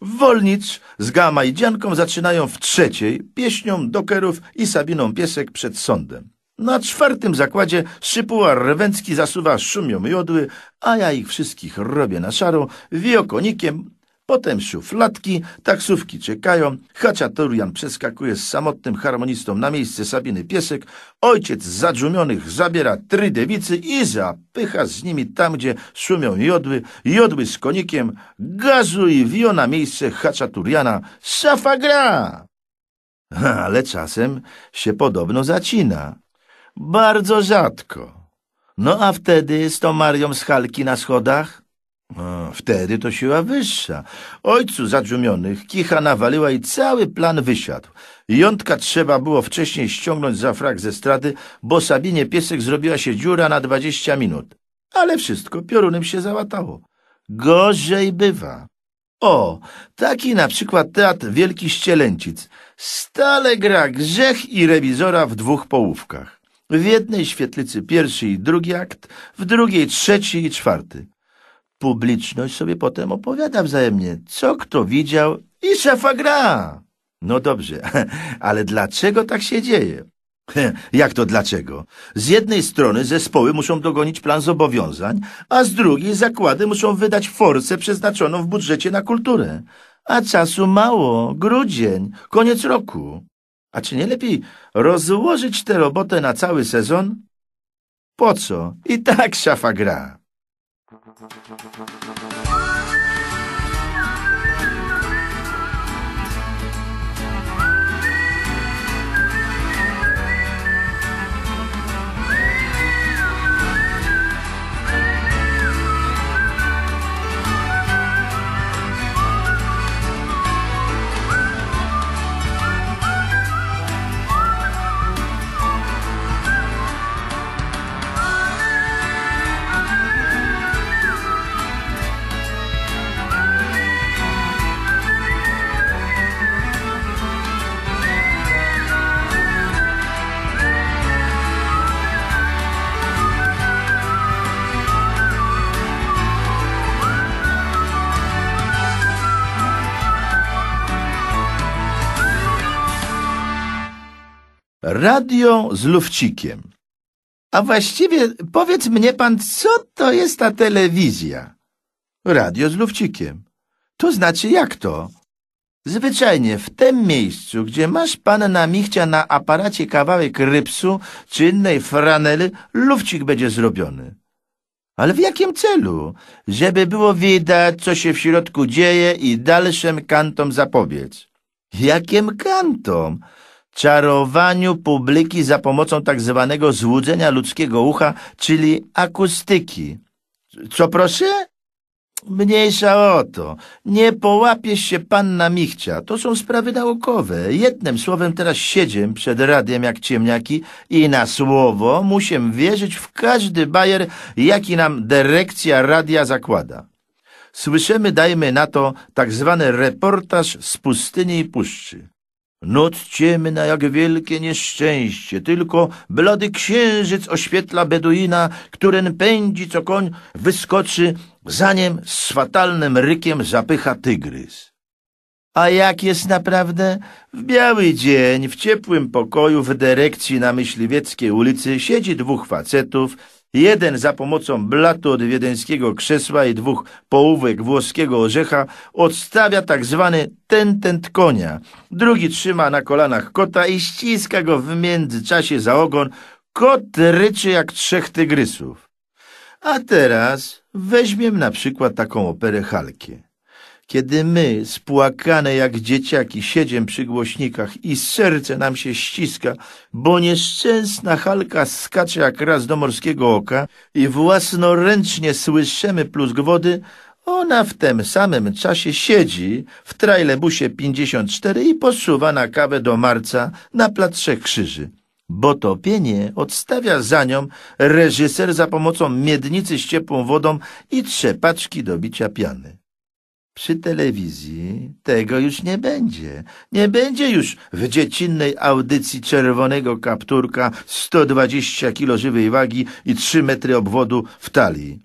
Wolnicz z dzianką zaczynają w trzeciej, pieśnią Dokerów i Sabiną Piesek przed sądem. Na czwartym zakładzie Szypuła Rwęcki zasuwa szumią jodły, a ja ich wszystkich robię na szaro, wiokonikiem, Potem szufladki, taksówki czekają, Haciaturian przeskakuje z samotnym harmonistą na miejsce Sabiny Piesek, ojciec zadżumionych zabiera trzy dewicy i zapycha z nimi tam, gdzie szumią jodły, jodły z konikiem, gazu i wio na miejsce Haciaturiana. Szafa gra! Ale czasem się podobno zacina. Bardzo rzadko. No a wtedy z tą Marią z Halki na schodach? wtedy to siła wyższa. Ojcu zadrzumionych kicha nawaliła i cały plan wysiadł. Jątka trzeba było wcześniej ściągnąć za frak ze straty, bo Sabinie Piesek zrobiła się dziura na dwadzieścia minut. Ale wszystko piorunem się załatało. Gorzej bywa. O, taki na przykład teatr Wielki Ścielęcic. Stale gra grzech i rewizora w dwóch połówkach. W jednej świetlicy pierwszy i drugi akt, w drugiej trzeci i czwarty. Publiczność sobie potem opowiada wzajemnie, co kto widział i szefa gra. No dobrze, ale dlaczego tak się dzieje? Jak to dlaczego? Z jednej strony zespoły muszą dogonić plan zobowiązań, a z drugiej zakłady muszą wydać forcę przeznaczoną w budżecie na kulturę. A czasu mało, grudzień, koniec roku. A czy nie lepiej rozłożyć tę robotę na cały sezon? Po co? I tak szafa gra. Thank you. radio z lufcikiem. A właściwie powiedz mnie pan, co to jest ta telewizja? Radio z lufcikiem. To znaczy jak to? Zwyczajnie w tym miejscu, gdzie masz na Michcia na aparacie kawałek rypsu czy innej franely, lufcik będzie zrobiony. Ale w jakim celu? Żeby było widać, co się w środku dzieje i dalszym kantom zapobiec. Jakim kantom? czarowaniu publiki za pomocą tak zwanego złudzenia ludzkiego ucha, czyli akustyki. Co proszę? Mniejsza o to. Nie połapiesz się pan na michcia. To są sprawy naukowe. Jednym słowem teraz siedzę przed radiem jak ciemniaki i na słowo muszę wierzyć w każdy bajer, jaki nam dyrekcja radia zakłada. Słyszymy, dajmy na to, tak zwany reportaż z pustyni i puszczy. Noc ciemna jak wielkie nieszczęście, tylko blady księżyc oświetla Beduina, któren pędzi co koń, wyskoczy, za nim z fatalnym rykiem zapycha tygrys. A jak jest naprawdę? W biały dzień, w ciepłym pokoju w dyrekcji na Myśliwieckiej ulicy siedzi dwóch facetów, Jeden za pomocą blatu od wiedeńskiego krzesła i dwóch połówek włoskiego orzecha odstawia tak zwany tentent konia. Drugi trzyma na kolanach kota i ściska go w międzyczasie za ogon. Kot ryczy jak trzech tygrysów. A teraz weźmiem na przykład taką operę Halkie. Kiedy my, spłakane jak dzieciaki, siedziem przy głośnikach i serce nam się ściska, bo nieszczęsna halka skacze jak raz do morskiego oka i własnoręcznie słyszymy plusk wody, ona w tym samym czasie siedzi w trajlebusie 54 i posuwa na kawę do marca na plac Trzech Krzyży. Bo topienie odstawia za nią reżyser za pomocą miednicy z ciepłą wodą i trzepaczki do bicia piany. Przy telewizji tego już nie będzie. Nie będzie już w dziecinnej audycji czerwonego kapturka 120 kilo żywej wagi i 3 metry obwodu w talii.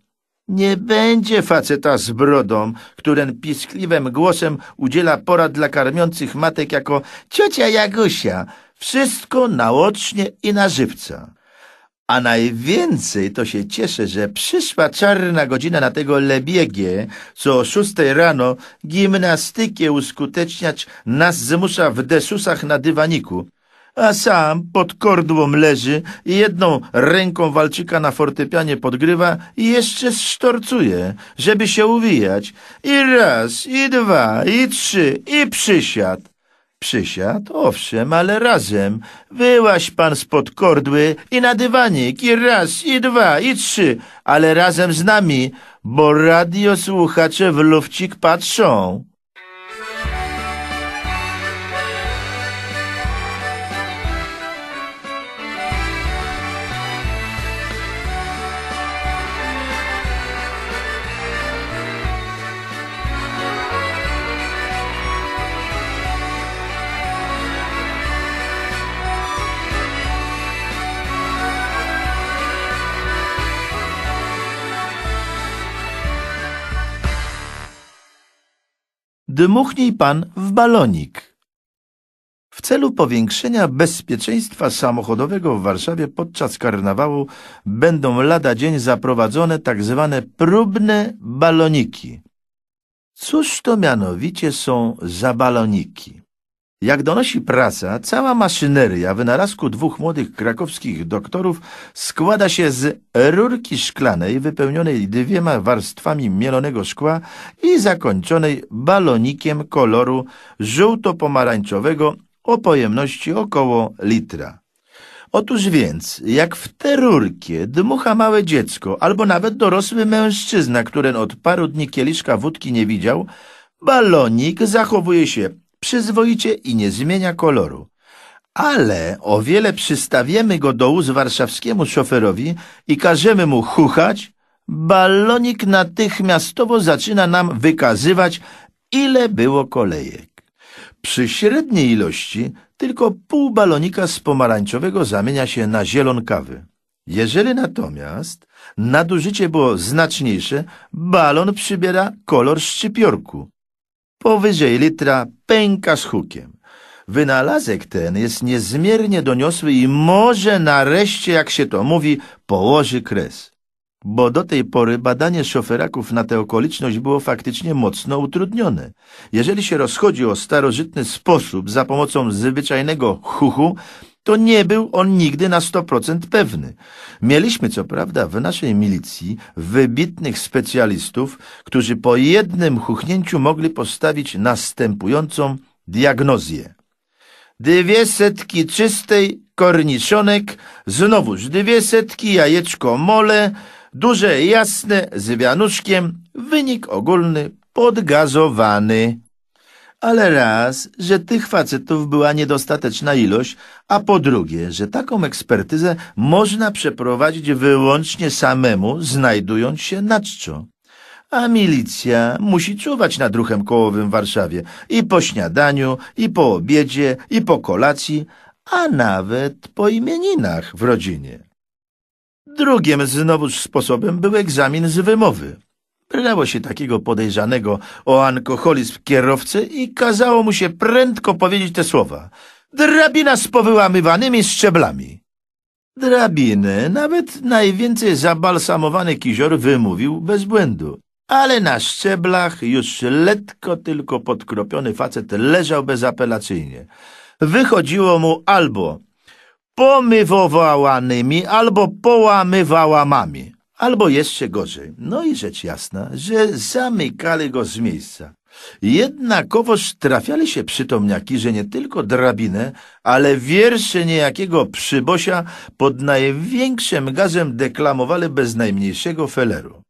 Nie będzie faceta z brodą, który piskliwym głosem udziela porad dla karmiących matek jako ciocia Jagusia. Wszystko naocznie i na żywca. A najwięcej to się cieszę, że przyszła czarna godzina na tego lebiegie, co o szóstej rano gimnastykę uskuteczniać nas zmusza w desusach na dywaniku. A sam pod kordłą leży i jedną ręką walczyka na fortepianie podgrywa i jeszcze sztorcuje, żeby się uwijać. I raz, i dwa, i trzy, i przysiad. Przysiadł, owszem, ale razem. Wyłaś pan spod kordły i na dywanik, i raz, i dwa, i trzy, ale razem z nami, bo radio słuchacze w lufcik patrzą. dmuchnij pan w balonik. W celu powiększenia bezpieczeństwa samochodowego w Warszawie podczas karnawału będą lada dzień zaprowadzone tak zwane próbne baloniki. Cóż to mianowicie są za baloniki? Jak donosi prasa, cała maszyneria wynalazku dwóch młodych krakowskich doktorów składa się z rurki szklanej wypełnionej dwiema warstwami mielonego szkła i zakończonej balonikiem koloru żółto-pomarańczowego o pojemności około litra. Otóż więc, jak w tę rurkę dmucha małe dziecko albo nawet dorosły mężczyzna, który od paru dni kieliszka wódki nie widział, balonik zachowuje się przyzwoicie i nie zmienia koloru. Ale o wiele przystawiemy go do ust warszawskiemu szoferowi i każemy mu chuchać, balonik natychmiastowo zaczyna nam wykazywać, ile było kolejek. Przy średniej ilości tylko pół balonika z pomarańczowego zamienia się na zielonkawy. Jeżeli natomiast nadużycie było znaczniejsze, balon przybiera kolor szczypiorku powyżej litra pęka z hukiem. Wynalazek ten jest niezmiernie doniosły i może nareszcie, jak się to mówi, położy kres. Bo do tej pory badanie szoferaków na tę okoliczność było faktycznie mocno utrudnione. Jeżeli się rozchodzi o starożytny sposób za pomocą zwyczajnego chuchu, to nie był on nigdy na 100% pewny. Mieliśmy co prawda w naszej milicji wybitnych specjalistów, którzy po jednym chuchnięciu mogli postawić następującą diagnozję. Dwie setki czystej korniszonek, znowuż dwie setki jajeczko mole, duże jasne z wianuszkiem, wynik ogólny podgazowany ale raz, że tych facetów była niedostateczna ilość, a po drugie, że taką ekspertyzę można przeprowadzić wyłącznie samemu, znajdując się na czczo. A milicja musi czuwać nad ruchem kołowym w Warszawie i po śniadaniu, i po obiedzie, i po kolacji, a nawet po imieninach w rodzinie. Drugim znowuż sposobem był egzamin z wymowy. Wydało się takiego podejrzanego o alkoholizm kierowcy i kazało mu się prędko powiedzieć te słowa. Drabina z powyłamywanymi szczeblami. Drabiny nawet najwięcej zabalsamowany kizior wymówił bez błędu. Ale na szczeblach już letko tylko podkropiony facet leżał bezapelacyjnie. Wychodziło mu albo pomywowałanymi, albo połamywałamami albo jeszcze gorzej. No i rzecz jasna, że zamykali go z miejsca. Jednakowoż trafiali się przytomniaki, że nie tylko drabinę, ale wiersze niejakiego przybosia pod największym gazem deklamowali bez najmniejszego feleru.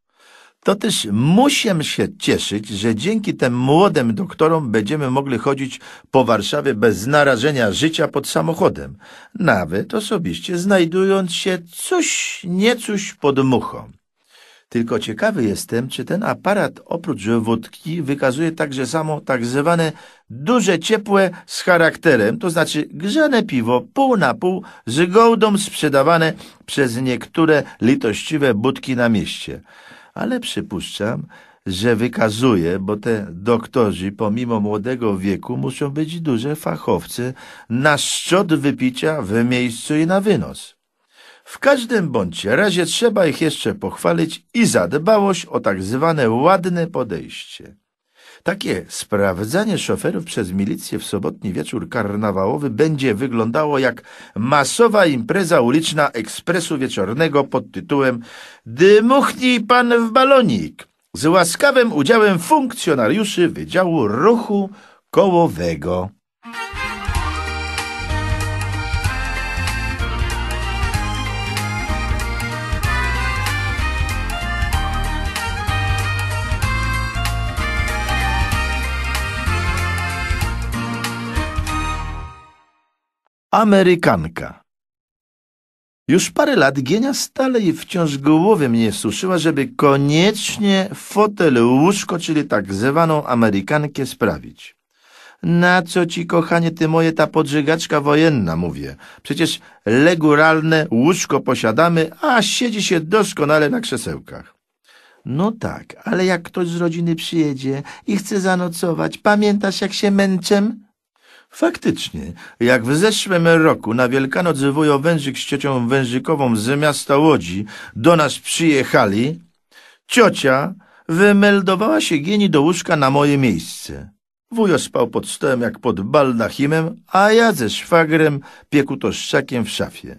To też musiem się cieszyć, że dzięki tym młodym doktorom będziemy mogli chodzić po Warszawie bez narażenia życia pod samochodem, nawet osobiście znajdując się coś niecoś pod muchą. Tylko ciekawy jestem, czy ten aparat oprócz wódki wykazuje także samo tak zwane duże ciepłe z charakterem, to znaczy grzane piwo pół na pół z gołdą sprzedawane przez niektóre litościwe budki na mieście ale przypuszczam, że wykazuje, bo te doktorzy pomimo młodego wieku muszą być duże fachowcy na szczot wypicia w miejscu i na wynos. W każdym bądź razie trzeba ich jeszcze pochwalić i za dbałość o tak zwane ładne podejście. Takie sprawdzanie szoferów przez milicję w sobotni wieczór karnawałowy będzie wyglądało jak masowa impreza uliczna ekspresu wieczornego pod tytułem Dymuchnij pan w balonik z łaskawym udziałem funkcjonariuszy Wydziału Ruchu Kołowego. Amerykanka. Już parę lat Gienia stale i wciąż głowy mnie suszyła, żeby koniecznie fotel łóżko, czyli tak zwaną Amerykankę sprawić. Na co ci, kochanie, ty moje ta podżygaczka wojenna, mówię. Przecież leguralne łóżko posiadamy, a siedzi się doskonale na krzesełkach. No tak, ale jak ktoś z rodziny przyjedzie i chce zanocować, pamiętasz jak się męczem? Faktycznie, jak w zeszłym roku na Wielkanoc wujo wężyk z ciocią wężykową z miasta Łodzi do nas przyjechali, ciocia wymeldowała się gieni do łóżka na moje miejsce. Wujo spał pod stołem jak pod baldachimem, a ja ze szwagrem piekutoszczakiem w szafie.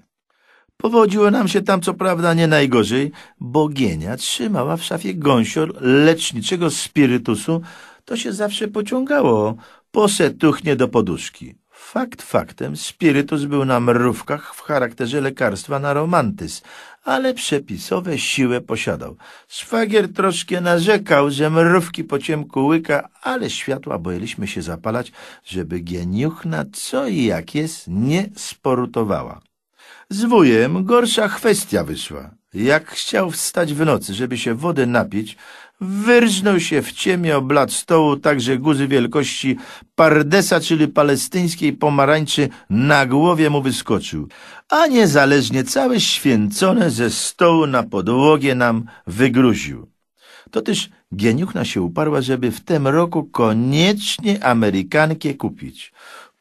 Powodziło nam się tam co prawda nie najgorzej, bo Gienia trzymała w szafie gąsior leczniczego spirytusu, to się zawsze pociągało posetuchnie do poduszki. Fakt faktem, spirytus był na mrówkach w charakterze lekarstwa na romantyz, ale przepisowe siłę posiadał. Szwagier troszkę narzekał, że mrówki po ciemku łyka, ale światła boiliśmy się zapalać, żeby geniuchna co i jak jest nie sporutowała. Z wujem gorsza kwestia wyszła. Jak chciał wstać w nocy, żeby się wody napić, wyrżnął się w ciemię oblat stołu, tak że guzy wielkości pardesa, czyli palestyńskiej pomarańczy, na głowie mu wyskoczył, a niezależnie całe święcone ze stołu na podłogie nam wygruził. To też geniuchna się uparła, żeby w tym roku koniecznie Amerykankę kupić.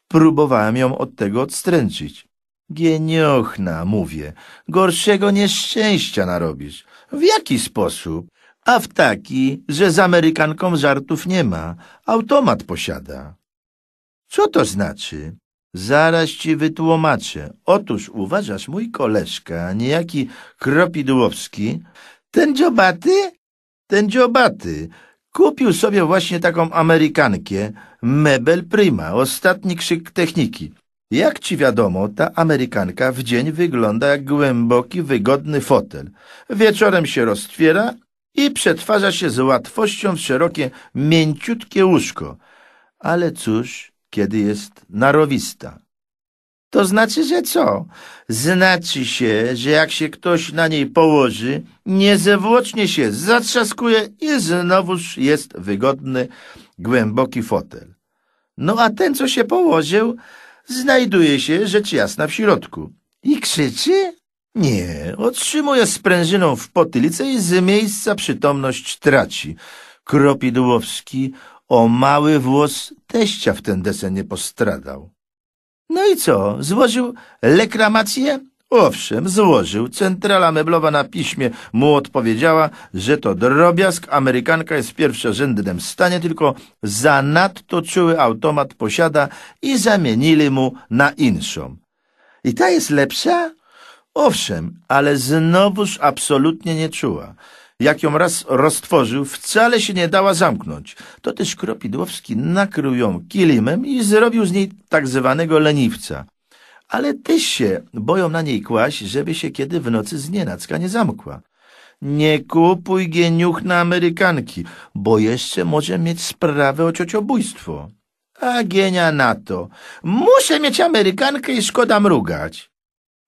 Próbowałem ją od tego odstręczyć. Geniuchna, mówię, gorszego nieszczęścia narobisz. W jaki sposób? A w taki, że z Amerykanką żartów nie ma. Automat posiada. Co to znaczy? Zaraz ci wytłumaczę. Otóż uważasz mój koleżka, niejaki Kropidłowski, ten dziobaty, ten dziobaty, kupił sobie właśnie taką Amerykankę, mebel prima, ostatni krzyk techniki. Jak ci wiadomo, ta Amerykanka w dzień wygląda jak głęboki, wygodny fotel. Wieczorem się roztwiera, i przetwarza się z łatwością w szerokie, mięciutkie łóżko. Ale cóż, kiedy jest narowista? To znaczy, że co? Znaczy się, że jak się ktoś na niej położy, niezewłocznie się zatrzaskuje i znowuż jest wygodny, głęboki fotel. No a ten, co się położył, znajduje się rzecz jasna w środku. I krzyczy, nie, otrzymuje sprężyną w potylicę i z miejsca przytomność traci. Kropidłowski o mały włos teścia w ten desen nie postradał. No i co, złożył lekramację? Owszem, złożył. Centrala meblowa na piśmie mu odpowiedziała, że to drobiazg, Amerykanka jest w pierwszorzędnym stanie, tylko zanadto czuły automat posiada i zamienili mu na inszą. I ta jest lepsza? Owszem, ale znowuż absolutnie nie czuła. Jak ją raz roztworzył, wcale się nie dała zamknąć. To też Kropidłowski nakrył ją kilimem i zrobił z niej tak zwanego leniwca. Ale też się boją na niej kłaść, żeby się kiedy w nocy znienacka nie zamkła. Nie kupuj geniuch na Amerykanki, bo jeszcze może mieć sprawę o ciociobójstwo. A genia na to. Muszę mieć Amerykankę i szkoda mrugać.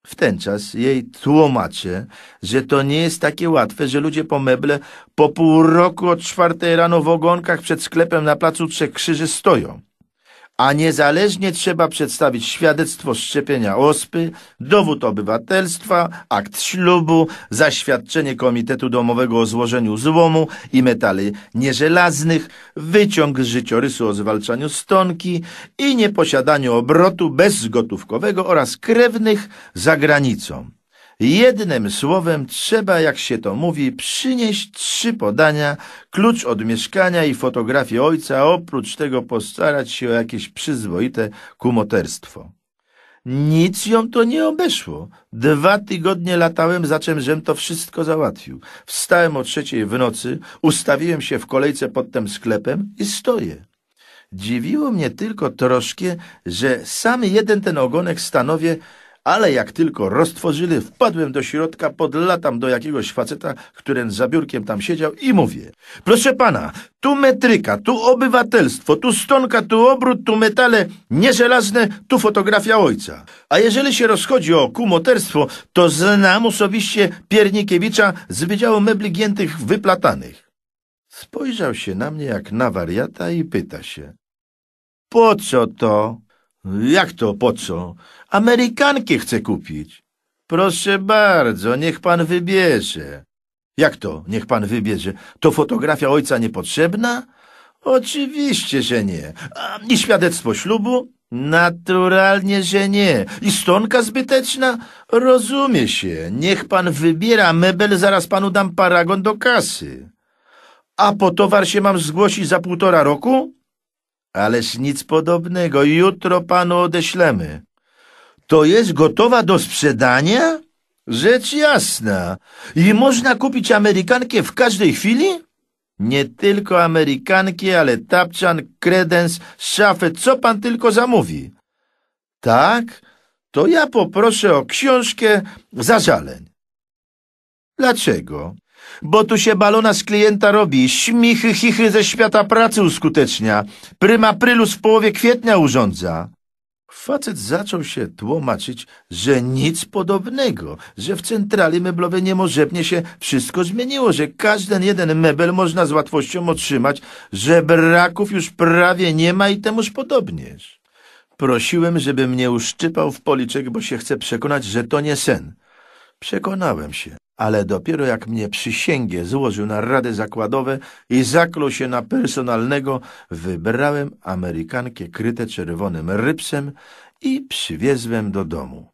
W ten czas jej tłumaczę, że to nie jest takie łatwe, że ludzie po meble po pół roku od czwartej rano w ogonkach przed sklepem na placu Trzech Krzyży stoją a niezależnie trzeba przedstawić świadectwo szczepienia ospy, dowód obywatelstwa, akt ślubu, zaświadczenie Komitetu Domowego o złożeniu złomu i metali nieżelaznych, wyciąg życiorysu o zwalczaniu stonki i nieposiadaniu obrotu bezgotówkowego oraz krewnych za granicą. Jednym słowem trzeba, jak się to mówi, przynieść trzy podania, klucz od mieszkania i fotografię ojca, oprócz tego postarać się o jakieś przyzwoite kumoterstwo. Nic ją to nie obeszło. Dwa tygodnie latałem, za czym żem to wszystko załatwił. Wstałem o trzeciej w nocy, ustawiłem się w kolejce pod tym sklepem i stoję. Dziwiło mnie tylko troszkę, że sam jeden ten ogonek stanowię ale jak tylko roztworzyli, wpadłem do środka, podlatam do jakiegoś faceta, którym za biurkiem tam siedział i mówię. Proszę pana, tu metryka, tu obywatelstwo, tu stonka, tu obrót, tu metale nieżelazne, tu fotografia ojca. A jeżeli się rozchodzi o kumoterstwo, to znam osobiście Piernikiewicza z Wydziału Mebli Giętych Wyplatanych. Spojrzał się na mnie jak na wariata i pyta się. Po co to? Jak to, po co? Amerykankę chcę kupić. Proszę bardzo, niech pan wybierze. Jak to, niech pan wybierze? To fotografia ojca niepotrzebna? Oczywiście, że nie. A, I świadectwo ślubu? Naturalnie, że nie. I stonka zbyteczna? Rozumie się. Niech pan wybiera mebel, zaraz panu dam paragon do kasy. A po towar się mam zgłosić za półtora roku? Ależ nic podobnego, jutro panu odeślemy. To jest gotowa do sprzedania? Rzecz jasna. I można kupić Amerykankę w każdej chwili? Nie tylko Amerykanki, ale tapczan, kredens, szafę, co pan tylko zamówi. Tak? To ja poproszę o książkę zażaleń. Dlaczego? bo tu się balona z klienta robi, śmichy, chichy ze świata pracy uskutecznia, pryma prylus w połowie kwietnia urządza. Facet zaczął się tłumaczyć, że nic podobnego, że w centrali meblowej niemożebnie się wszystko zmieniło, że każdy jeden mebel można z łatwością otrzymać, że braków już prawie nie ma i temuż podobnież. Prosiłem, żeby mnie uszczypał w policzek, bo się chce przekonać, że to nie sen. Przekonałem się ale dopiero jak mnie przysięgę złożył na rady zakładowe i zaklął się na personalnego, wybrałem Amerykankę kryte czerwonym rybsem i przywiezłem do domu.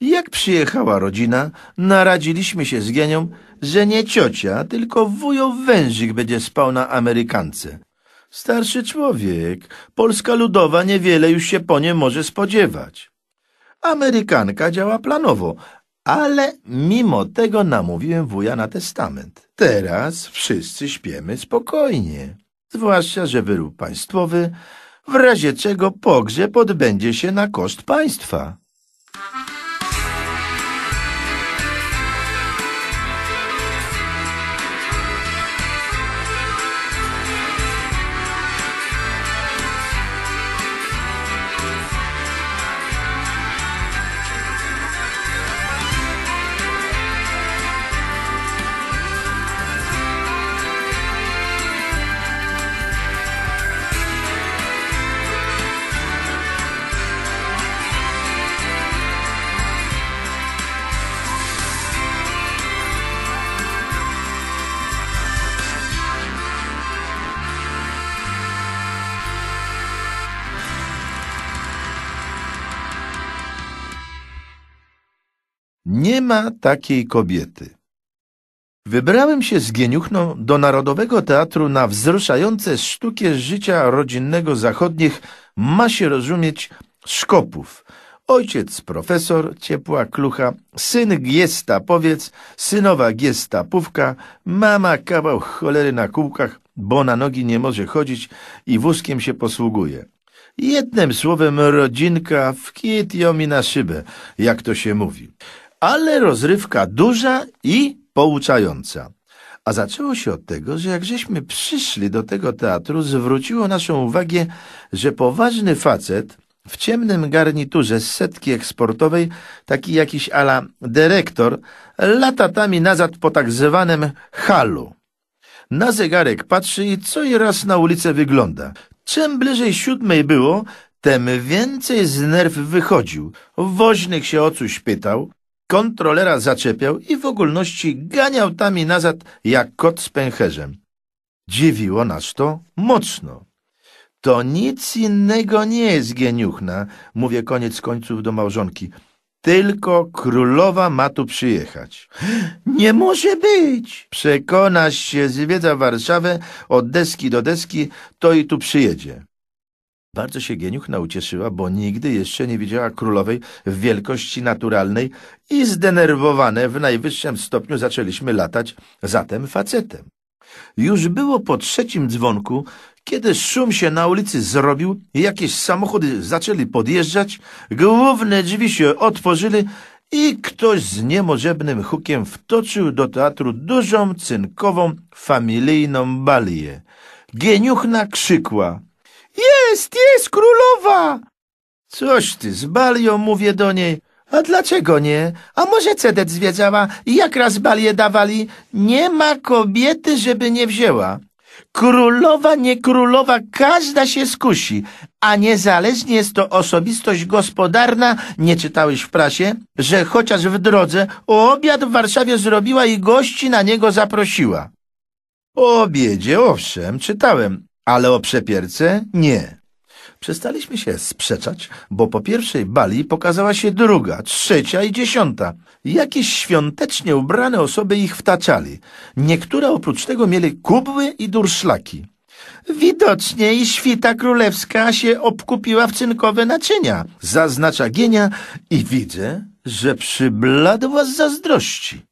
Jak przyjechała rodzina, naradziliśmy się z Genią, że nie ciocia, tylko wujo wężyk będzie spał na Amerykance. Starszy człowiek, Polska Ludowa niewiele już się po nie może spodziewać. Amerykanka działa planowo, ale mimo tego namówiłem wuja na testament. Teraz wszyscy śpiemy spokojnie. Zwłaszcza, że wyrób państwowy, w razie czego pogrzeb odbędzie się na koszt państwa. ma takiej kobiety. Wybrałem się z Gieniuchną do Narodowego Teatru na wzruszające sztuki życia rodzinnego zachodnich, ma się rozumieć, Szkopów. Ojciec profesor, ciepła klucha, syn giesta powiedz, synowa giesta pówka, mama kawał cholery na kółkach, bo na nogi nie może chodzić i wózkiem się posługuje. Jednym słowem rodzinka w kit ją mi na szybę, jak to się mówi ale rozrywka duża i pouczająca. A zaczęło się od tego, że jak żeśmy przyszli do tego teatru, zwróciło naszą uwagę, że poważny facet w ciemnym garniturze z setki eksportowej, taki jakiś ala dyrektor, latatami nazad po tak zwanym halu. Na zegarek patrzy i co i raz na ulicę wygląda. Czym bliżej siódmej było, tem więcej z nerw wychodził. Woźnych się o coś pytał, kontrolera zaczepiał i w ogólności ganiał tam i nazad jak kot z pęcherzem. Dziwiło nas to mocno. To nic innego nie jest geniuchna, mówię koniec końców do małżonki. Tylko królowa ma tu przyjechać. Nie może być! Przekonasz się, zwiedza Warszawę od deski do deski, to i tu przyjedzie. Bardzo się Geniuchna ucieszyła, bo nigdy jeszcze nie widziała królowej w wielkości naturalnej i zdenerwowane w najwyższym stopniu zaczęliśmy latać za tym facetem. Już było po trzecim dzwonku, kiedy szum się na ulicy zrobił, jakieś samochody zaczęli podjeżdżać, główne drzwi się otworzyły i ktoś z niemożebnym hukiem wtoczył do teatru dużą, cynkową, familijną balię. Geniuchna krzykła. Jest, jest królowa! Coś ty, z balią mówię do niej. A dlaczego nie? A może Cedet zwiedzała i jak raz balię dawali? Nie ma kobiety, żeby nie wzięła. Królowa, nie królowa, każda się skusi, a niezależnie jest to osobistość gospodarna, nie czytałeś w prasie, że chociaż w drodze obiad w Warszawie zrobiła i gości na niego zaprosiła. O obiedzie, owszem, czytałem, ale o przepierce nie. Przestaliśmy się sprzeczać, bo po pierwszej bali pokazała się druga, trzecia i dziesiąta. Jakieś świątecznie ubrane osoby ich wtaczali. Niektóre oprócz tego mieli kubły i durszlaki. Widocznie i świta królewska się obkupiła w cynkowe naczynia, zaznacza Gienia i widzę, że przybladła z zazdrości.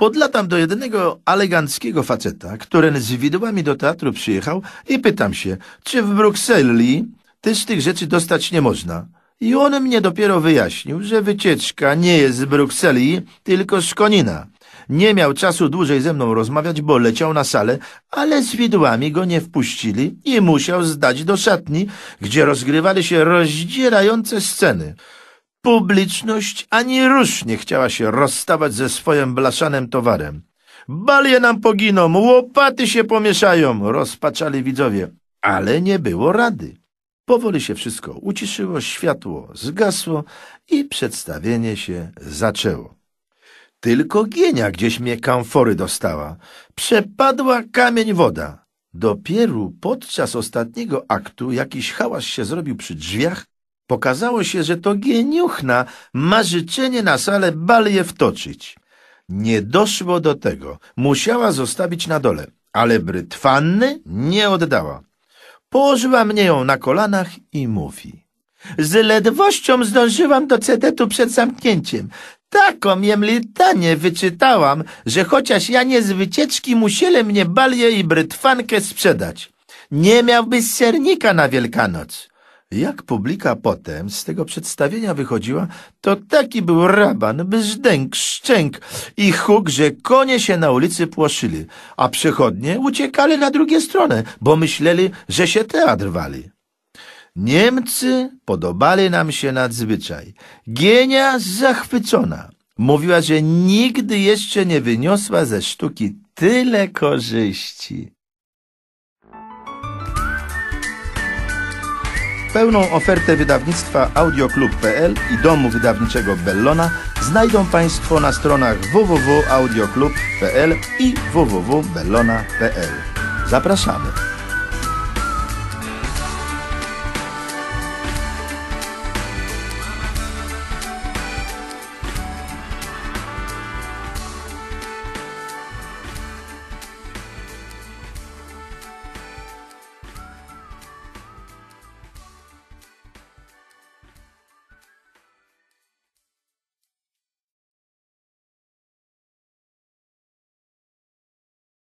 Podlatam do jednego eleganckiego faceta, który z widłami do teatru przyjechał i pytam się, czy w Brukseli też tych rzeczy dostać nie można. I on mnie dopiero wyjaśnił, że wycieczka nie jest z Brukseli, tylko z Konina. Nie miał czasu dłużej ze mną rozmawiać, bo leciał na salę, ale z widłami go nie wpuścili i musiał zdać do szatni, gdzie rozgrywali się rozdzierające sceny. Publiczność ani rusz nie chciała się rozstawać ze swoim blaszanym towarem. Balie nam poginą, łopaty się pomieszają, rozpaczali widzowie. Ale nie było rady. Powoli się wszystko uciszyło, światło zgasło i przedstawienie się zaczęło. Tylko gienia gdzieś mnie kamfory dostała. Przepadła kamień woda. Dopiero podczas ostatniego aktu jakiś hałas się zrobił przy drzwiach, Pokazało się, że to geniuchna ma życzenie na salę bal je wtoczyć. Nie doszło do tego. Musiała zostawić na dole, ale brytwanny nie oddała. Położyła mnie ją na kolanach i mówi. Z ledwością zdążyłam do cedetu przed zamknięciem. Taką jem litanię wyczytałam, że chociaż ja nie z wycieczki musieli mnie balię i brytwankę sprzedać. Nie miałbyś sernika na Wielkanoc. Jak publika potem z tego przedstawienia wychodziła, to taki był raban, brzdęk, szczęk i huk, że konie się na ulicy płoszyli, a przechodnie uciekali na drugie stronę, bo myśleli, że się teatr wali. Niemcy podobali nam się nadzwyczaj. Gienia zachwycona. Mówiła, że nigdy jeszcze nie wyniosła ze sztuki tyle korzyści. Pełną ofertę wydawnictwa audioklub.pl i domu wydawniczego Bellona znajdą Państwo na stronach www.audioklub.pl i www.bellona.pl. Zapraszamy!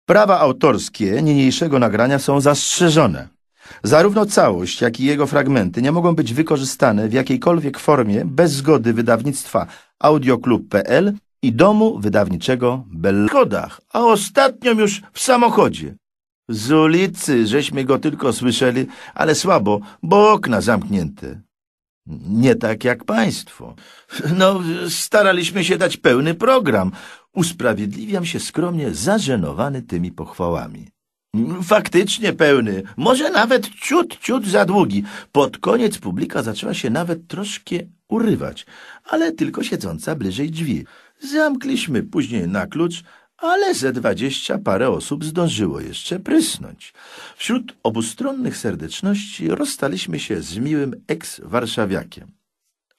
Prawa autorskie niniejszego nagrania są zastrzeżone. Zarówno całość, jak i jego fragmenty nie mogą być wykorzystane w jakiejkolwiek formie bez zgody wydawnictwa audioklub.pl i domu wydawniczego Bell. W kodach, a ostatnio już w samochodzie. Z ulicy żeśmy go tylko słyszeli, ale słabo, bo okna zamknięte. Nie tak jak państwo. No, staraliśmy się dać pełny program. Usprawiedliwiam się skromnie, zażenowany tymi pochwałami. Faktycznie pełny, może nawet ciut, ciut za długi. Pod koniec publika zaczęła się nawet troszkę urywać, ale tylko siedząca bliżej drzwi. Zamkliśmy później na klucz, ale ze dwadzieścia parę osób zdążyło jeszcze prysnąć. Wśród obustronnych serdeczności rozstaliśmy się z miłym eks-warszawiakiem.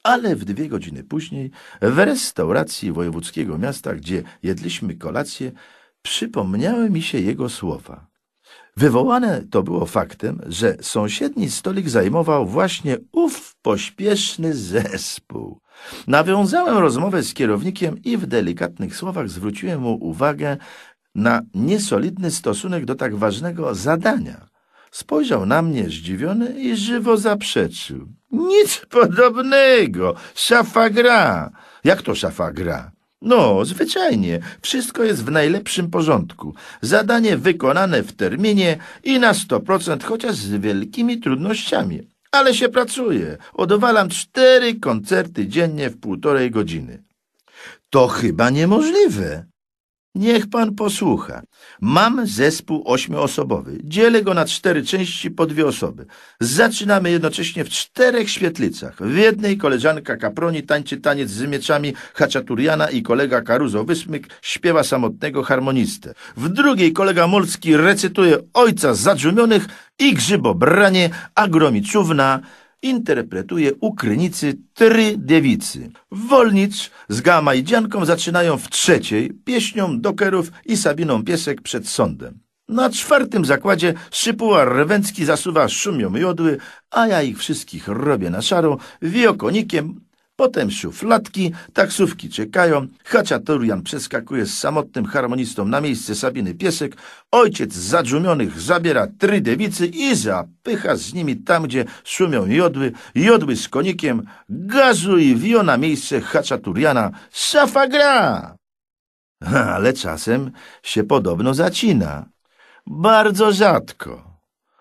Ale w dwie godziny później w restauracji wojewódzkiego miasta, gdzie jedliśmy kolację, przypomniały mi się jego słowa. Wywołane to było faktem, że sąsiedni stolik zajmował właśnie ów pośpieszny zespół. Nawiązałem rozmowę z kierownikiem i w delikatnych słowach zwróciłem mu uwagę na niesolidny stosunek do tak ważnego zadania. Spojrzał na mnie zdziwiony i żywo zaprzeczył. Nic podobnego! Szafa gra! Jak to szafa gra? No, zwyczajnie. Wszystko jest w najlepszym porządku. Zadanie wykonane w terminie i na 100%, chociaż z wielkimi trudnościami. Ale się pracuje. Odowalam cztery koncerty dziennie w półtorej godziny. To chyba niemożliwe. Niech pan posłucha. Mam zespół ośmioosobowy. Dzielę go na cztery części po dwie osoby. Zaczynamy jednocześnie w czterech świetlicach. W jednej koleżanka Kaproni tańczy taniec z mieczami Haczaturiana i kolega Karuzo Wysmyk śpiewa samotnego harmonistę. W drugiej kolega Molski recytuje Ojca Zadrzumionych i Grzybobranie, a Gromiczówna interpretuje u krynicy Try Dziewicy. Wolnicz z Gama i Dzianką zaczynają w trzeciej, pieśnią Dokerów i Sabiną Piesek przed sądem. Na czwartym zakładzie Szypuła Rwęcki zasuwa szumią jodły, a ja ich wszystkich robię na szaro, wiokonikiem, Potem szufladki, taksówki czekają, Haciaturian przeskakuje z samotnym harmonistą na miejsce Sabiny Piesek, ojciec zadżumionych zabiera trzy dewicy i zapycha z nimi tam, gdzie szumią jodły, jodły z konikiem, gazu i wio na miejsce Haciaturiana. Szafa gra! Ale czasem się podobno zacina. Bardzo rzadko.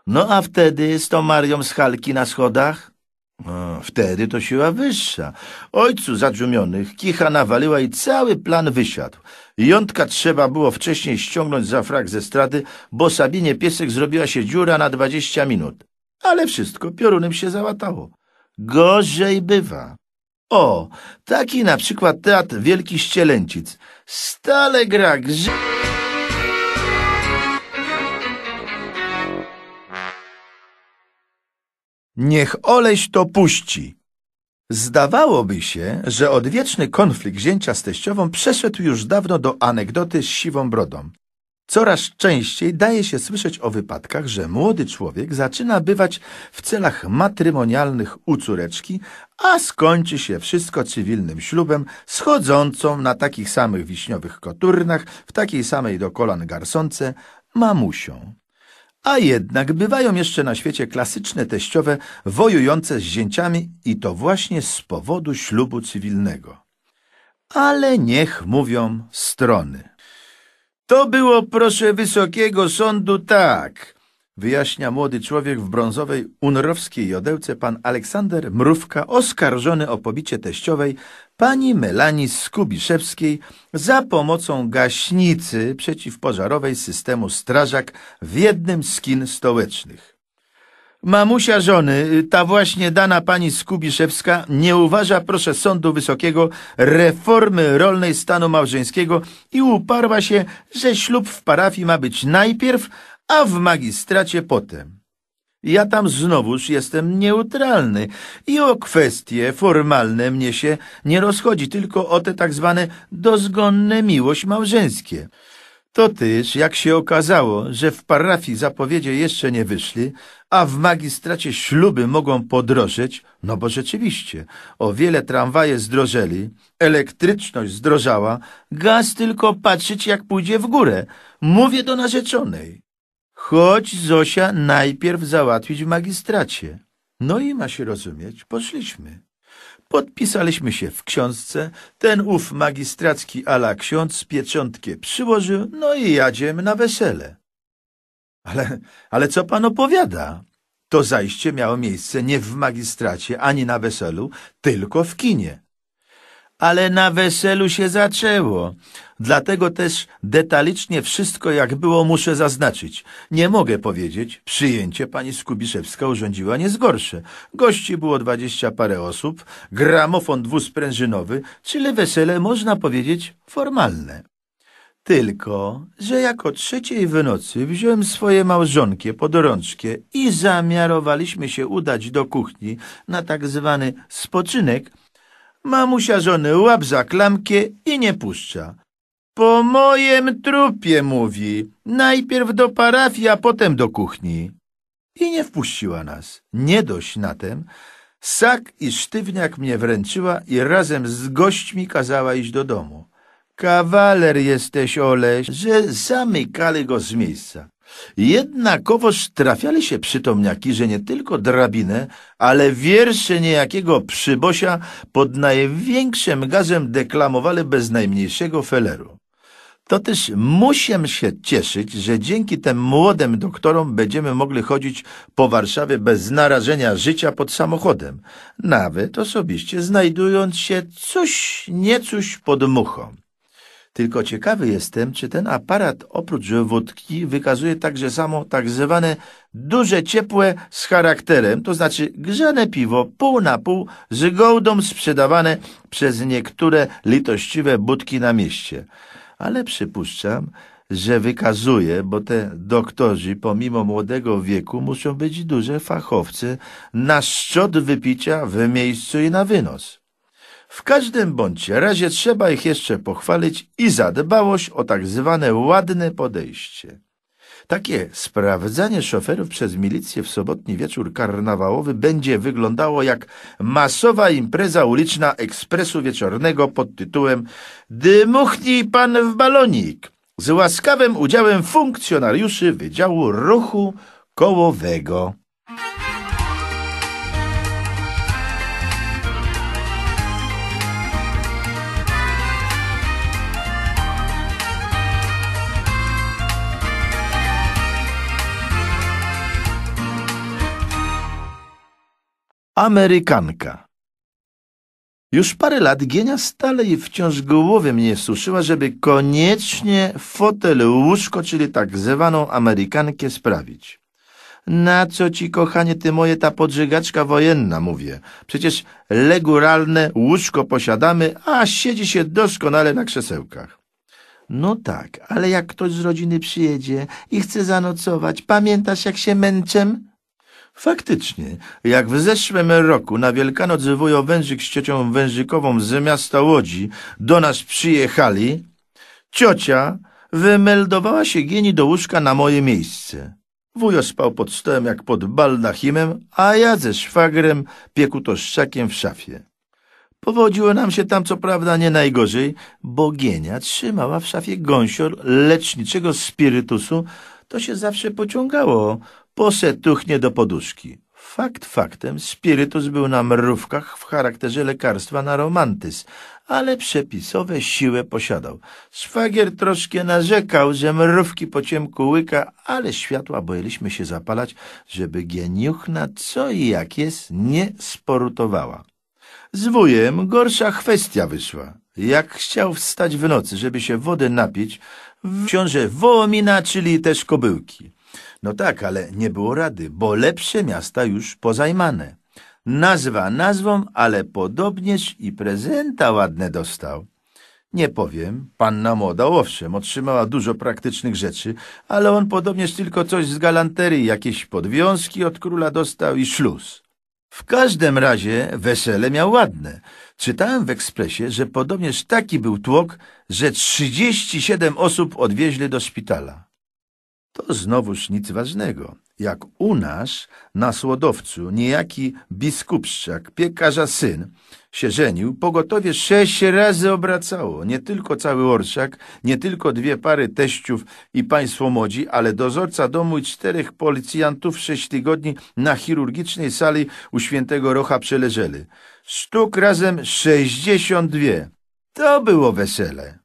No a wtedy z tą Marią z Halki na schodach? wtedy to siła wyższa. Ojcu zadrzumionych kicha nawaliła i cały plan wysiadł. Jątka trzeba było wcześniej ściągnąć za frak ze straty, bo Sabinie Piesek zrobiła się dziura na dwadzieścia minut. Ale wszystko piorunem się załatało. Gorzej bywa. O, taki na przykład teatr Wielki Ścielęcic. Stale gra grzy... Niech oleś to puści. Zdawałoby się, że odwieczny konflikt zięcia z teściową przeszedł już dawno do anegdoty z siwą brodą. Coraz częściej daje się słyszeć o wypadkach, że młody człowiek zaczyna bywać w celach matrymonialnych u córeczki, a skończy się wszystko cywilnym ślubem, schodzącą na takich samych wiśniowych koturnach, w takiej samej do kolan garsonce, mamusią. A jednak bywają jeszcze na świecie klasyczne teściowe wojujące z zięciami i to właśnie z powodu ślubu cywilnego. Ale niech mówią strony. To było, proszę wysokiego sądu, tak, wyjaśnia młody człowiek w brązowej unrowskiej jodełce pan Aleksander Mrówka, oskarżony o pobicie teściowej pani Melanie Skubiszewskiej za pomocą gaśnicy przeciwpożarowej systemu strażak w jednym z kin stołecznych. Mamusia żony, ta właśnie dana pani Skubiszewska, nie uważa, proszę Sądu Wysokiego, reformy rolnej stanu małżeńskiego i uparła się, że ślub w parafii ma być najpierw, a w magistracie potem. Ja tam znowuż jestem neutralny i o kwestie formalne mnie się nie rozchodzi, tylko o te tak zwane dozgonne miłość małżeńskie. To też, jak się okazało, że w parafii zapowiedzie jeszcze nie wyszli, a w magistracie śluby mogą podrożeć, no bo rzeczywiście, o wiele tramwaje zdrożeli, elektryczność zdrożała, gaz tylko patrzeć jak pójdzie w górę. Mówię do narzeczonej. Chodź, Zosia, najpierw załatwić w magistracie. No i ma się rozumieć, poszliśmy. Podpisaliśmy się w książce, ten ów magistracki ala ksiądz pieczątkę przyłożył, no i jadziem na wesele. Ale, ale co pan opowiada? To zajście miało miejsce nie w magistracie ani na weselu, tylko w kinie ale na weselu się zaczęło. Dlatego też detalicznie wszystko jak było muszę zaznaczyć. Nie mogę powiedzieć, przyjęcie pani Skubiszewska urządziła nie zgorsze. Gości było dwadzieścia parę osób, gramofon dwusprężynowy, czyli wesele można powiedzieć formalne. Tylko, że jako trzeciej w nocy wziąłem swoje małżonkie pod rączkę i zamiarowaliśmy się udać do kuchni na tak zwany spoczynek, Mamusia żony łap za klamkę i nie puszcza. Po mojem trupie, mówi. Najpierw do parafii, a potem do kuchni. I nie wpuściła nas. Nie dość na tem. Sak i sztywniak mnie wręczyła i razem z gośćmi kazała iść do domu. Kawaler jesteś, Oleś, że zamykali go z miejsca. Jednakowoż trafiali się przytomniaki, że nie tylko drabinę, ale wiersze niejakiego przybosia pod największym gazem deklamowali bez najmniejszego feleru. To musiem się cieszyć, że dzięki tym młodym doktorom będziemy mogli chodzić po Warszawie bez narażenia życia pod samochodem, nawet osobiście znajdując się coś niecoś pod muchą. Tylko ciekawy jestem, czy ten aparat oprócz wódki wykazuje także samo tak zwane duże ciepłe z charakterem, to znaczy grzane piwo pół na pół z gołdą sprzedawane przez niektóre litościwe budki na mieście. Ale przypuszczam, że wykazuje, bo te doktorzy pomimo młodego wieku muszą być duże fachowcy na szczot wypicia w miejscu i na wynos. W każdym bądź razie trzeba ich jeszcze pochwalić i zadbałość o tak zwane ładne podejście. Takie sprawdzanie szoferów przez milicję w sobotni wieczór karnawałowy będzie wyglądało jak masowa impreza uliczna ekspresu wieczornego pod tytułem Dymuchnij pan w balonik z łaskawym udziałem funkcjonariuszy Wydziału Ruchu Kołowego. Amerykanka. Już parę lat Gienia stale i wciąż głowy mnie suszyła, żeby koniecznie fotel łóżko, czyli tak zwaną Amerykankę sprawić. Na co ci, kochanie, ty moje ta podżygaczka wojenna, mówię. Przecież leguralne łóżko posiadamy, a siedzi się doskonale na krzesełkach. No tak, ale jak ktoś z rodziny przyjedzie i chce zanocować, pamiętasz jak się męczem? Faktycznie, jak w zeszłym roku na Wielkanoc wujo wężyk z ciocią wężykową z miasta Łodzi do nas przyjechali, ciocia wymeldowała się gieni do łóżka na moje miejsce. Wujo spał pod stołem jak pod baldachimem, a ja ze szwagrem szczakiem w szafie. Powodziło nam się tam co prawda nie najgorzej, bo Gienia trzymała w szafie gąsior leczniczego spirytusu, to się zawsze pociągało posetuchnie do poduszki. Fakt faktem, spirytus był na mrówkach w charakterze lekarstwa na romantyz, ale przepisowe siłę posiadał. Szwagier troszkę narzekał, że mrówki po ciemku łyka, ale światła boiliśmy się zapalać, żeby geniuchna co i jak jest nie sporutowała. Z wujem gorsza kwestia wyszła. Jak chciał wstać w nocy, żeby się wody napić, w książę Wołomina, czyli też kobyłki. No tak, ale nie było rady, bo lepsze miasta już pozajmane. Nazwa nazwą, ale podobnież i prezenta ładne dostał. Nie powiem, panna młoda owszem, otrzymała dużo praktycznych rzeczy, ale on podobnież tylko coś z galanterii, jakieś podwiązki od króla dostał i szluz. W każdym razie wesele miał ładne. Czytałem w ekspresie, że podobnież taki był tłok, że 37 osób odwieźli do szpitala. To znowuż nic ważnego. Jak u nas, na Słodowcu, niejaki biskupszczak, piekarza syn, się żenił, pogotowie sześć razy obracało. Nie tylko cały orszak, nie tylko dwie pary teściów i państwo młodzi, ale dozorca domu i czterech policjantów sześć tygodni na chirurgicznej sali u świętego Rocha przeleżeli. Sztuk razem sześćdziesiąt dwie. To było wesele.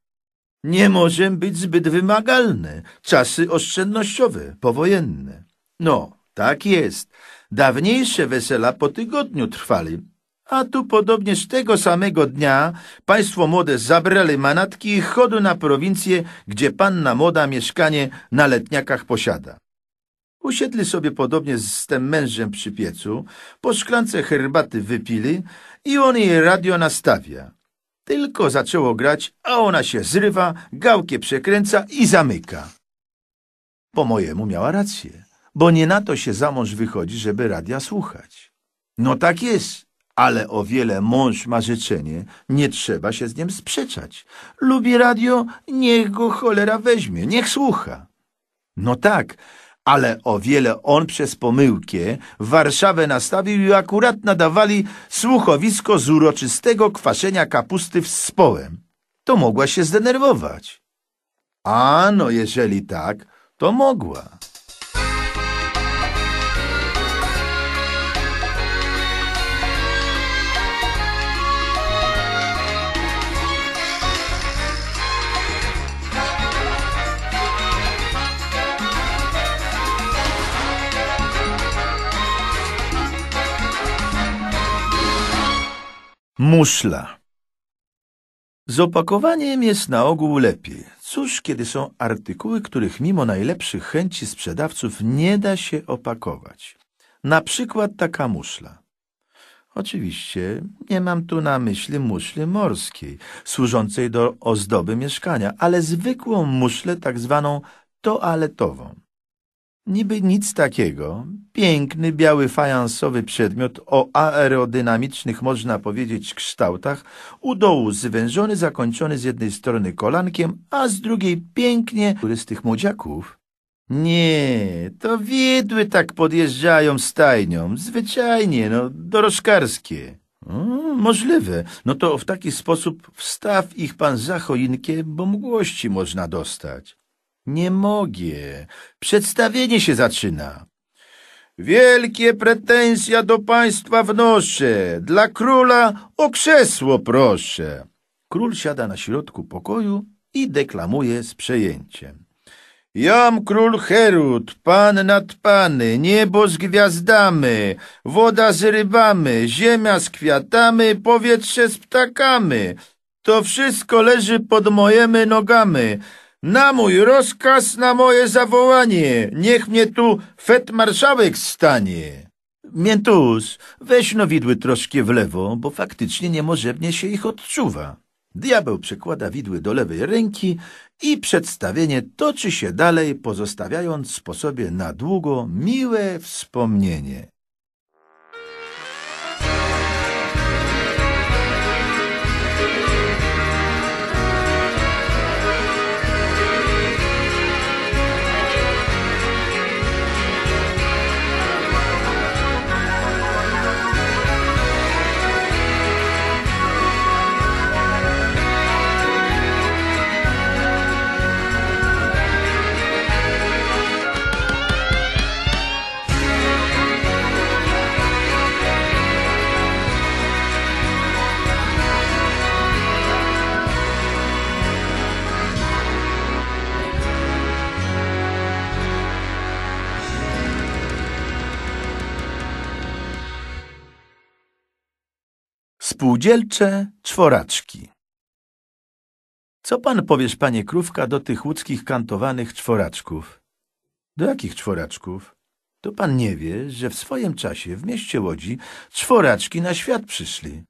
Nie możemy być zbyt wymagalne. Czasy oszczędnościowe, powojenne. No, tak jest. Dawniejsze wesela po tygodniu trwali. A tu podobnież tego samego dnia państwo młode zabrali manatki i chodu na prowincję, gdzie panna młoda mieszkanie na letniakach posiada. Usiedli sobie podobnie z tym mężem przy piecu, po szklance herbaty wypili i on jej radio nastawia. Tylko zaczęło grać, a ona się zrywa, gałkę przekręca i zamyka. Po mojemu miała rację, bo nie na to się za mąż wychodzi, żeby radia słuchać. No tak jest, ale o wiele mąż ma życzenie, nie trzeba się z nim sprzeczać. Lubi radio, niech go cholera weźmie, niech słucha. No tak, ale o wiele on przez pomyłkę Warszawę nastawił i akurat nadawali słuchowisko z uroczystego kwaszenia kapusty z społem. To mogła się zdenerwować. A no, jeżeli tak, to mogła. Muszla. Z opakowaniem jest na ogół lepiej. Cóż, kiedy są artykuły, których mimo najlepszych chęci sprzedawców nie da się opakować. Na przykład taka muszla. Oczywiście nie mam tu na myśli muszli morskiej, służącej do ozdoby mieszkania, ale zwykłą muszlę tak zwaną toaletową. Niby nic takiego. Piękny, biały, fajansowy przedmiot o aerodynamicznych, można powiedzieć, kształtach, u dołu zwężony, zakończony z jednej strony kolankiem, a z drugiej pięknie, który z tych młodziaków. Nie, to widły tak podjeżdżają stajnią, zwyczajnie, no, dorożkarskie. możliwe. No to w taki sposób wstaw ich pan za choinkę, bo mgłości można dostać. Nie mogę. Przedstawienie się zaczyna. Wielkie pretensja do państwa wnoszę. Dla króla o krzesło proszę. Król siada na środku pokoju i deklamuje z przejęciem. Jam król Herod, pan nad pany, niebo z gwiazdami, woda z rybami, ziemia z kwiatami, powietrze z ptakami. To wszystko leży pod mojemy nogami na mój rozkaz, na moje zawołanie. Niech mnie tu fet marszałek stanie. Miętus, weź widły troszkę w lewo, bo faktycznie niemożebnie się ich odczuwa. Diabeł przekłada widły do lewej ręki i przedstawienie toczy się dalej, pozostawiając po sobie na długo miłe wspomnienie. Spółdzielcze czworaczki Co pan powiesz, panie Krówka, do tych łódzkich kantowanych czworaczków? Do jakich czworaczków? To pan nie wie, że w swoim czasie w mieście Łodzi czworaczki na świat przyszli.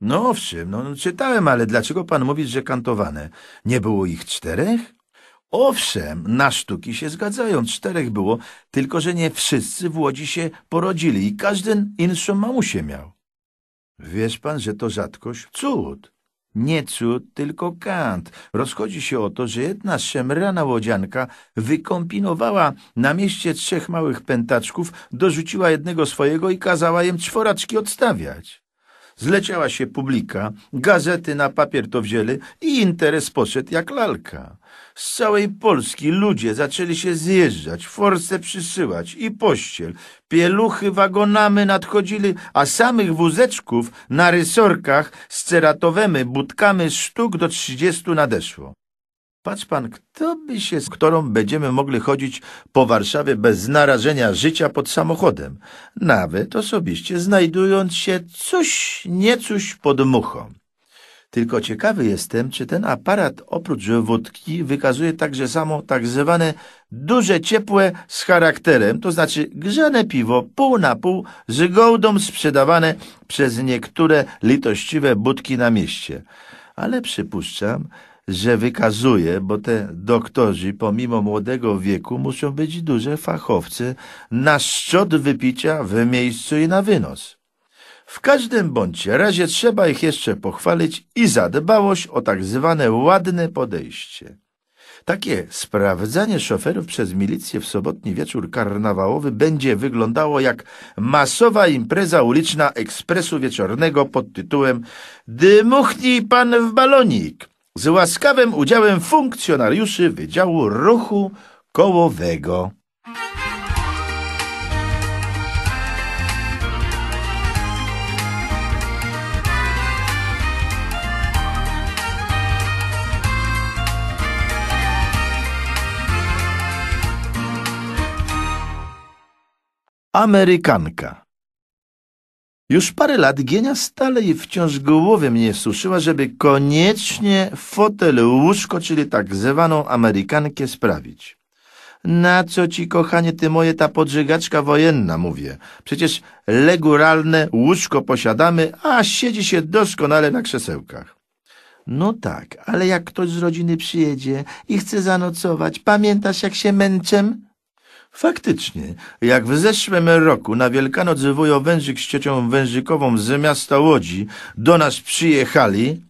No owszem, no, no czytałem, ale dlaczego pan mówisz, że kantowane? Nie było ich czterech? Owszem, na sztuki się zgadzają, czterech było, tylko że nie wszyscy w Łodzi się porodzili i każdy inszą mamusię miał. Wiesz pan, że to rzadkość? Cud. Nie cud, tylko kant. Rozchodzi się o to, że jedna szemrana łodzianka wykompinowała na mieście trzech małych pętaczków, dorzuciła jednego swojego i kazała im czworaczki odstawiać. Zleciała się publika, gazety na papier to wzięły i interes poszedł jak lalka. Z całej Polski ludzie zaczęli się zjeżdżać, force przysyłać i pościel. Pieluchy wagonamy nadchodzili, a samych wózeczków na rysorkach z ceratowemy, budkami sztuk do trzydziestu nadeszło. Patrz pan, kto by się, z którą będziemy mogli chodzić po Warszawie bez narażenia życia pod samochodem, nawet osobiście znajdując się coś niecuś pod muchą. Tylko ciekawy jestem, czy ten aparat oprócz wódki wykazuje także samo tak zwane duże ciepłe z charakterem, to znaczy grzane piwo pół na pół z gołdą sprzedawane przez niektóre litościwe budki na mieście. Ale przypuszczam, że wykazuje, bo te doktorzy pomimo młodego wieku muszą być duże fachowcy na szczot wypicia w miejscu i na wynos. W każdym bądź razie trzeba ich jeszcze pochwalić i za dbałość o tak zwane ładne podejście. Takie sprawdzanie szoferów przez milicję w sobotni wieczór karnawałowy będzie wyglądało jak masowa impreza uliczna ekspresu wieczornego pod tytułem Dymuchnij pan w balonik z łaskawym udziałem funkcjonariuszy Wydziału Ruchu Kołowego. Amerykanka. Już parę lat Gienia stale i wciąż głowę mnie suszyła, żeby koniecznie fotel łóżko, czyli tak zwaną Amerykankę sprawić. Na co ci, kochanie, ty moje ta podżygaczka wojenna, mówię. Przecież leguralne łóżko posiadamy, a siedzi się doskonale na krzesełkach. No tak, ale jak ktoś z rodziny przyjedzie i chce zanocować, pamiętasz jak się męczem? Faktycznie, jak w zeszłym roku na Wielkanoc wujo wężyk z ciocią wężykową z miasta Łodzi do nas przyjechali,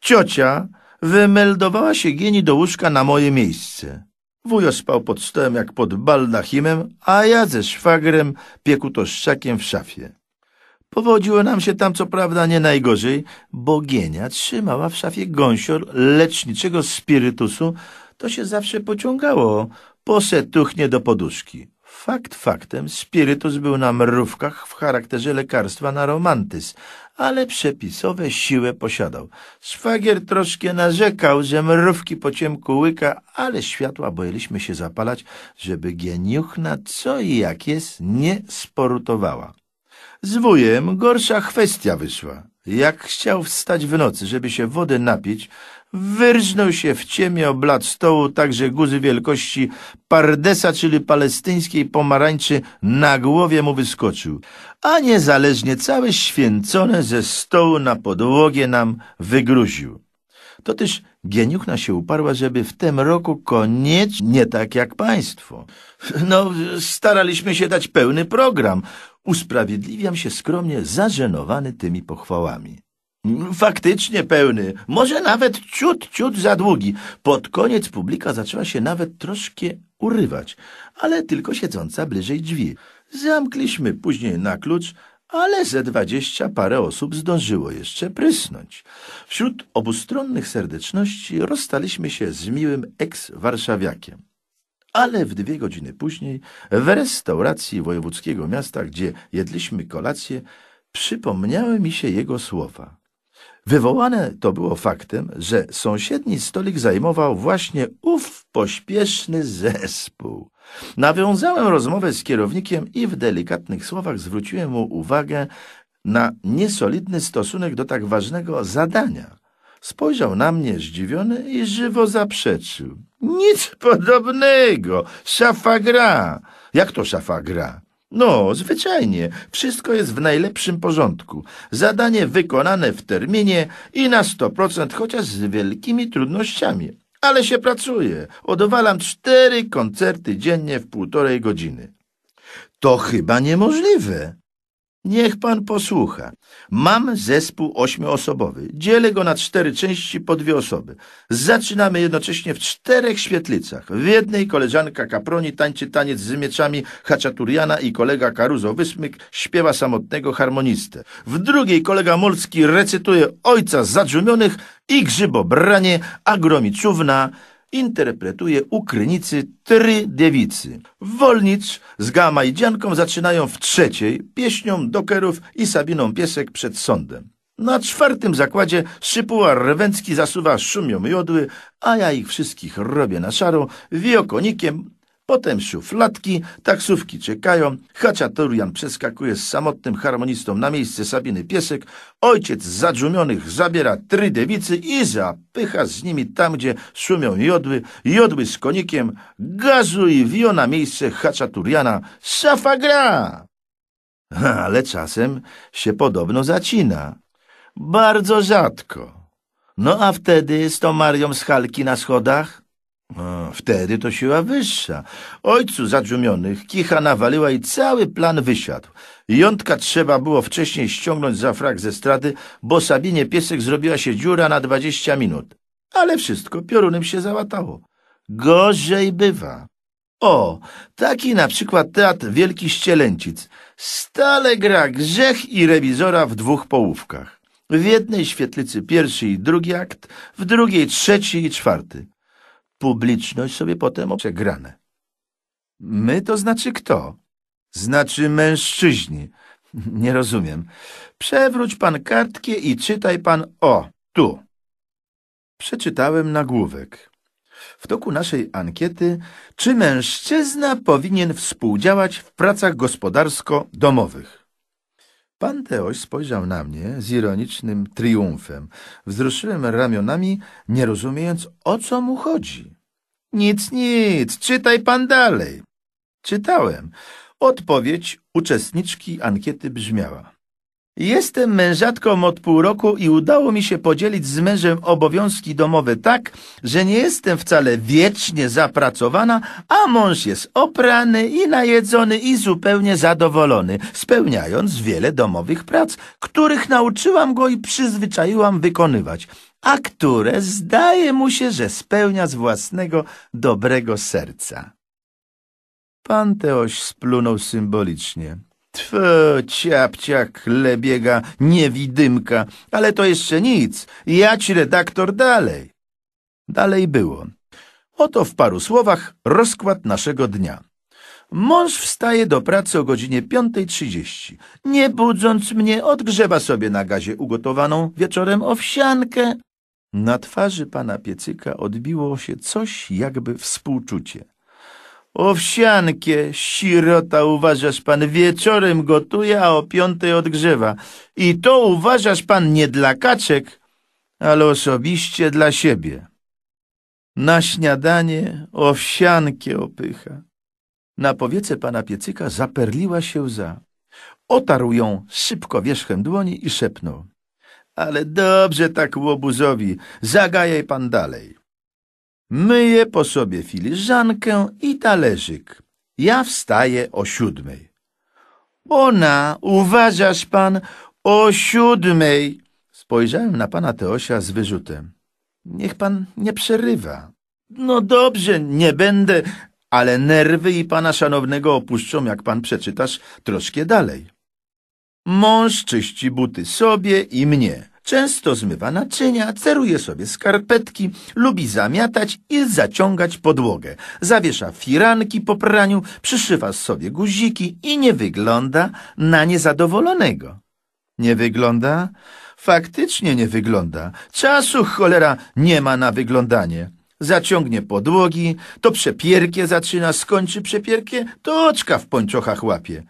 ciocia wymeldowała się gieni do łóżka na moje miejsce. Wujo spał pod stołem jak pod baldachimem, a ja ze szwagrem szczakiem w szafie. Powodziło nam się tam co prawda nie najgorzej, bo Gienia trzymała w szafie gąsior leczniczego spirytusu, to się zawsze pociągało posetuchnie do poduszki. Fakt faktem, spirytus był na mrówkach w charakterze lekarstwa na romantyz, ale przepisowe siłę posiadał. Szwagier troszkę narzekał, że mrówki po ciemku łyka, ale światła boiliśmy się zapalać, żeby geniuchna co i jak jest nie sporutowała. Z wujem gorsza kwestia wyszła. Jak chciał wstać w nocy, żeby się wody napić, wyrżnął się w ciemię oblat stołu, tak że guzy wielkości pardesa, czyli palestyńskiej pomarańczy, na głowie mu wyskoczył, a niezależnie całe święcone ze stołu na podłogie nam wygruził. To też geniuchna się uparła, żeby w tym roku koniecznie tak jak państwo. No, staraliśmy się dać pełny program. Usprawiedliwiam się skromnie, zażenowany tymi pochwałami. Faktycznie pełny, może nawet ciut, ciut za długi. Pod koniec publika zaczęła się nawet troszkę urywać, ale tylko siedząca bliżej drzwi. Zamkliśmy później na klucz, ale ze dwadzieścia parę osób zdążyło jeszcze prysnąć. Wśród obustronnych serdeczności rozstaliśmy się z miłym eks-warszawiakiem. Ale w dwie godziny później w restauracji wojewódzkiego miasta, gdzie jedliśmy kolację, przypomniały mi się jego słowa. Wywołane to było faktem, że sąsiedni stolik zajmował właśnie ów pośpieszny zespół. Nawiązałem rozmowę z kierownikiem i w delikatnych słowach zwróciłem mu uwagę na niesolidny stosunek do tak ważnego zadania. Spojrzał na mnie zdziwiony i żywo zaprzeczył. Nic podobnego! Szafa gra! Jak to szafa gra? No, zwyczajnie. Wszystko jest w najlepszym porządku. Zadanie wykonane w terminie i na 100%, chociaż z wielkimi trudnościami. Ale się pracuje. Odowalam cztery koncerty dziennie w półtorej godziny. To chyba niemożliwe. Niech pan posłucha. Mam zespół ośmioosobowy. Dzielę go na cztery części po dwie osoby. Zaczynamy jednocześnie w czterech świetlicach. W jednej koleżanka Kaproni tańczy taniec z mieczami Haczaturiana i kolega Karuzo Wysmyk śpiewa samotnego harmonistę. W drugiej kolega Molski recytuje Ojca Zadrzumionych i Grzybobranie, a Gromiczówna interpretuje u krynicy Try Dziewicy. Wolnicz z Gama i Dzianką zaczynają w trzeciej, pieśnią Dokerów i Sabiną Piesek przed sądem. Na czwartym zakładzie Szypuła Rwęcki zasuwa szumią jodły, a ja ich wszystkich robię na szaro, wiokonikiem, Potem szufladki, taksówki czekają, Haciaturian przeskakuje z samotnym harmonistą na miejsce Sabiny Piesek, ojciec zadżumionych zabiera trzy dewicy i zapycha z nimi tam, gdzie szumią jodły, jodły z konikiem, gazu i wio na miejsce Haciaturiana. Szafa gra! Ale czasem się podobno zacina. Bardzo rzadko. No a wtedy z tą Marią z Halki na schodach? No, wtedy to siła wyższa. Ojcu zadrzumionych kicha nawaliła i cały plan wysiadł. Jątka trzeba było wcześniej ściągnąć za frak ze straty, bo Sabinie Piesek zrobiła się dziura na dwadzieścia minut. Ale wszystko piorunem się załatało. Gorzej bywa. O, taki na przykład teatr Wielki Ścielęcic. Stale gra grzech i rewizora w dwóch połówkach. W jednej świetlicy pierwszy i drugi akt, w drugiej trzeci i czwarty publiczność sobie potem obsegrane. My to znaczy kto? Znaczy mężczyźni. Nie rozumiem. Przewróć pan kartkę i czytaj pan o, tu. Przeczytałem nagłówek. W toku naszej ankiety, czy mężczyzna powinien współdziałać w pracach gospodarsko-domowych? Pan Teoś spojrzał na mnie z ironicznym triumfem. Wzruszyłem ramionami, nie rozumiejąc, o co mu chodzi. Nic, nic, czytaj pan dalej. Czytałem. Odpowiedź uczestniczki ankiety brzmiała. Jestem mężatką od pół roku i udało mi się podzielić z mężem obowiązki domowe tak, że nie jestem wcale wiecznie zapracowana, a mąż jest oprany i najedzony i zupełnie zadowolony, spełniając wiele domowych prac, których nauczyłam go i przyzwyczaiłam wykonywać, a które zdaje mu się, że spełnia z własnego dobrego serca. Pan Teoś splunął symbolicznie. Tfu, chlebiega, niewidymka, ale to jeszcze nic, jać redaktor dalej. Dalej było. Oto w paru słowach rozkład naszego dnia. Mąż wstaje do pracy o godzinie 5.30. Nie budząc mnie, odgrzewa sobie na gazie ugotowaną wieczorem owsiankę. Na twarzy pana piecyka odbiło się coś jakby współczucie. Owsiankie, sirota, uważasz pan, wieczorem gotuje, a o piątej odgrzewa. I to uważasz pan nie dla kaczek, ale osobiście dla siebie. Na śniadanie owsiankie opycha. Na powiece pana piecyka zaperliła się łza. Otarł ją szybko wierzchem dłoni i szepnął. Ale dobrze tak łobuzowi, zagajaj pan dalej. Myję po sobie filiżankę i talerzyk. Ja wstaję o siódmej. Ona, uważasz pan, o siódmej. Spojrzałem na pana Teosia z wyrzutem. Niech pan nie przerywa. No dobrze, nie będę, ale nerwy i pana szanownego opuszczą, jak pan przeczytasz troszkę dalej. Mąż czyści buty sobie i mnie. Często zmywa naczynia, ceruje sobie skarpetki, lubi zamiatać i zaciągać podłogę. Zawiesza firanki po praniu, przyszywa sobie guziki i nie wygląda na niezadowolonego. Nie wygląda? Faktycznie nie wygląda. Czasu cholera nie ma na wyglądanie. Zaciągnie podłogi, to przepierkie zaczyna, skończy przepierkie, to oczka w pończochach łapie.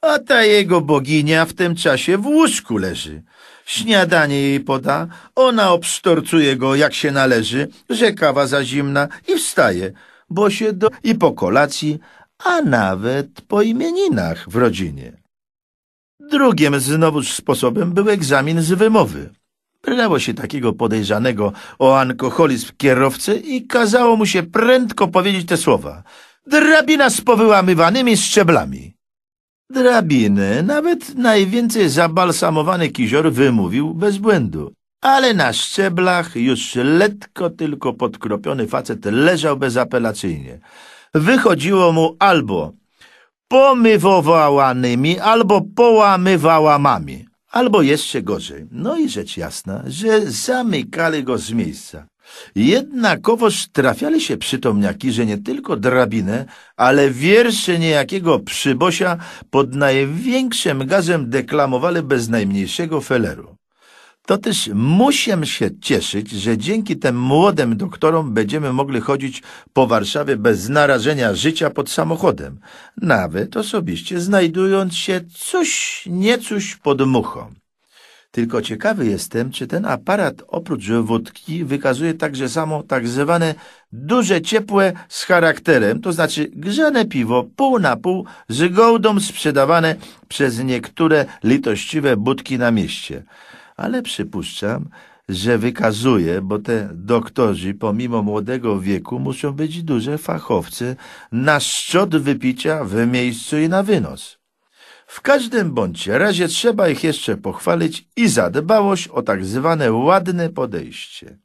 A ta jego boginia w tym czasie w łóżku leży. Śniadanie jej poda, ona obsztorcuje go jak się należy, że kawa za zimna i wstaje, bo się do... i po kolacji, a nawet po imieninach w rodzinie. Drugim znowuż sposobem był egzamin z wymowy. Brało się takiego podejrzanego o alkoholizm kierowcy i kazało mu się prędko powiedzieć te słowa. Drabina z powyłamywanymi szczeblami. Drabiny, nawet najwięcej zabalsamowany kizior wymówił bez błędu. Ale na szczeblach już letko tylko podkropiony facet leżał bezapelacyjnie. Wychodziło mu albo pomywowałanymi, albo połamywałamami, albo jeszcze gorzej. No i rzecz jasna, że zamykali go z miejsca. Jednakowoż trafiali się przytomniaki, że nie tylko drabinę, ale wiersze niejakiego przybosia pod największym gazem deklamowali bez najmniejszego feleru. To musiem się cieszyć, że dzięki tym młodym doktorom będziemy mogli chodzić po Warszawie bez narażenia życia pod samochodem, nawet osobiście znajdując się coś niecoś pod muchą. Tylko ciekawy jestem, czy ten aparat oprócz wódki wykazuje także samo tak zwane duże ciepłe z charakterem, to znaczy grzane piwo pół na pół z gołdą sprzedawane przez niektóre litościwe budki na mieście. Ale przypuszczam, że wykazuje, bo te doktorzy pomimo młodego wieku muszą być duże fachowcy na szczot wypicia w miejscu i na wynos. W każdym bądź razie trzeba ich jeszcze pochwalić i zadbałość o tak zwane ładne podejście.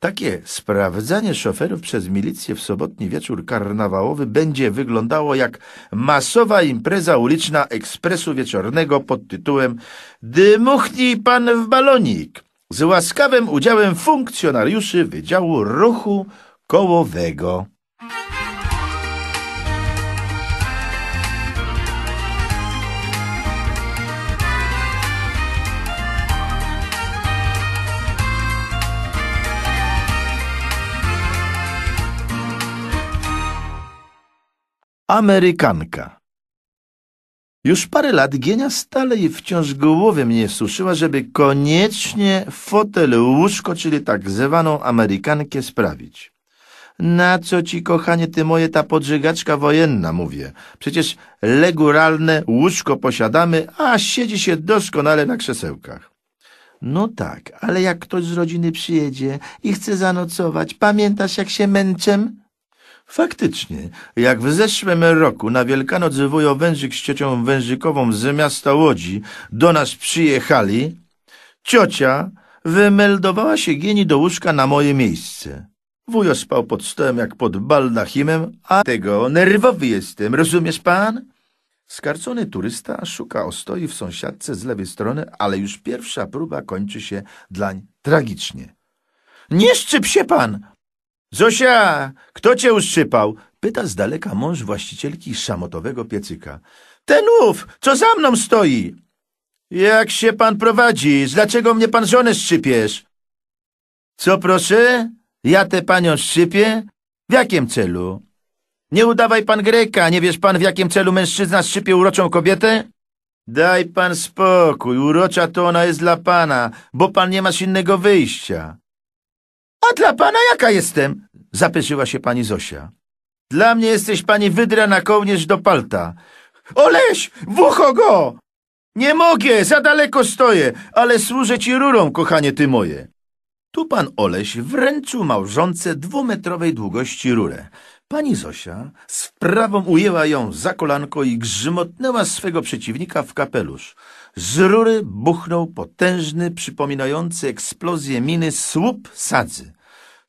Takie sprawdzanie szoferów przez milicję w sobotni wieczór karnawałowy będzie wyglądało jak masowa impreza uliczna ekspresu wieczornego pod tytułem Dymuchnij pan w balonik z łaskawym udziałem funkcjonariuszy Wydziału Ruchu Kołowego. Amerykanka. Już parę lat Gienia stale i wciąż głowę mnie suszyła, żeby koniecznie fotel łóżko, czyli tak zwaną Amerykankę sprawić. Na co ci, kochanie, ty moje ta podżygaczka wojenna, mówię. Przecież leguralne łóżko posiadamy, a siedzi się doskonale na krzesełkach. No tak, ale jak ktoś z rodziny przyjedzie i chce zanocować, pamiętasz jak się męczem? Faktycznie, jak w zeszłym roku na Wielkanoc wujo Wężyk z ciocią Wężykową z miasta Łodzi do nas przyjechali, ciocia wymeldowała się gieni do łóżka na moje miejsce. Wujo spał pod stołem jak pod baldachimem, a tego nerwowy jestem, rozumiesz pan? Skarcony turysta szuka ostoi w sąsiadce z lewej strony, ale już pierwsza próba kończy się dlań tragicznie. Nie szczyp się pan! Zosia, kto cię uszczypał? Pyta z daleka mąż właścicielki szamotowego piecyka. ów, co za mną stoi? Jak się pan prowadzi? Dlaczego mnie pan żonę szczypiesz? Co proszę? Ja tę panią szczypię? W jakim celu? Nie udawaj pan Greka, nie wiesz pan w jakim celu mężczyzna szczypie uroczą kobietę? Daj pan spokój, urocza to ona jest dla pana, bo pan nie masz innego wyjścia. A dla pana jaka jestem? Zapyczyła się pani Zosia. Dla mnie jesteś pani wydra na kołnierz do palta. Oleś, w go! Nie mogę, za daleko stoję, ale służę ci rurą, kochanie ty moje. Tu pan Oleś wręczył małżonce dwumetrowej długości rurę. Pani Zosia z prawą ujęła ją za kolanko i grzmotnęła swego przeciwnika w kapelusz. Z rury buchnął potężny, przypominający eksplozję miny słup sadzy.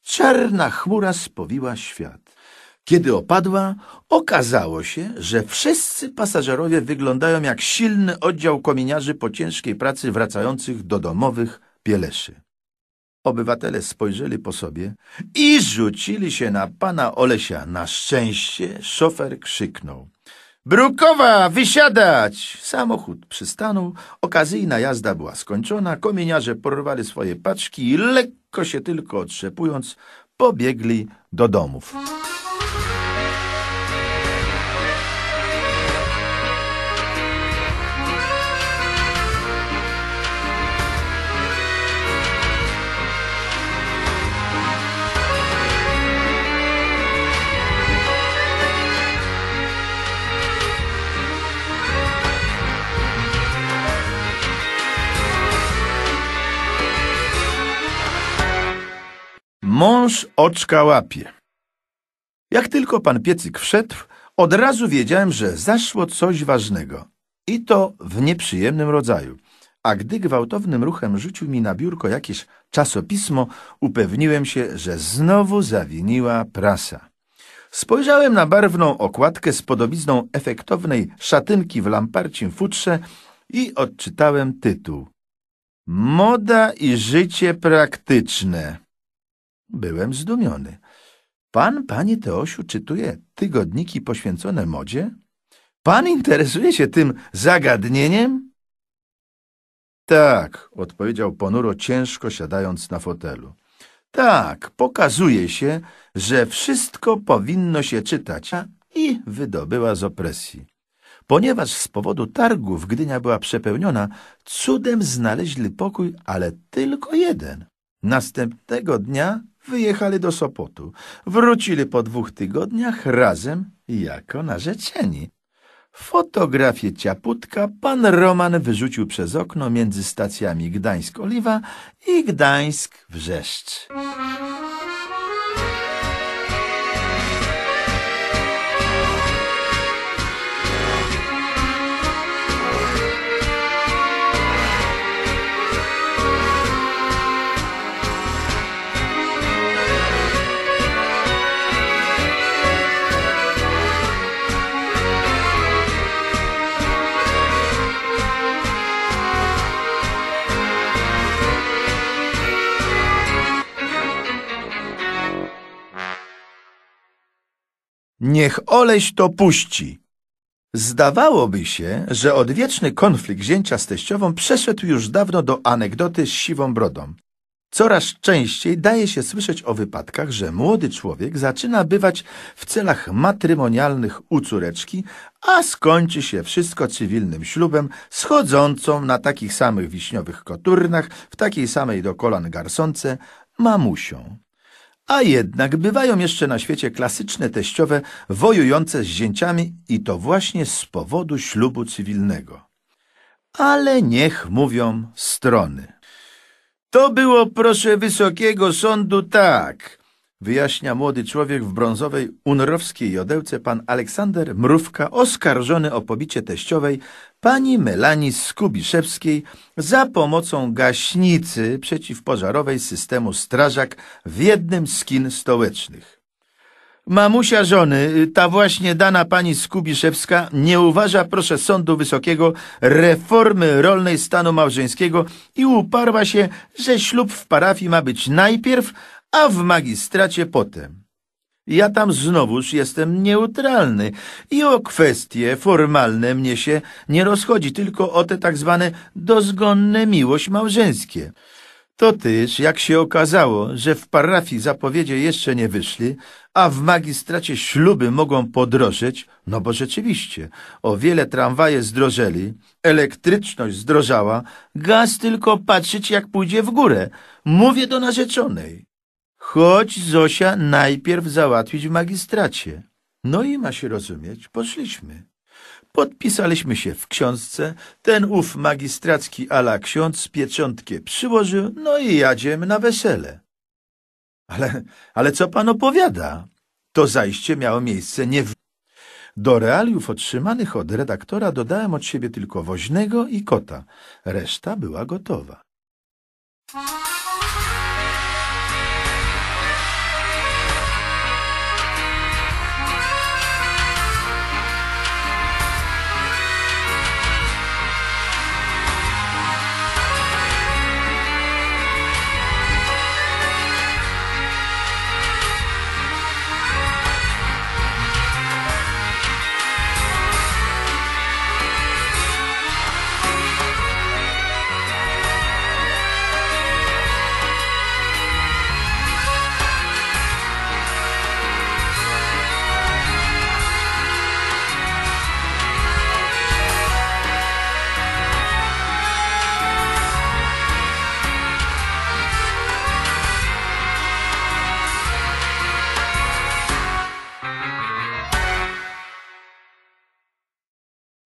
Czarna chmura spowiła świat. Kiedy opadła, okazało się, że wszyscy pasażerowie wyglądają jak silny oddział kominiarzy po ciężkiej pracy wracających do domowych pieleszy. Obywatele spojrzeli po sobie i rzucili się na pana Olesia. Na szczęście szofer krzyknął. Brukowa, wysiadać! Samochód przystanął, okazyjna jazda była skończona, komieniarze porwali swoje paczki i lekko się tylko otrzepując, pobiegli do domów. Mąż oczka łapie. Jak tylko pan piecyk wszedł, od razu wiedziałem, że zaszło coś ważnego. I to w nieprzyjemnym rodzaju. A gdy gwałtownym ruchem rzucił mi na biurko jakieś czasopismo, upewniłem się, że znowu zawiniła prasa. Spojrzałem na barwną okładkę z podobizną efektownej szatynki w lamparcim futrze i odczytałem tytuł. Moda i życie praktyczne. Byłem zdumiony. Pan, panie Teosiu, czytuje tygodniki poświęcone modzie? Pan interesuje się tym zagadnieniem? Tak, odpowiedział ponuro, ciężko siadając na fotelu. Tak, pokazuje się, że wszystko powinno się czytać i wydobyła z opresji. Ponieważ z powodu targów Gdynia była przepełniona, cudem znaleźli pokój, ale tylko jeden. Następnego dnia Wyjechali do Sopotu. Wrócili po dwóch tygodniach razem jako narzeczeni. Fotografię ciaputka pan Roman wyrzucił przez okno między stacjami Gdańsk-Oliwa i Gdańsk-Wrzeszcz. Niech oleś to puści. Zdawałoby się, że odwieczny konflikt zięcia z teściową przeszedł już dawno do anegdoty z siwą brodą. Coraz częściej daje się słyszeć o wypadkach, że młody człowiek zaczyna bywać w celach matrymonialnych u córeczki, a skończy się wszystko cywilnym ślubem, schodzącą na takich samych wiśniowych koturnach, w takiej samej do kolan garsonce, mamusią. A jednak bywają jeszcze na świecie klasyczne teściowe wojujące z zięciami i to właśnie z powodu ślubu cywilnego. Ale niech mówią strony. To było, proszę wysokiego sądu, tak – Wyjaśnia młody człowiek w brązowej unrowskiej jodełce pan Aleksander Mrówka, oskarżony o pobicie teściowej pani Melanii Skubiszewskiej za pomocą gaśnicy przeciwpożarowej systemu strażak w jednym z kin stołecznych. Mamusia żony, ta właśnie dana pani Skubiszewska, nie uważa, proszę Sądu Wysokiego, reformy rolnej stanu małżeńskiego i uparła się, że ślub w parafii ma być najpierw, a w magistracie potem. Ja tam znowuż jestem neutralny i o kwestie formalne mnie się nie rozchodzi, tylko o te tak zwane dozgonne miłość małżeńskie. To też, jak się okazało, że w parafii zapowiedzie jeszcze nie wyszli, a w magistracie śluby mogą podrożeć, no bo rzeczywiście, o wiele tramwaje zdrożeli, elektryczność zdrożała, gaz tylko patrzeć jak pójdzie w górę. Mówię do narzeczonej. Chodź, Zosia, najpierw załatwić w magistracie. No i ma się rozumieć, poszliśmy. Podpisaliśmy się w książce, ten ów magistracki ala ksiądz pieczątkę przyłożył, no i jadziem na wesele. Ale, ale co pan opowiada? To zajście miało miejsce nie w... Do realiów otrzymanych od redaktora dodałem od siebie tylko woźnego i kota. Reszta była gotowa.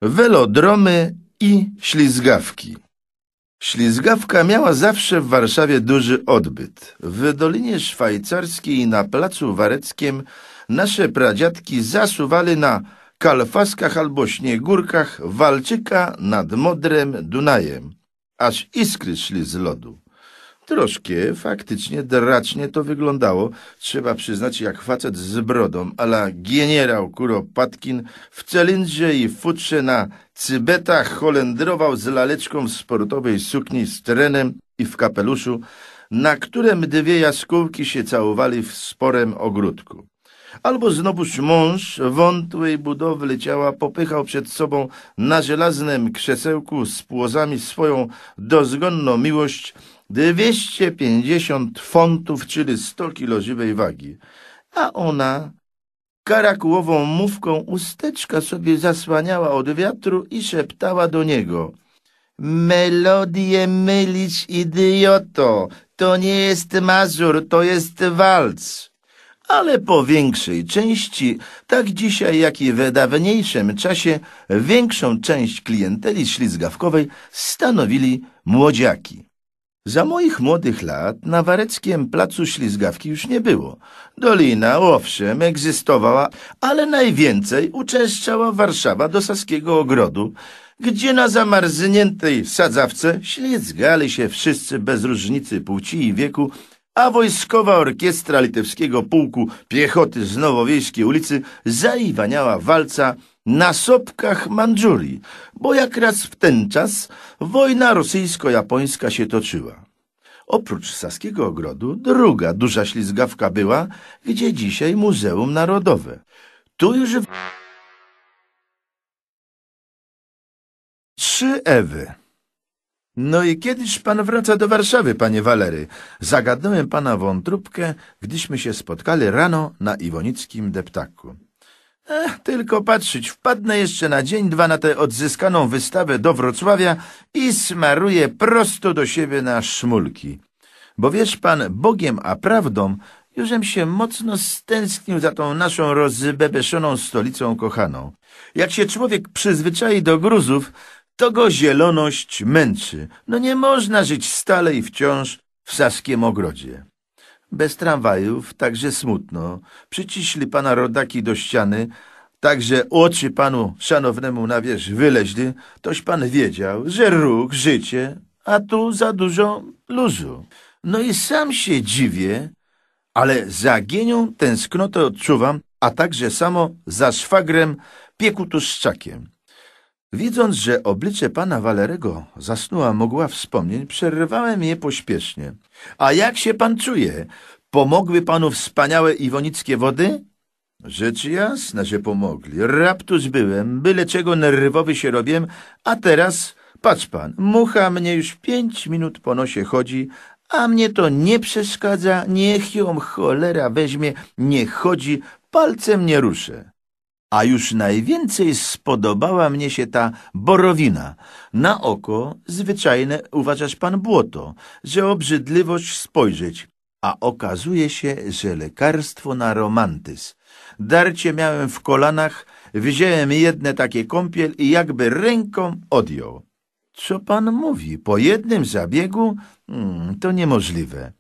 Welodromy i ślizgawki. Ślizgawka miała zawsze w Warszawie duży odbyt. W Dolinie Szwajcarskiej na Placu Wareckiem nasze pradziadki zasuwali na kalfaskach albo śniegórkach walczyka nad Modrem Dunajem, aż iskry szli z lodu. Troszkę faktycznie dracznie to wyglądało, trzeba przyznać, jak facet z brodą, ala generał Kuropatkin w cylindrze i futrze na cybetach holendrował z laleczką w sportowej sukni z trenem i w kapeluszu, na którym dwie jaskółki się całowali w sporem ogródku. Albo znowuż mąż wątłej budowy ciała popychał przed sobą na żelaznym krzesełku z płozami swoją dozgonną miłość – 250 fontów, czyli 100 kilo żywej wagi. A ona karakułową mówką usteczka sobie zasłaniała od wiatru i szeptała do niego. Melodię mylić, idioto! To nie jest mazur, to jest walc ale po większej części, tak dzisiaj jak i w dawniejszym czasie, większą część klienteli ślizgawkowej stanowili młodziaki. Za moich młodych lat na Wareckiem Placu Ślizgawki już nie było. Dolina, owszem, egzystowała, ale najwięcej uczęszczała Warszawa do Saskiego Ogrodu, gdzie na zamarzniętej sadzawce ślizgali się wszyscy bez różnicy płci i wieku, a Wojskowa Orkiestra Litewskiego Pułku Piechoty z Nowowiejskiej ulicy zaiwaniała walca na sopkach Mandżurii, bo jak raz w ten czas wojna rosyjsko-japońska się toczyła. Oprócz Saskiego Ogrodu druga duża ślizgawka była, gdzie dzisiaj Muzeum Narodowe. Tu już... W... Trzy Ewy. No i kiedyś pan wraca do Warszawy, panie Walery? Zagadnąłem pana wątróbkę, gdyśmy się spotkali rano na Iwonickim deptaku. Ech, tylko patrzeć, wpadnę jeszcze na dzień, dwa na tę odzyskaną wystawę do Wrocławia i smaruję prosto do siebie na szmulki. Bo wiesz pan, Bogiem a prawdą, jużem się mocno stęsknił za tą naszą rozbebeszoną stolicą kochaną. Jak się człowiek przyzwyczai do gruzów, to go zieloność męczy. No nie można żyć stale i wciąż w Saskiem Ogrodzie. Bez tramwajów także smutno. Przyciśli pana rodaki do ściany, Także oczy panu szanownemu na wierzch wyleźli, toś pan wiedział, że róg, życie, a tu za dużo luzu. No i sam się dziwię, ale za genią tęsknotę odczuwam, a także samo za szwagrem piekutuszczakiem. Widząc, że oblicze pana Walerego zasnuła mogła wspomnień, przerwałem je pośpiesznie. A jak się pan czuje? Pomogły panu wspaniałe iwonickie wody? Rzecz jasna, że pomogli. Raptus byłem, byle czego nerwowy się robiłem, a teraz, patrz pan, mucha mnie już pięć minut po nosie chodzi, a mnie to nie przeszkadza, niech ją cholera weźmie, nie chodzi, palcem nie ruszę a już najwięcej spodobała mnie się ta borowina. Na oko zwyczajne uważasz pan błoto, że obrzydliwość spojrzeć, a okazuje się, że lekarstwo na romantyzm. Darcie miałem w kolanach, wziąłem jedne takie kąpiel i jakby ręką odjął. Co pan mówi? Po jednym zabiegu? Hmm, to niemożliwe.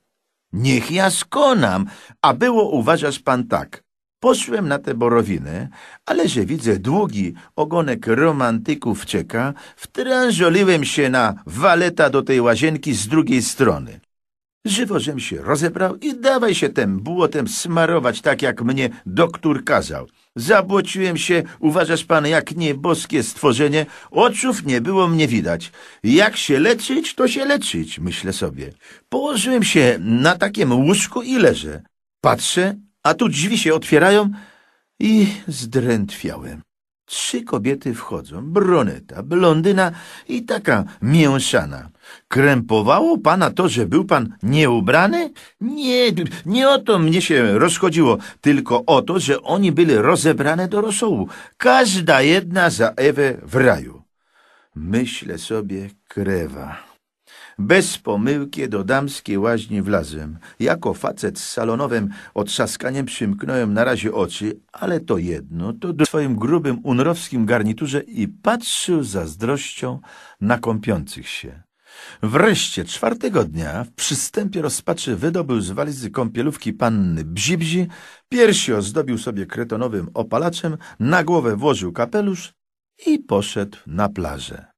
Niech ja skonam, a było uważasz pan tak. Poszłem na te borowiny, ale że widzę długi ogonek romantyków czeka, wtrężoliłem się na waleta do tej łazienki z drugiej strony. Żywożem się rozebrał i dawaj się tym błotem smarować, tak jak mnie doktor kazał. Zabłociłem się, uważasz pan, jak nieboskie stworzenie. Oczów nie było mnie widać. Jak się leczyć, to się leczyć, myślę sobie. Położyłem się na takim łóżku i leżę. Patrzę, a tu drzwi się otwierają i zdrętwiałem. Trzy kobiety wchodzą, Broneta, blondyna i taka mięszana. Krępowało pana to, że był pan nieubrany? Nie, nie o to mnie się rozchodziło, tylko o to, że oni byli rozebrane do rosołu. Każda jedna za Ewę w raju. Myślę sobie, krewa. Bez pomyłki do damskiej łaźni wlazłem. Jako facet z salonowym otrzaskaniem przymknąłem na razie oczy, ale to jedno, to w swoim grubym unrowskim garniturze i patrzył zazdrością na kąpiących się. Wreszcie czwartego dnia w przystępie rozpaczy wydobył z walizy kąpielówki panny Bzibzi, piersi ozdobił sobie kretonowym opalaczem, na głowę włożył kapelusz i poszedł na plażę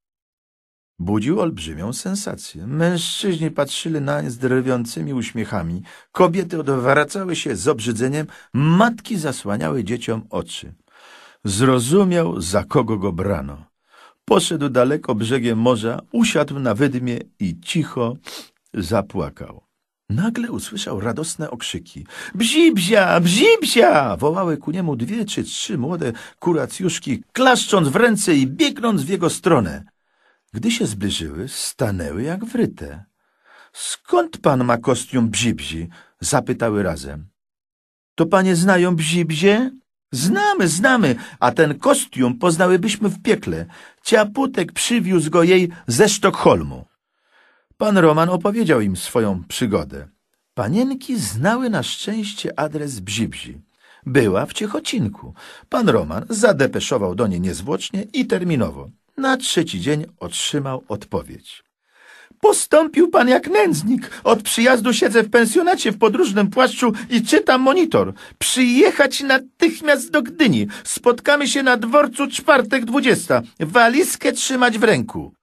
budził olbrzymią sensację. Mężczyźni patrzyli nań z drwiącymi uśmiechami, kobiety odwracały się z obrzydzeniem, matki zasłaniały dzieciom oczy. Zrozumiał, za kogo go brano. Poszedł daleko brzegiem morza, usiadł na wydmie i cicho zapłakał. Nagle usłyszał radosne okrzyki. Bzibzia! Bzibzia! Wołały ku niemu dwie czy trzy młode kuracjuszki, klaszcząc w ręce i biegnąc w jego stronę. Gdy się zbliżyły, stanęły jak wryte. Skąd pan ma kostium bzibzi? zapytały razem. To panie znają bzibzie? Znamy, znamy, a ten kostium poznałybyśmy w piekle. Ciaputek przywiózł go jej ze Sztokholmu. Pan Roman opowiedział im swoją przygodę. Panienki znały na szczęście adres Bzibzi. Była w Ciechocinku. Pan Roman zadepeszował do niej niezwłocznie i terminowo. Na trzeci dzień otrzymał odpowiedź. Postąpił pan jak nędznik. Od przyjazdu siedzę w pensjonacie w podróżnym płaszczu i czytam monitor. Przyjechać natychmiast do Gdyni. Spotkamy się na dworcu czwartek dwudziesta. Walizkę trzymać w ręku.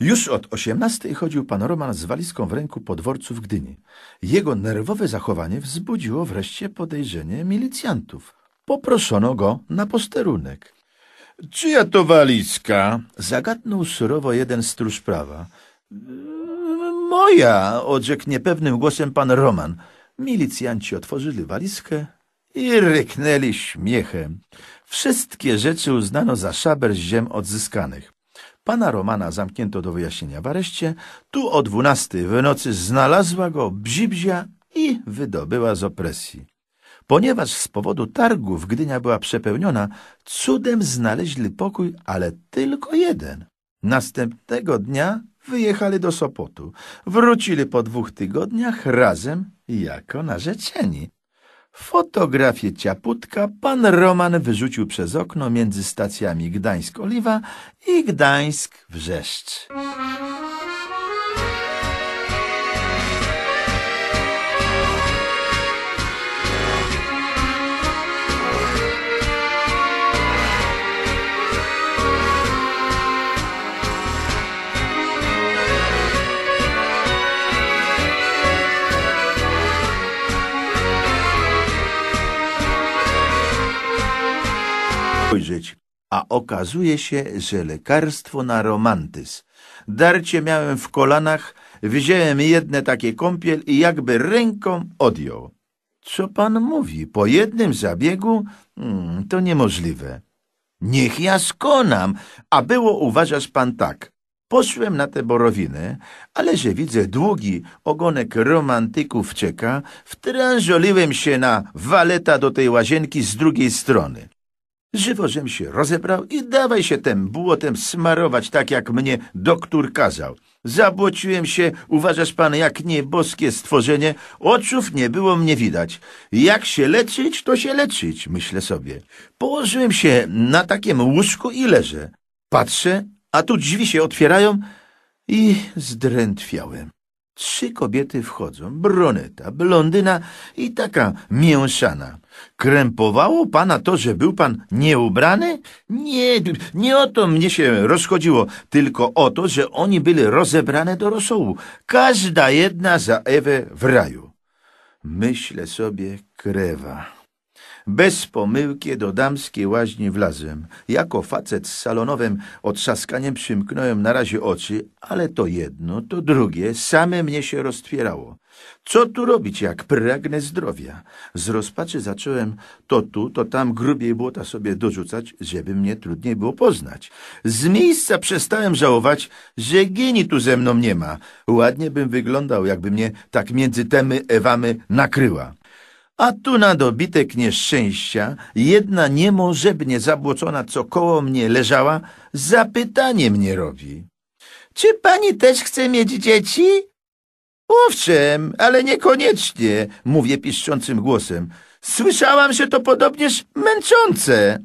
Już od osiemnastej chodził pan Roman z walizką w ręku po dworcu w Gdyni. Jego nerwowe zachowanie wzbudziło wreszcie podejrzenie milicjantów. Poproszono go na posterunek. Czyja to walizka? Zagadnął surowo jeden stróż prawa. Moja, odrzekł niepewnym głosem pan Roman. Milicjanci otworzyli walizkę i ryknęli śmiechem. Wszystkie rzeczy uznano za szaber z ziem odzyskanych. Pana Romana zamknięto do wyjaśnienia w areszcie. Tu o dwunasty w nocy znalazła go bzibzia i wydobyła z opresji. Ponieważ z powodu targów Gdynia była przepełniona, cudem znaleźli pokój, ale tylko jeden. Następnego dnia wyjechali do Sopotu. Wrócili po dwóch tygodniach razem jako narzeczeni. Fotografię ciaputka pan Roman wyrzucił przez okno między stacjami Gdańsk-Oliwa i Gdańsk-Wrzeszcz. spojrzeć, a okazuje się, że lekarstwo na romantyz. Darcie miałem w kolanach, wziąłem jedne takie kąpiel i jakby ręką odjął. Co pan mówi? Po jednym zabiegu? Hmm, to niemożliwe. Niech ja skonam, a było uważasz pan tak. Poszłem na te borowiny, ale że widzę długi ogonek romantyków czeka, wtrężoliłem się na waleta do tej łazienki z drugiej strony. Żywozem się rozebrał i dawaj się tem błotem smarować tak, jak mnie doktor kazał. Zabłociłem się, uważasz pan, jak nieboskie stworzenie. Oczów nie było mnie widać. Jak się leczyć, to się leczyć, myślę sobie. Położyłem się na takim łóżku i leżę. Patrzę, a tu drzwi się otwierają i zdrętwiałem. Trzy kobiety wchodzą, Broneta, blondyna i taka mięszana. Krępowało pana to, że był pan nieubrany? Nie, nie o to mnie się rozchodziło, tylko o to, że oni byli rozebrane do rosołu. Każda jedna za Ewę w raju. Myślę sobie, krewa. Bez pomyłki do damskiej łaźni wlazłem. Jako facet z salonowym otrzaskaniem przymknąłem na razie oczy, ale to jedno, to drugie, same mnie się roztwierało. Co tu robić, jak pragnę zdrowia? Z rozpaczy zacząłem to tu, to tam grubiej błota sobie dorzucać, żeby mnie trudniej było poznać. Z miejsca przestałem żałować, że geni tu ze mną nie ma. Ładnie bym wyglądał, jakby mnie tak między temy Ewamy nakryła. A tu na dobitek nieszczęścia jedna niemożebnie zabłocona, co koło mnie leżała, zapytanie mnie robi. Czy pani też chce mieć dzieci? Owszem, ale niekoniecznie, mówię piszczącym głosem. Słyszałam, że to podobnież męczące.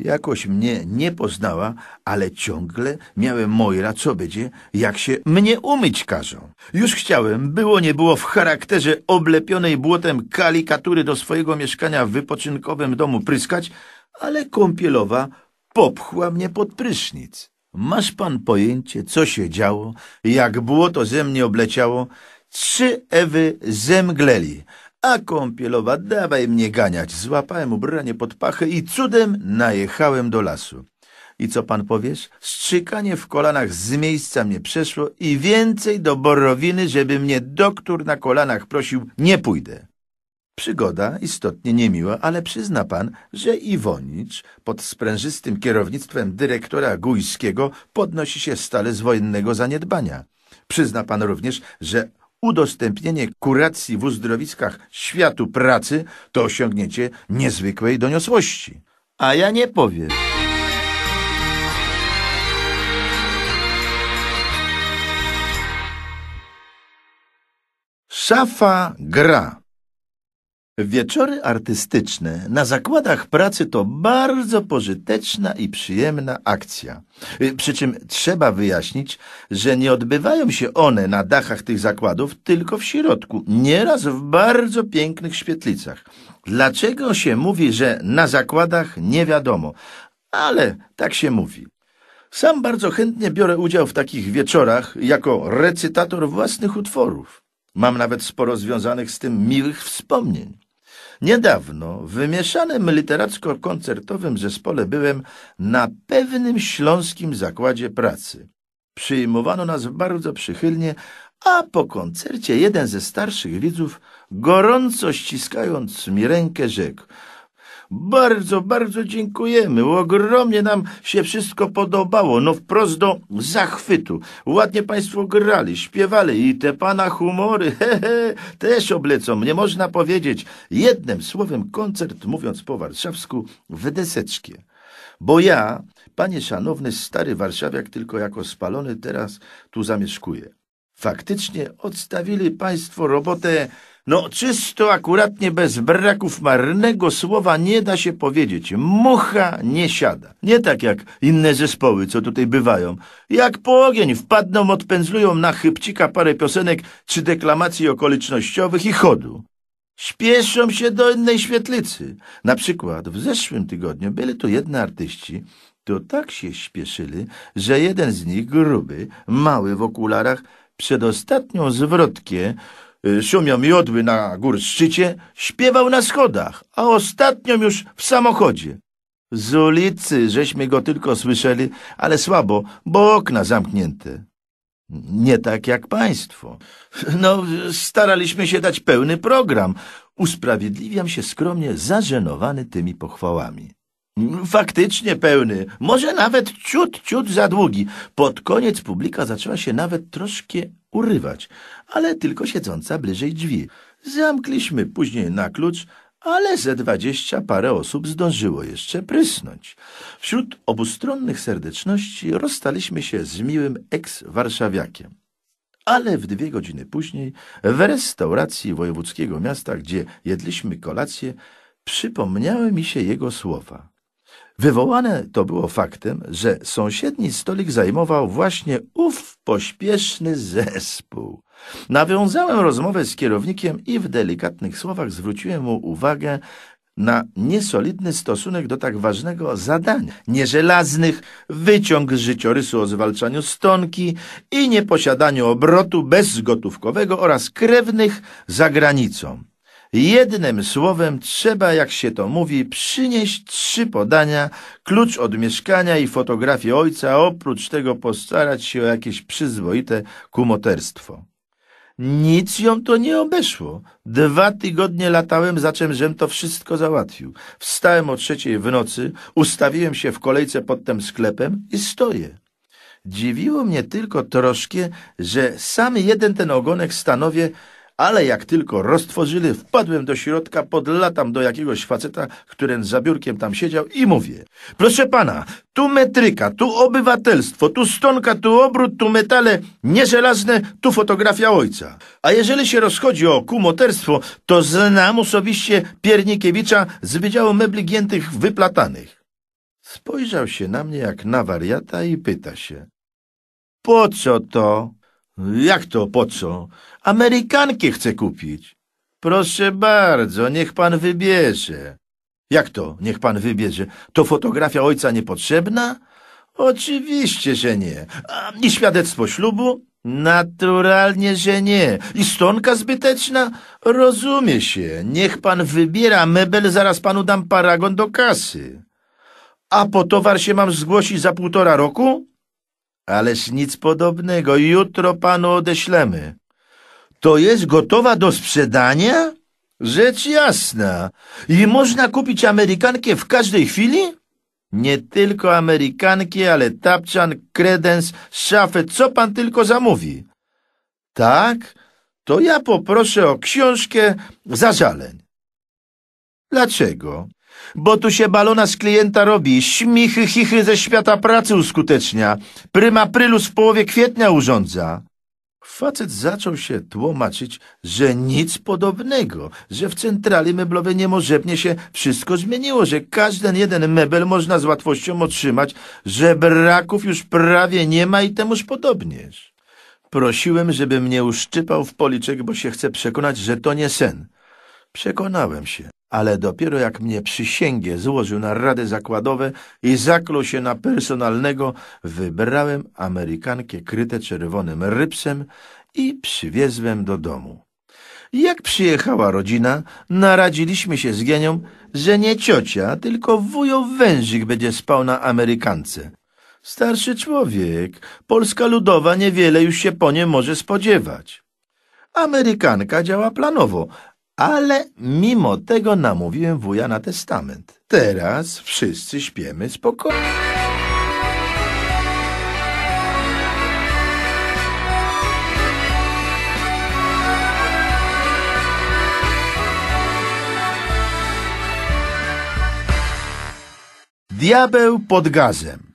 Jakoś mnie nie poznała, ale ciągle miałem mojra. co będzie, jak się mnie umyć każą. Już chciałem, było nie było, w charakterze oblepionej błotem kalikatury do swojego mieszkania w wypoczynkowym domu pryskać, ale kąpielowa popchła mnie pod prysznic. Masz pan pojęcie, co się działo, jak błoto ze mnie obleciało, Trzy Ewy zemgleli. A kąpielowa, dawaj mnie ganiać. Złapałem ubranie pod pachę i cudem najechałem do lasu. I co pan powiesz? Strzykanie w kolanach z miejsca mnie przeszło i więcej do borowiny, żeby mnie doktor na kolanach prosił, nie pójdę. Przygoda istotnie niemiła, ale przyzna pan, że Iwonicz pod sprężystym kierownictwem dyrektora Gujskiego podnosi się stale z wojennego zaniedbania. Przyzna pan również, że udostępnienie kuracji w uzdrowiskach światu pracy to osiągnięcie niezwykłej doniosłości. A ja nie powiem. Szafa gra. Wieczory artystyczne na zakładach pracy to bardzo pożyteczna i przyjemna akcja. Y, przy czym trzeba wyjaśnić, że nie odbywają się one na dachach tych zakładów, tylko w środku, nieraz w bardzo pięknych świetlicach. Dlaczego się mówi, że na zakładach nie wiadomo, ale tak się mówi. Sam bardzo chętnie biorę udział w takich wieczorach jako recytator własnych utworów. Mam nawet sporo związanych z tym miłych wspomnień. Niedawno w wymieszanym literacko-koncertowym zespole byłem na pewnym śląskim zakładzie pracy. Przyjmowano nas bardzo przychylnie, a po koncercie jeden ze starszych widzów, gorąco ściskając mi rękę, rzekł bardzo, bardzo dziękujemy. Ogromnie nam się wszystko podobało. No wprost do zachwytu. Ładnie Państwo grali, śpiewali i te Pana humory he, he, też oblecą. Nie można powiedzieć. Jednym słowem koncert, mówiąc po warszawsku, w deseczkie. Bo ja, panie szanowny stary warszawiak, tylko jako spalony teraz tu zamieszkuję. Faktycznie odstawili państwo robotę no czysto akuratnie bez braków marnego słowa nie da się powiedzieć. Mucha nie siada. Nie tak jak inne zespoły, co tutaj bywają. Jak po ogień wpadną, odpędzlują na chybcika parę piosenek czy deklamacji okolicznościowych i chodu. Śpieszą się do innej świetlicy. Na przykład w zeszłym tygodniu byli tu jedni artyści, to tak się śpieszyli, że jeden z nich, gruby, mały w okularach, przedostatnią zwrotkę Y, szumią miodły na gór szczycie, śpiewał na schodach, a ostatnio już w samochodzie. Z ulicy żeśmy go tylko słyszeli, ale słabo, bo okna zamknięte. Nie tak jak państwo. No, staraliśmy się dać pełny program. Usprawiedliwiam się skromnie, zażenowany tymi pochwałami. Faktycznie pełny, może nawet ciut, ciut za długi. Pod koniec publika zaczęła się nawet troszkę urywać, ale tylko siedząca bliżej drzwi. Zamkliśmy później na klucz, ale ze dwadzieścia parę osób zdążyło jeszcze prysnąć. Wśród obustronnych serdeczności rozstaliśmy się z miłym eks-warszawiakiem. Ale w dwie godziny później w restauracji wojewódzkiego miasta, gdzie jedliśmy kolację, przypomniały mi się jego słowa. Wywołane to było faktem, że sąsiedni stolik zajmował właśnie ów pośpieszny zespół. Nawiązałem rozmowę z kierownikiem i w delikatnych słowach zwróciłem mu uwagę na niesolidny stosunek do tak ważnego zadania. Nieżelaznych, wyciąg z życiorysu o zwalczaniu stonki i nieposiadaniu obrotu bezgotówkowego oraz krewnych za granicą. Jednym słowem trzeba, jak się to mówi, przynieść trzy podania, klucz od mieszkania i fotografię ojca, oprócz tego postarać się o jakieś przyzwoite kumoterstwo. Nic ją to nie obeszło. Dwa tygodnie latałem, za żem to wszystko załatwił. Wstałem o trzeciej w nocy, ustawiłem się w kolejce pod tym sklepem i stoję. Dziwiło mnie tylko troszkę, że sam jeden ten ogonek stanowię ale jak tylko roztworzyli, wpadłem do środka, podlatam do jakiegoś faceta, który za biurkiem tam siedział i mówię. Proszę pana, tu metryka, tu obywatelstwo, tu stonka, tu obrót, tu metale nieżelazne, tu fotografia ojca. A jeżeli się rozchodzi o kumoterstwo, to znam osobiście Piernikiewicza z Wydziału Mebli Giętych Wyplatanych. Spojrzał się na mnie jak na wariata i pyta się. Po co to? Jak to po co? Amerykankę chcę kupić. Proszę bardzo, niech pan wybierze. Jak to, niech pan wybierze? To fotografia ojca niepotrzebna? Oczywiście, że nie. A, I świadectwo ślubu? Naturalnie, że nie. I stonka zbyteczna? Rozumie się. Niech pan wybiera mebel, zaraz panu dam paragon do kasy. A po towar się mam zgłosić za półtora roku? Ależ nic podobnego. Jutro panu odeślemy to jest gotowa do sprzedania? Rzecz jasna. I można kupić Amerykankę w każdej chwili? Nie tylko amerykankę, ale tapczan, kredens, szafę, co pan tylko zamówi. Tak, to ja poproszę o książkę zażaleń. Dlaczego? Bo tu się balona z klienta robi, śmichy, chichy ze świata pracy uskutecznia, prima prylus w połowie kwietnia urządza. Facet zaczął się tłumaczyć, że nic podobnego, że w centrali meblowej niemożebnie się wszystko zmieniło, że każdy jeden mebel można z łatwością otrzymać, że braków już prawie nie ma i temuż podobnież. Prosiłem, żeby mnie uszczypał w policzek, bo się chce przekonać, że to nie sen. Przekonałem się ale dopiero jak mnie przysięgę złożył na rady zakładowe i zaklął się na personalnego, wybrałem Amerykankę kryte czerwonym rybsem i przywiezłem do domu. Jak przyjechała rodzina, naradziliśmy się z Genią, że nie ciocia, tylko wujo wężyk będzie spał na Amerykance. Starszy człowiek, Polska Ludowa niewiele już się po nie może spodziewać. Amerykanka działa planowo, ale mimo tego namówiłem wuja na testament. Teraz wszyscy śpiemy spokojnie. Diabeł pod gazem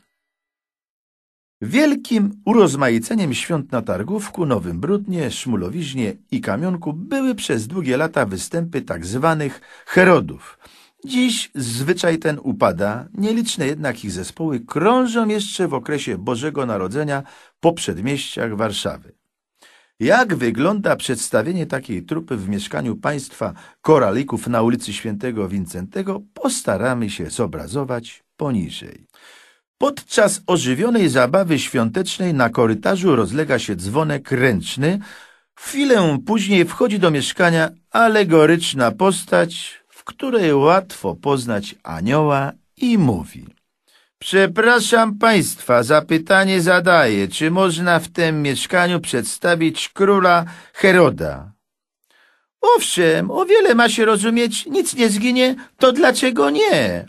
Wielkim urozmaiceniem świąt na Targówku, Nowym Brudnie, Szmulowiźnie i Kamionku były przez długie lata występy tak zwanych Herodów. Dziś zwyczaj ten upada, nieliczne jednak ich zespoły krążą jeszcze w okresie Bożego Narodzenia po przedmieściach Warszawy. Jak wygląda przedstawienie takiej trupy w mieszkaniu państwa koralików na ulicy Świętego Wincentego, postaramy się zobrazować poniżej. Podczas ożywionej zabawy świątecznej na korytarzu rozlega się dzwonek ręczny. Chwilę później wchodzi do mieszkania alegoryczna postać, w której łatwo poznać anioła i mówi. Przepraszam państwa, zapytanie zadaję, czy można w tym mieszkaniu przedstawić króla Heroda? Owszem, o wiele ma się rozumieć, nic nie zginie, to dlaczego nie?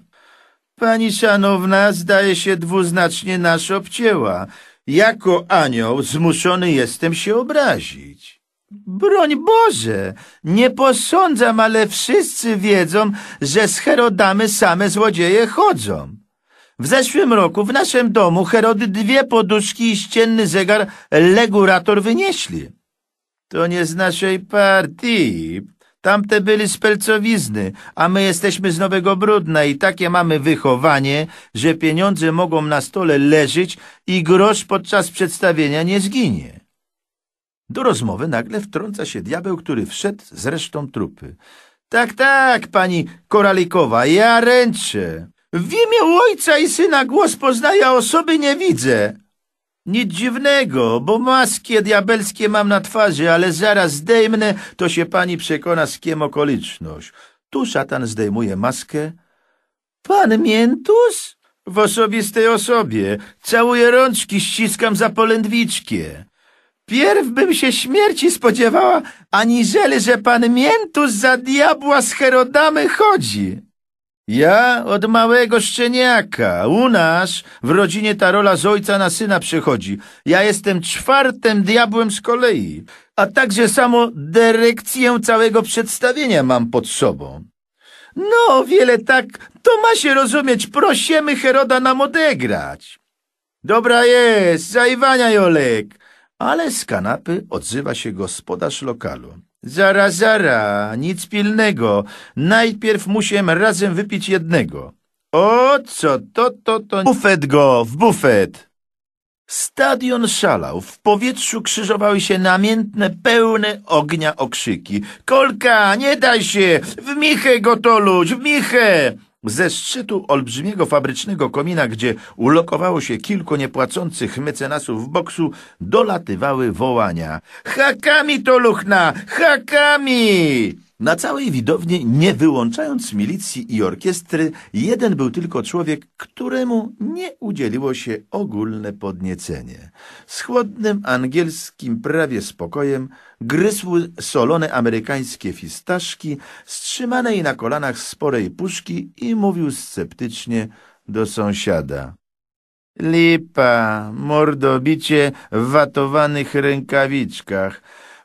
Pani szanowna zdaje się dwuznacznie nas obcięła. Jako anioł zmuszony jestem się obrazić. Broń Boże, nie posądzam, ale wszyscy wiedzą, że z Herodamy same złodzieje chodzą. W zeszłym roku w naszym domu Herody dwie poduszki i ścienny zegar legurator wynieśli. To nie z naszej partii, Tamte byli z Pelcowizny, a my jesteśmy z Nowego Brudna i takie mamy wychowanie, że pieniądze mogą na stole leżeć i grosz podczas przedstawienia nie zginie. Do rozmowy nagle wtrąca się diabeł, który wszedł z resztą trupy. Tak, tak, pani Koralikowa, ja ręczę. W imię ojca i syna głos poznaje, a osoby nie widzę. Nic dziwnego, bo maskie diabelskie mam na twarzy, ale zaraz zdejmę, to się pani przekona, z kim okoliczność. Tu szatan zdejmuje maskę. Pan Miętus? W osobistej osobie. Całuję rączki, ściskam za polędwiczkie. Pierw bym się śmierci spodziewała, aniżeli, że pan Miętus za diabła z Herodamy chodzi. Ja od małego szczeniaka. U nas w rodzinie ta rola z ojca na syna przechodzi. Ja jestem czwartym diabłem z kolei, a także samo dyrekcję całego przedstawienia mam pod sobą. No, wiele tak, to ma się rozumieć, prosimy Heroda nam odegrać. Dobra jest, zajwania Jolek. Ale z kanapy odzywa się gospodarz lokalu. Zara, zara, nic pilnego. Najpierw musimy razem wypić jednego. O, co to, to, to... Bufet go, w bufet! Stadion szalał. W powietrzu krzyżowały się namiętne, pełne ognia okrzyki. Kolka, nie daj się! W michę go to ludź, w michę! Ze szczytu olbrzymiego fabrycznego komina, gdzie ulokowało się kilku niepłacących mecenasów w boksu, dolatywały wołania. Hakami to luchna! Hakami! Na całej widowni, nie wyłączając milicji i orkiestry, jeden był tylko człowiek, któremu nie udzieliło się ogólne podniecenie. Z chłodnym angielskim prawie spokojem gryzły solone amerykańskie fistaszki z trzymanej na kolanach sporej puszki i mówił sceptycznie do sąsiada. Lipa, mordobicie w watowanych rękawiczkach.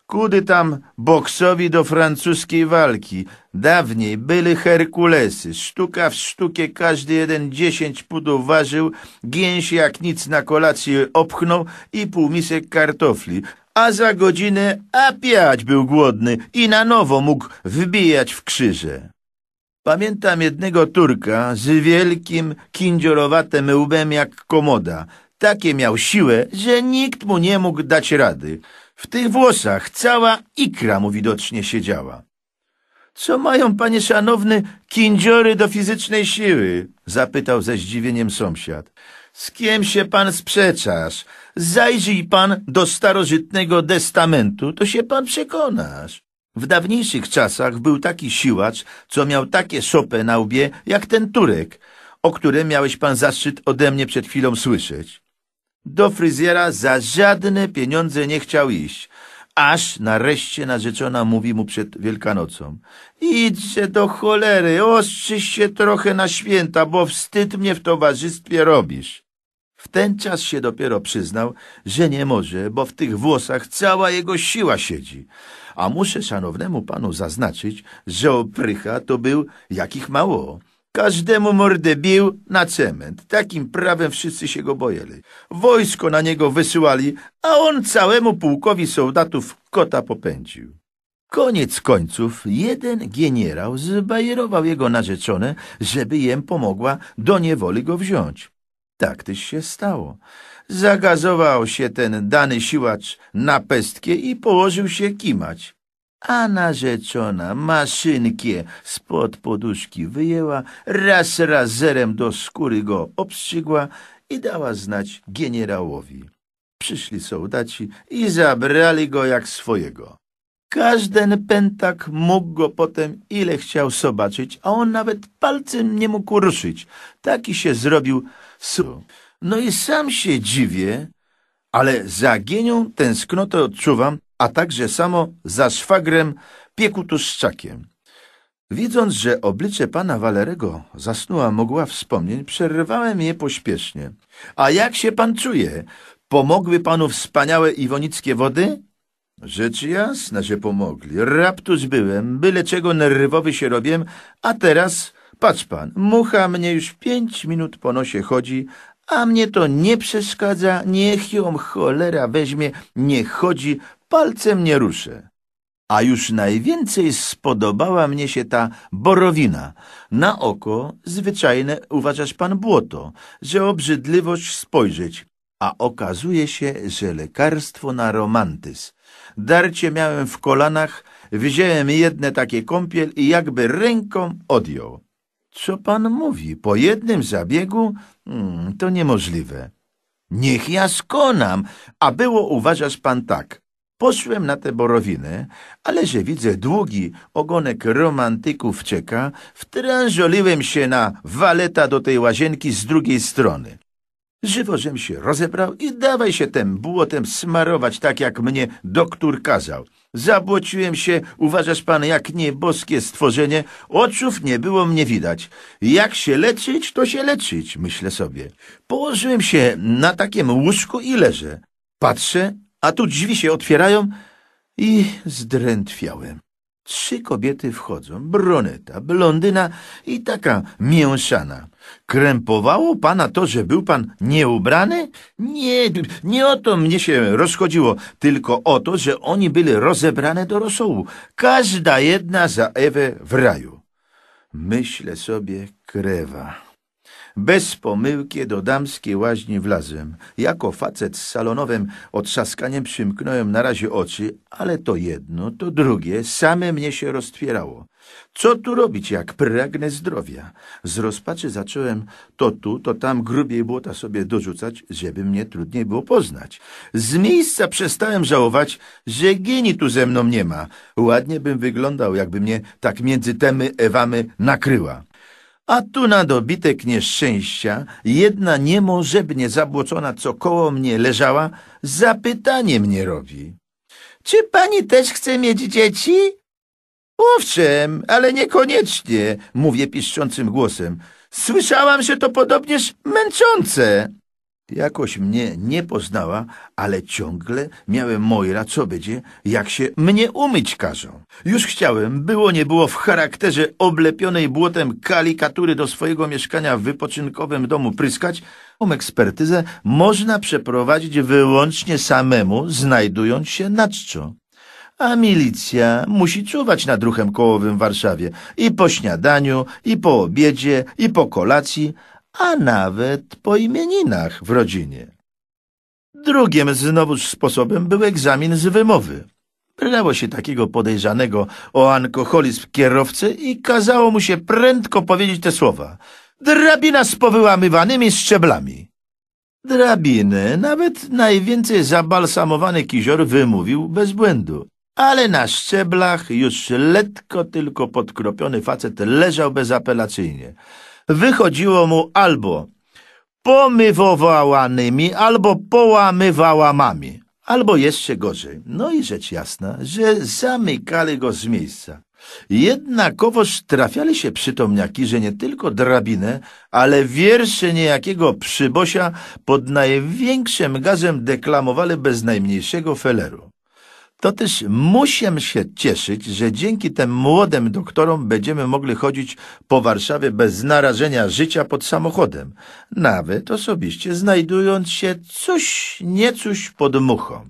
Kudy tam boksowi do francuskiej walki. Dawniej byli Herkulesy. Sztuka w sztukie każdy jeden dziesięć pudów ważył, Gięś jak nic na kolację opchnął i półmisek kartofli a za godzinę apiać był głodny i na nowo mógł wbijać w krzyże. Pamiętam jednego Turka z wielkim, kindziorowatym łbem jak komoda. Takie miał siłę, że nikt mu nie mógł dać rady. W tych włosach cała ikra mu widocznie siedziała. Co mają, panie szanowny, kindziory do fizycznej siły? Zapytał ze zdziwieniem sąsiad. Z kim się pan sprzeczasz? Zajrzyj pan do starożytnego testamentu, to się pan przekonasz. W dawniejszych czasach był taki siłacz, co miał takie szopę na łbie, jak ten Turek, o którym miałeś pan zaszczyt ode mnie przed chwilą słyszeć. Do fryzjera za żadne pieniądze nie chciał iść, aż nareszcie narzeczona mówi mu przed Wielkanocą. Idźże do cholery, ostrzyj się trochę na święta, bo wstyd mnie w towarzystwie robisz ten czas się dopiero przyznał, że nie może, bo w tych włosach cała jego siła siedzi. A muszę szanownemu panu zaznaczyć, że oprycha to był jakich mało. Każdemu mordę bił na cement. Takim prawem wszyscy się go bojeli. Wojsko na niego wysyłali, a on całemu pułkowi soldatów kota popędził. Koniec końców jeden generał zbajerował jego narzeczone, żeby jem pomogła do niewoli go wziąć. Tak też się stało. Zagazował się ten dany siłacz na pestkę i położył się kimać. A narzeczona maszynkie spod poduszki wyjęła, raz razerem do skóry go obstrzygła i dała znać generałowi. Przyszli sołdaci i zabrali go jak swojego. Każdy pentak mógł go potem ile chciał zobaczyć, a on nawet palcem nie mógł ruszyć. Taki się zrobił Su. No i sam się dziwię, ale za Gienią tęsknotę odczuwam, a także samo za szwagrem piekutuszczakiem. Widząc, że oblicze pana Walerego zasnuła mogła wspomnień, przerwałem je pośpiesznie. A jak się pan czuje? Pomogły panu wspaniałe iwonickie wody? Rzecz jasna, że pomogli. Raptus byłem, byle czego nerwowy się robiłem, a teraz Patrz pan, mucha mnie już pięć minut po nosie chodzi, a mnie to nie przeszkadza, niech ją cholera weźmie, nie chodzi, palcem nie ruszę. A już najwięcej spodobała mnie się ta borowina. Na oko zwyczajne uważasz pan błoto, że obrzydliwość spojrzeć, a okazuje się, że lekarstwo na romantyz. Darcie miałem w kolanach, wziąłem jedne takie kąpiel i jakby ręką odjął. Co pan mówi? Po jednym zabiegu? Hmm, to niemożliwe. Niech ja skonam, a było uważasz pan tak. Poszłem na te borowinę, ale że widzę długi ogonek romantyków czeka, wtrężoliłem się na waleta do tej łazienki z drugiej strony. Żywożem się rozebrał i dawaj się tym błotem smarować tak, jak mnie doktor kazał. Zabłociłem się, uważasz pan, jak nieboskie stworzenie. Oczów nie było mnie widać. Jak się leczyć, to się leczyć, myślę sobie. Położyłem się na takim łóżku i leżę. Patrzę, a tu drzwi się otwierają i zdrętwiałem. Trzy kobiety wchodzą, broneta, blondyna i taka mięszana. Krępowało pana to, że był pan nieubrany? Nie, nie o to mnie się rozchodziło, tylko o to, że oni byli rozebrane do rosołu. Każda jedna za Ewę w raju. Myślę sobie, krewa. Bez pomyłki do damskiej łaźni wlazłem. Jako facet z salonowym otrzaskaniem przymknąłem na razie oczy, ale to jedno, to drugie, same mnie się roztwierało. Co tu robić, jak pragnę zdrowia? Z rozpaczy zacząłem to tu, to tam grubiej błota sobie dorzucać, żeby mnie trudniej było poznać. Z miejsca przestałem żałować, że geni tu ze mną nie ma. Ładnie bym wyglądał, jakby mnie tak między temy Ewamy nakryła. A tu na dobitek nieszczęścia jedna niemożebnie zabłocona, co koło mnie leżała, zapytanie mnie robi. Czy pani też chce mieć dzieci? Owszem, ale niekoniecznie, mówię piszczącym głosem. Słyszałam, że to podobnież męczące. Jakoś mnie nie poznała, ale ciągle miałem Moira, co będzie, jak się mnie umyć każą. Już chciałem, było nie było, w charakterze oblepionej błotem kalikatury do swojego mieszkania w wypoczynkowym domu pryskać, tą ekspertyzę można przeprowadzić wyłącznie samemu, znajdując się na czczo a milicja musi czuwać nad ruchem kołowym w Warszawie i po śniadaniu, i po obiedzie, i po kolacji, a nawet po imieninach w rodzinie. Drugim znowuż sposobem był egzamin z wymowy. Brało się takiego podejrzanego o alkoholizm kierowcy i kazało mu się prędko powiedzieć te słowa. Drabina z powyłamywanymi szczeblami. Drabiny nawet najwięcej zabalsamowany kizior wymówił bez błędu ale na szczeblach już letko tylko podkropiony facet leżał bezapelacyjnie. Wychodziło mu albo pomywowałanymi, albo połamywałamami, albo jeszcze gorzej. No i rzecz jasna, że zamykali go z miejsca. Jednakowoż trafiali się przytomniaki, że nie tylko drabinę, ale wiersze niejakiego przybosia pod największym gazem deklamowali bez najmniejszego feleru. To też musimy się cieszyć, że dzięki tym młodym doktorom będziemy mogli chodzić po Warszawie bez narażenia życia pod samochodem, nawet osobiście znajdując się coś niecuś pod muchą.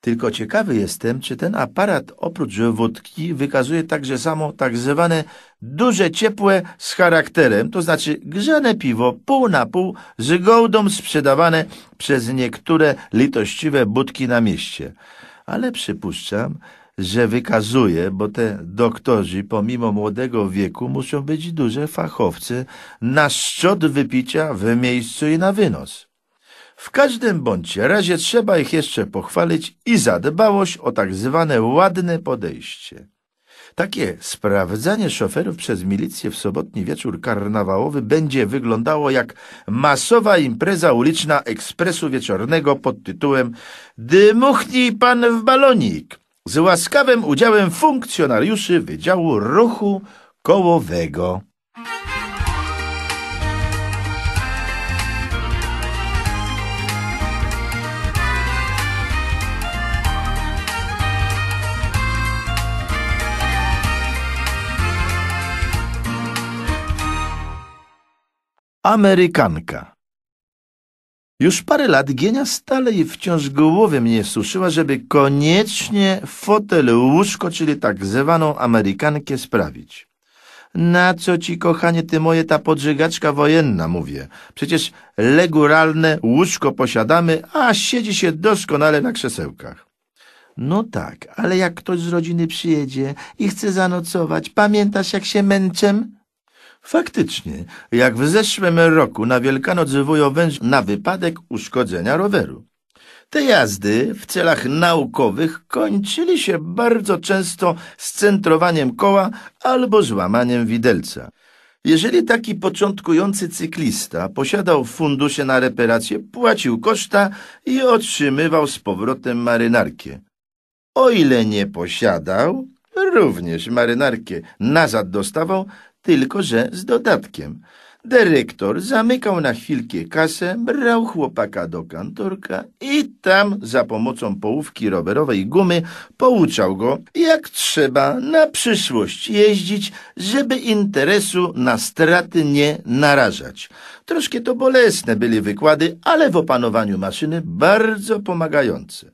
Tylko ciekawy jestem, czy ten aparat oprócz wódki wykazuje także samo tak zwane duże ciepłe z charakterem, to znaczy grzane piwo pół na pół z gołdą sprzedawane przez niektóre litościwe budki na mieście ale przypuszczam, że wykazuje, bo te doktorzy pomimo młodego wieku muszą być duże fachowcy na szczot wypicia w miejscu i na wynos. W każdym bądź razie trzeba ich jeszcze pochwalić i za dbałość o tak zwane ładne podejście. Takie sprawdzanie szoferów przez milicję w sobotni wieczór karnawałowy będzie wyglądało jak masowa impreza uliczna ekspresu wieczornego pod tytułem Dymuchnij pan w balonik z łaskawym udziałem funkcjonariuszy Wydziału Ruchu Kołowego. Amerykanka. Już parę lat Gienia stale i wciąż głowy mnie suszyła, żeby koniecznie fotel łóżko, czyli tak zwaną Amerykankę sprawić. Na co ci, kochanie, ty moje ta podżygaczka wojenna, mówię. Przecież leguralne łóżko posiadamy, a siedzi się doskonale na krzesełkach. No tak, ale jak ktoś z rodziny przyjedzie i chce zanocować, pamiętasz jak się męczem? Faktycznie, jak w zeszłym roku na Wielkanoc wywoją węż na wypadek uszkodzenia roweru. Te jazdy w celach naukowych kończyli się bardzo często scentrowaniem koła albo złamaniem widelca. Jeżeli taki początkujący cyklista posiadał fundusze na reperację, płacił koszta i otrzymywał z powrotem marynarkę. O ile nie posiadał, również marynarkę nazad dostawał, tylko że z dodatkiem. Dyrektor zamykał na chwilkę kasę, brał chłopaka do kantorka i tam za pomocą połówki rowerowej gumy pouczał go, jak trzeba na przyszłość jeździć, żeby interesu na straty nie narażać. Troszkę to bolesne byli wykłady, ale w opanowaniu maszyny bardzo pomagające.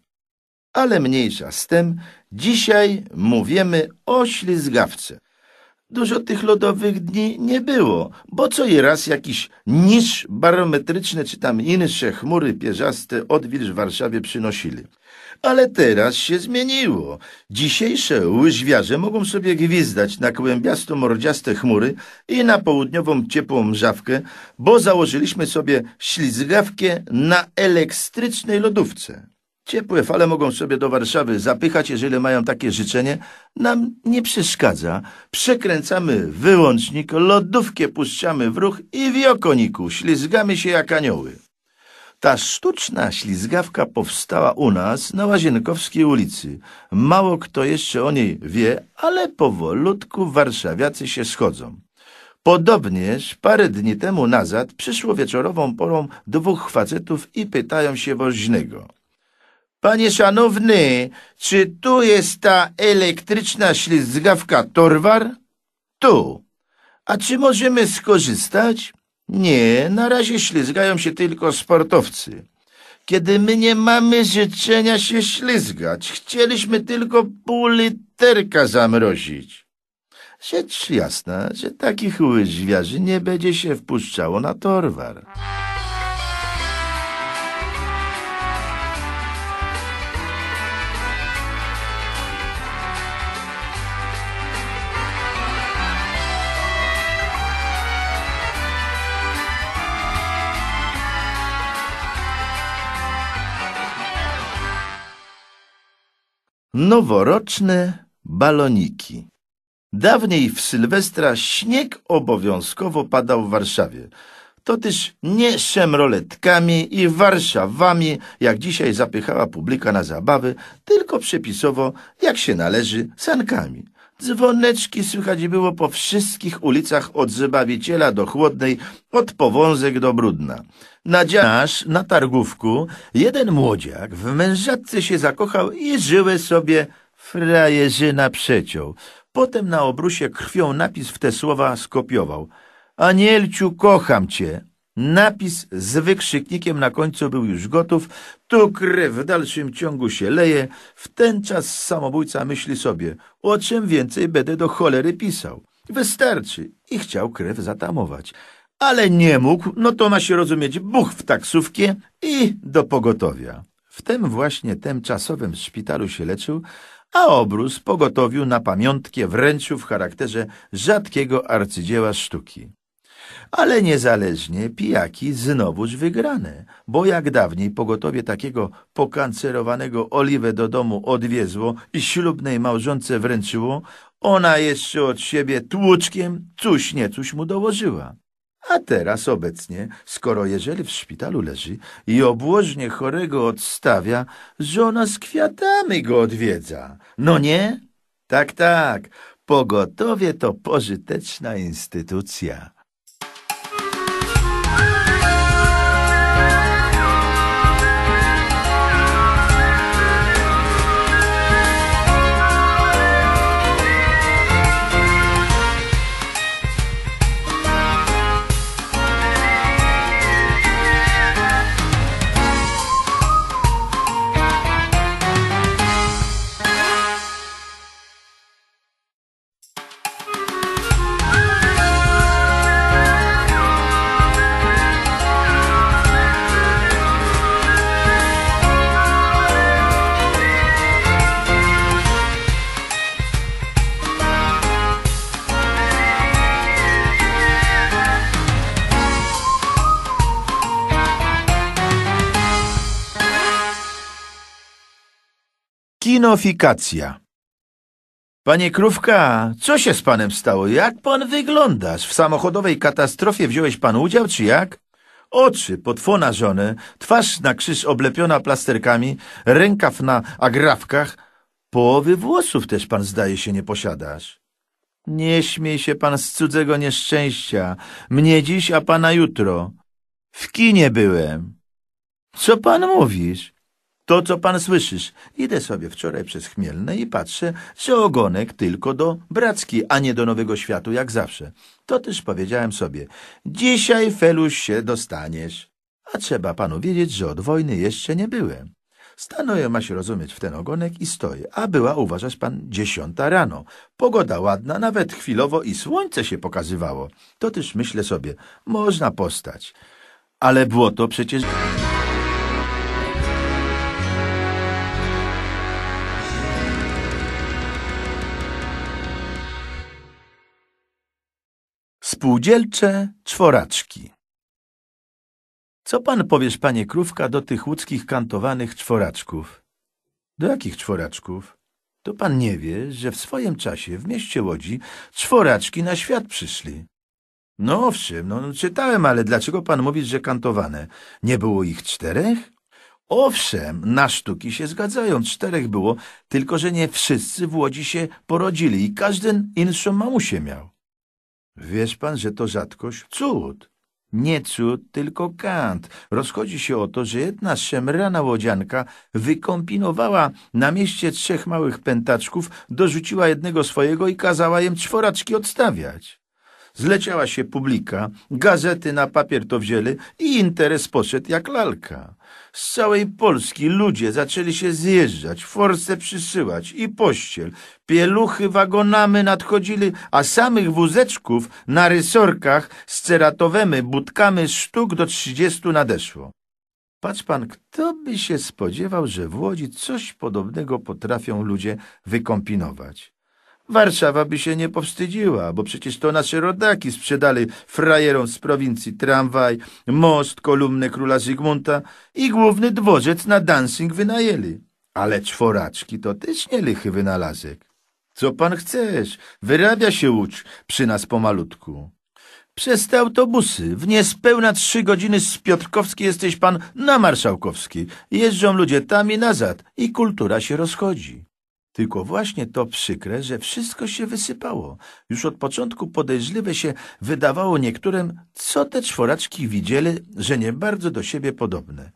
Ale mniejsza z tym, dzisiaj mówimy o ślizgawce – Dużo tych lodowych dni nie było, bo co i raz jakiś niż barometryczny czy tam insze chmury pierzaste odwilż w Warszawie przynosili. Ale teraz się zmieniło. Dzisiejsze łyżwiarze mogą sobie gwizdać na kłębiasto-mordziaste chmury i na południową ciepłą mrzawkę, bo założyliśmy sobie ślizgawkę na elektrycznej lodówce. Ciepłe fale mogą sobie do Warszawy zapychać, jeżeli mają takie życzenie. Nam nie przeszkadza. Przekręcamy wyłącznik, lodówkę puszczamy w ruch i wiokoniku, ślizgamy się jak anioły. Ta sztuczna ślizgawka powstała u nas na Łazienkowskiej ulicy. Mało kto jeszcze o niej wie, ale powolutku warszawiacy się schodzą. Podobnież parę dni temu nazad przyszło wieczorową porą dwóch facetów i pytają się woźnego. Panie szanowny, czy tu jest ta elektryczna ślizgawka Torwar? Tu. A czy możemy skorzystać? Nie, na razie ślizgają się tylko sportowcy. Kiedy my nie mamy życzenia się ślizgać, chcieliśmy tylko pół literka zamrozić. Rzecz jasna, że takich łyżwiarzy nie będzie się wpuszczało na Torwar. Noworoczne baloniki. Dawniej w Sylwestra śnieg obowiązkowo padał w Warszawie. To nie szemroletkami i Warszawami, jak dzisiaj zapychała publika na zabawy, tylko przepisowo, jak się należy, sankami. Dzwoneczki słychać było po wszystkich ulicach od Zbawiciela do Chłodnej, od Powązek do Brudna. Na dziasz, na targówku, jeden młodziak w mężatce się zakochał i żyły sobie frajerzyna przeciął. Potem na obrusie krwią napis w te słowa skopiował. Anielciu, kocham cię, Napis z wykrzyknikiem na końcu był już gotów. Tu krew w dalszym ciągu się leje. W ten czas samobójca myśli sobie, o czym więcej będę do cholery pisał. Wystarczy. I chciał krew zatamować. Ale nie mógł, no to ma się rozumieć buch w taksówkę i do pogotowia. W tym właśnie tymczasowym szpitalu się leczył, a obrus pogotowił na pamiątkę wręczył w charakterze rzadkiego arcydzieła sztuki. Ale niezależnie pijaki znowuż wygrane, bo jak dawniej pogotowie takiego pokancerowanego Oliwę do domu odwiezło i ślubnej małżonce wręczyło, ona jeszcze od siebie tłuczkiem cóż niecuś mu dołożyła. A teraz obecnie, skoro jeżeli w szpitalu leży i obłożnie chorego odstawia, żona z kwiatami go odwiedza. No nie? Tak, tak. Pogotowie to pożyteczna instytucja. Winofikacja. Panie Krówka, co się z panem stało? Jak pan wyglądasz? W samochodowej katastrofie wziąłeś pan udział, czy jak? Oczy potwona żony, twarz na krzyż oblepiona plasterkami, rękaw na agrafkach. Połowy włosów też pan zdaje się nie posiadasz. Nie śmiej się pan z cudzego nieszczęścia. Mnie dziś, a pana jutro. W kinie byłem. Co pan mówisz? to, co pan słyszysz. Idę sobie wczoraj przez Chmielne i patrzę, że ogonek tylko do Bracki, a nie do Nowego Światu, jak zawsze. To też powiedziałem sobie, dzisiaj, Feluś, się dostaniesz. A trzeba panu wiedzieć, że od wojny jeszcze nie byłem. Stanąłem, ma się rozumieć, w ten ogonek i stoję, a była, uważasz pan, dziesiąta rano. Pogoda ładna, nawet chwilowo i słońce się pokazywało. To też myślę sobie, można postać. Ale było to przecież... Spółdzielcze czworaczki Co pan powiesz, panie Krówka, do tych łódzkich kantowanych czworaczków? Do jakich czworaczków? To pan nie wie, że w swoim czasie w mieście Łodzi czworaczki na świat przyszli. No owszem, no, no czytałem, ale dlaczego pan mówisz, że kantowane? Nie było ich czterech? Owszem, na sztuki się zgadzają, czterech było, tylko że nie wszyscy w Łodzi się porodzili i każdy inszą mamusię miał. Wiesz pan, że to rzadkość? Cud! Nie cud, tylko kant. Rozchodzi się o to, że jedna szemrana łodzianka wykompinowała na mieście trzech małych pętaczków, dorzuciła jednego swojego i kazała im czworaczki odstawiać. Zleciała się publika, gazety na papier to wzięły i interes poszedł jak lalka. Z całej Polski ludzie zaczęli się zjeżdżać, force przysyłać i pościel. Pieluchy wagonamy nadchodzili, a samych wózeczków na rysorkach z ceratowemy, budkami sztuk do trzydziestu nadeszło. Patrz pan, kto by się spodziewał, że w Łodzi coś podobnego potrafią ludzie wykompinować? Warszawa by się nie powstydziła, bo przecież to nasze rodaki sprzedali frajerom z prowincji tramwaj, most, kolumnę króla Zygmunta i główny dworzec na dancing wynajęli. Ale czworaczki to też nie lichy wynalazek. Co pan chcesz? Wyrabia się łódź przy nas pomalutku. Przez te autobusy w niespełna trzy godziny z Piotrkowskiej jesteś pan na Marszałkowski. Jeżdżą ludzie tam i nazad i kultura się rozchodzi. Tylko właśnie to przykre, że wszystko się wysypało. Już od początku podejrzliwe się wydawało niektórym, co te czworaczki widzieli, że nie bardzo do siebie podobne.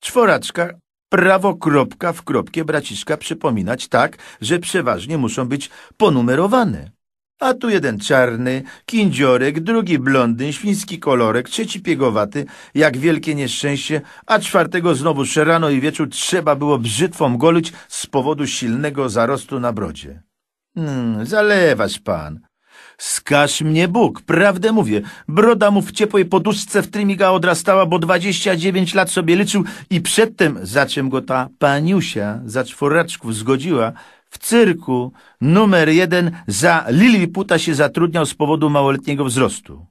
Czworaczka prawo kropka w kropkę braciszka przypominać tak, że przeważnie muszą być ponumerowane. A tu jeden czarny, kindziorek, drugi blondyn, świński kolorek, trzeci piegowaty, jak wielkie nieszczęście, a czwartego znowu rano i wieczór trzeba było brzytwą golić z powodu silnego zarostu na brodzie. Hmm, zalewasz pan. Skaż mnie Bóg, prawdę mówię. Broda mu w ciepłej poduszce w trymiga odrastała, bo dwadzieścia dziewięć lat sobie liczył i przedtem, za czym go ta paniusia za czworaczków zgodziła, cyrku numer jeden za Liliputa się zatrudniał z powodu małoletniego wzrostu.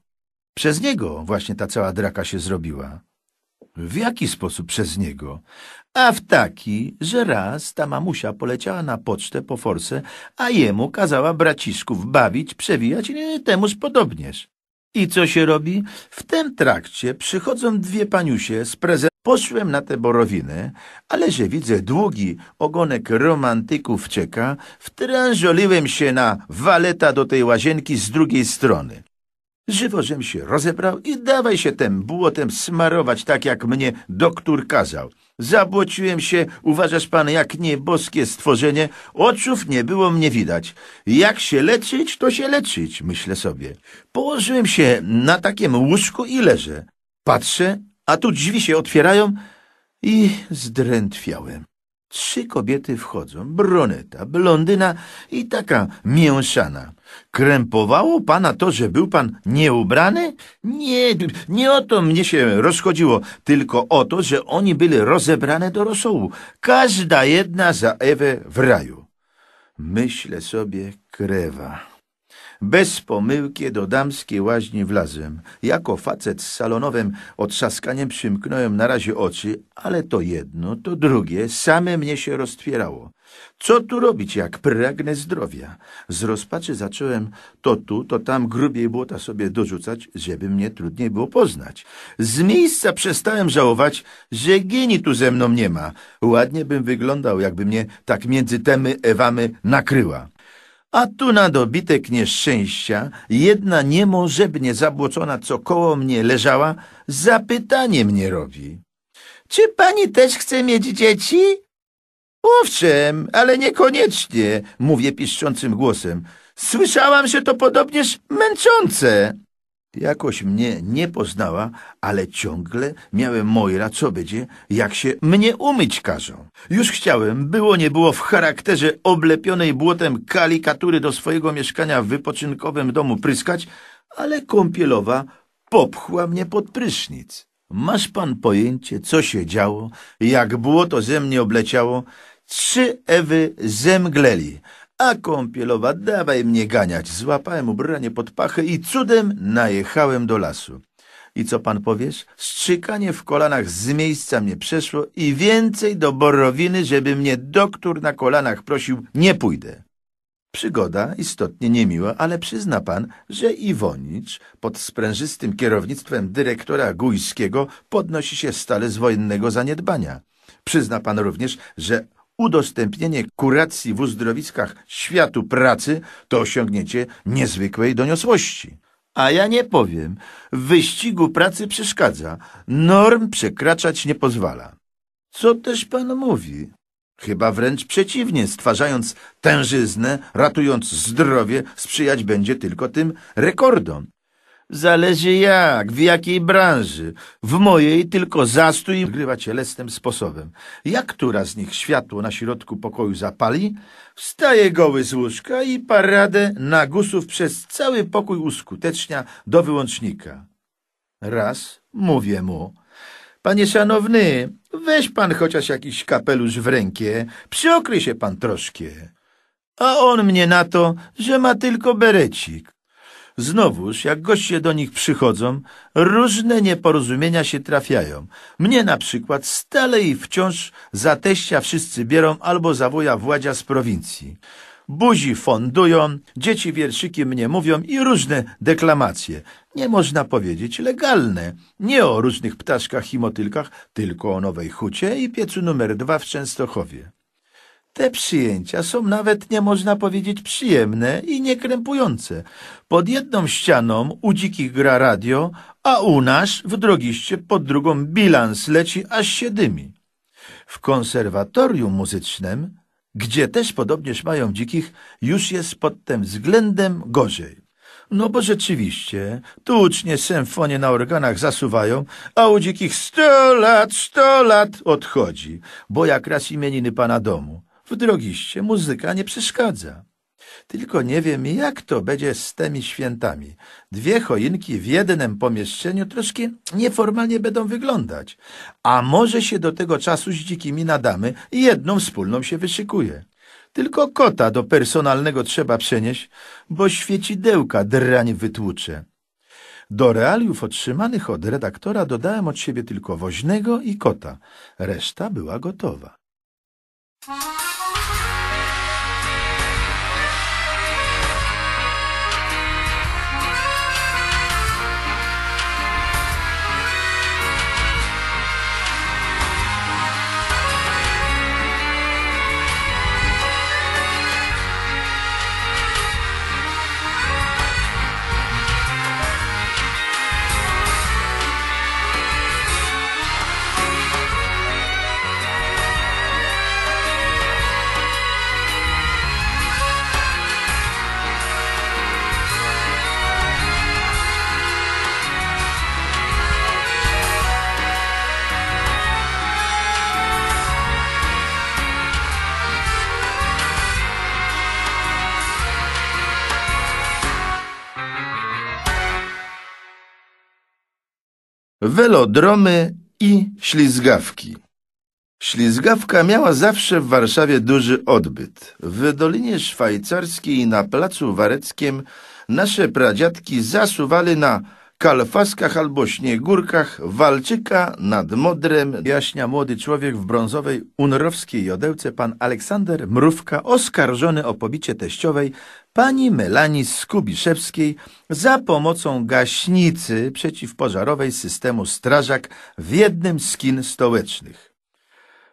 Przez niego właśnie ta cała draka się zrobiła. W jaki sposób przez niego? A w taki, że raz ta mamusia poleciała na pocztę po forsę, a jemu kazała braciszków bawić, przewijać i temuż podobnież. I co się robi? W tym trakcie przychodzą dwie paniusie z prezentem. Poszłem na te borowiny, ale że widzę długi ogonek romantyków czeka, wtrężoliłem się na waleta do tej łazienki z drugiej strony. Żywożem się rozebrał i dawaj się tem błotem smarować tak, jak mnie doktor kazał. Zabłociłem się, uważasz pan, jak nieboskie stworzenie. Oczów nie było mnie widać. Jak się leczyć, to się leczyć, myślę sobie. Położyłem się na takim łóżku i leżę. Patrzę, a tu drzwi się otwierają i zdrętwiałem. Trzy kobiety wchodzą, bruneta, blondyna i taka mięszana. Krępowało pana to, że był pan nieubrany? Nie, nie o to mnie się rozchodziło, tylko o to, że oni byli rozebrane do rosołu. Każda jedna za Ewę w raju. Myślę sobie, krewa. Bez pomyłki do damskiej łaźni wlazłem. Jako facet z salonowym otrzaskaniem przymknąłem na razie oczy, ale to jedno, to drugie, same mnie się roztwierało. Co tu robić, jak pragnę zdrowia? Z rozpaczy zacząłem to tu, to tam grubiej błota sobie dorzucać, żeby mnie trudniej było poznać. Z miejsca przestałem żałować, że geni tu ze mną nie ma. Ładnie bym wyglądał, jakby mnie tak między temy Ewamy nakryła. A tu na dobitek nieszczęścia jedna niemożebnie zabłocona, co koło mnie leżała, zapytanie mnie robi. Czy pani też chce mieć dzieci? Owszem, ale niekoniecznie, mówię piszczącym głosem. Słyszałam, że to podobnież męczące. Jakoś mnie nie poznała, ale ciągle miałem Mojra, co będzie, jak się mnie umyć każą. Już chciałem, było nie było, w charakterze oblepionej błotem kalikatury do swojego mieszkania w wypoczynkowym domu pryskać, ale kąpielowa popchła mnie pod prysznic. Masz pan pojęcie, co się działo, jak błoto ze mnie obleciało? Trzy Ewy zemgleli, a kąpielowa, dawaj mnie ganiać. Złapałem ubranie pod pachę i cudem najechałem do lasu. I co pan powiesz? Strzykanie w kolanach z miejsca mnie przeszło i więcej do borowiny, żeby mnie doktor na kolanach prosił, nie pójdę. Przygoda istotnie niemiła, ale przyzna pan, że Iwonicz pod sprężystym kierownictwem dyrektora Gujskiego podnosi się stale z wojennego zaniedbania. Przyzna pan również, że udostępnienie kuracji w uzdrowiskach światu pracy to osiągnięcie niezwykłej doniosłości. A ja nie powiem, w wyścigu pracy przeszkadza, norm przekraczać nie pozwala. Co też pan mówi? Chyba wręcz przeciwnie, stwarzając tężyznę, ratując zdrowie, sprzyjać będzie tylko tym rekordom. Zależy jak, w jakiej branży. W mojej tylko zastój grywa cielesnym sposobem. Jak która z nich światło na środku pokoju zapali, wstaje goły z łóżka i paradę nagusów przez cały pokój uskutecznia do wyłącznika. Raz mówię mu, panie szanowny, weź pan chociaż jakiś kapelusz w rękę, przyokryj się pan troszkę. A on mnie na to, że ma tylko berecik. Znowuż, jak goście do nich przychodzą, różne nieporozumienia się trafiają. Mnie na przykład stale i wciąż za teścia wszyscy bierą albo za wuja władzia z prowincji. Buzi fondują, dzieci wierszyki mnie mówią i różne deklamacje. Nie można powiedzieć legalne. Nie o różnych ptaszkach i motylkach, tylko o nowej hucie i piecu numer dwa w Częstochowie. Te przyjęcia są nawet, nie można powiedzieć, przyjemne i niekrępujące. Pod jedną ścianą u dzikich gra radio, a u nas w drogiście pod drugą bilans leci aż się dymi. W konserwatorium muzycznym, gdzie też podobnież mają dzikich, już jest pod tym względem gorzej. No bo rzeczywiście, tu ucznie symfonię na organach zasuwają, a u dzikich sto lat, sto lat odchodzi, bo jak raz imieniny pana domu. W drogiście muzyka nie przeszkadza. Tylko nie wiem, jak to będzie z tymi świętami. Dwie choinki w jednym pomieszczeniu troszkę nieformalnie będą wyglądać. A może się do tego czasu z dzikimi nadamy i jedną wspólną się wyszykuje. Tylko kota do personalnego trzeba przenieść, bo świecidełka drań wytłucze. Do realiów otrzymanych od redaktora dodałem od siebie tylko woźnego i kota. Reszta była gotowa. Welodromy i ślizgawki. Ślizgawka miała zawsze w Warszawie duży odbyt. W Dolinie Szwajcarskiej na Placu Wareckiem nasze pradziadki zasuwali na kalfaskach albo śniegórkach walczyka nad Modrem. Jaśnia młody człowiek w brązowej unrowskiej jodełce, pan Aleksander Mrówka, oskarżony o pobicie teściowej, pani Melani Skubiszewskiej za pomocą gaśnicy przeciwpożarowej systemu strażak w jednym z kin stołecznych.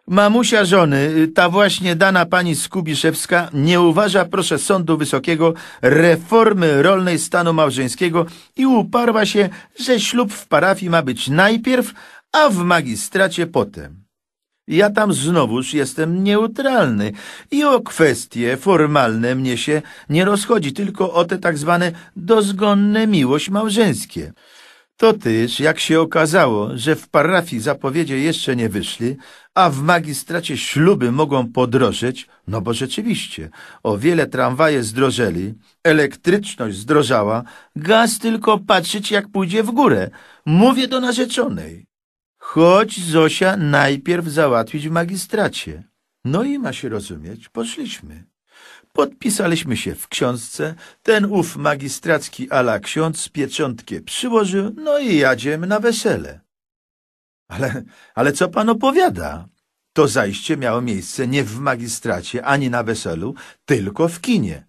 Mamusia żony, ta właśnie dana pani Skubiszewska, nie uważa, proszę Sądu Wysokiego, reformy rolnej stanu małżeńskiego i uparła się, że ślub w parafii ma być najpierw, a w magistracie potem. Ja tam znowuż jestem neutralny i o kwestie formalne mnie się nie rozchodzi, tylko o te tak zwane dozgonne miłość małżeńskie. To też, jak się okazało, że w parafii zapowiedzie jeszcze nie wyszli, a w magistracie śluby mogą podrożeć, no bo rzeczywiście, o wiele tramwaje zdrożeli, elektryczność zdrożała, gaz tylko patrzeć jak pójdzie w górę. Mówię do narzeczonej. Chodź, Zosia, najpierw załatwić w magistracie. No i ma się rozumieć, poszliśmy. Podpisaliśmy się w książce, ten ów magistracki ala ksiądz pieczątkę przyłożył, no i jadziemy na wesele. Ale, ale co pan opowiada? To zajście miało miejsce nie w magistracie ani na weselu, tylko w kinie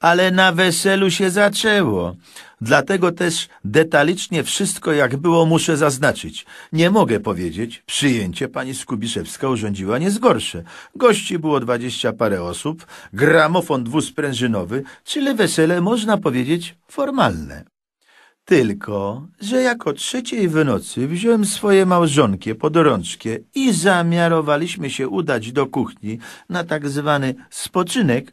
ale na weselu się zaczęło. Dlatego też detalicznie wszystko jak było muszę zaznaczyć. Nie mogę powiedzieć, przyjęcie pani Skubiszewska urządziła nie zgorsze. Gości było dwadzieścia parę osób, gramofon dwusprężynowy, czyli wesele można powiedzieć formalne. Tylko, że jako trzeciej w nocy wziąłem swoje małżonkie pod rączkę i zamiarowaliśmy się udać do kuchni na tak zwany spoczynek,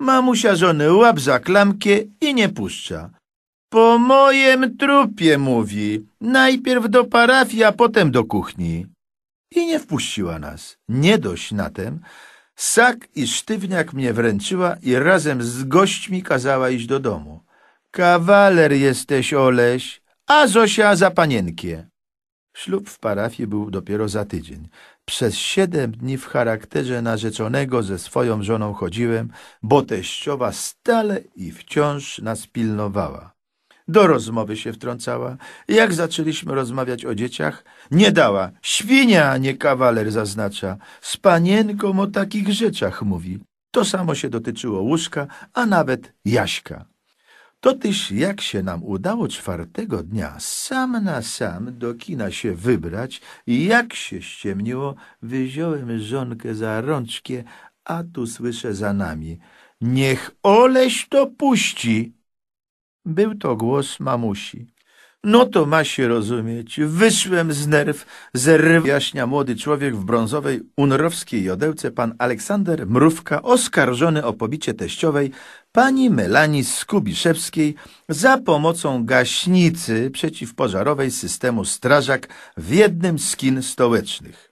Mamusia żony łap za klamkę i nie puszcza. Po mojem trupie, mówi. Najpierw do parafii, a potem do kuchni. I nie wpuściła nas. Nie dość na tem. Sak i sztywniak mnie wręczyła i razem z gośćmi kazała iść do domu. Kawaler jesteś, Oleś, a Zosia za panienkie. Ślub w parafii był dopiero za tydzień. Przez siedem dni w charakterze narzeczonego ze swoją żoną chodziłem, bo teściowa stale i wciąż nas pilnowała. Do rozmowy się wtrącała. Jak zaczęliśmy rozmawiać o dzieciach, nie dała. Świnia, nie kawaler, zaznacza. Z panienką o takich rzeczach mówi. To samo się dotyczyło łóżka, a nawet Jaśka. Totyż jak się nam udało czwartego dnia sam na sam do kina się wybrać, jak się ściemniło, wyziąłem żonkę za rączkę, a tu słyszę za nami. Niech oleś to puści! Był to głos mamusi. No to ma się rozumieć. Wyszłem z nerw, zerw... Jaśnia młody człowiek w brązowej unrowskiej jodełce, pan Aleksander Mrówka, oskarżony o pobicie teściowej pani Melani Skubiszewskiej za pomocą gaśnicy przeciwpożarowej systemu strażak w jednym z kin stołecznych.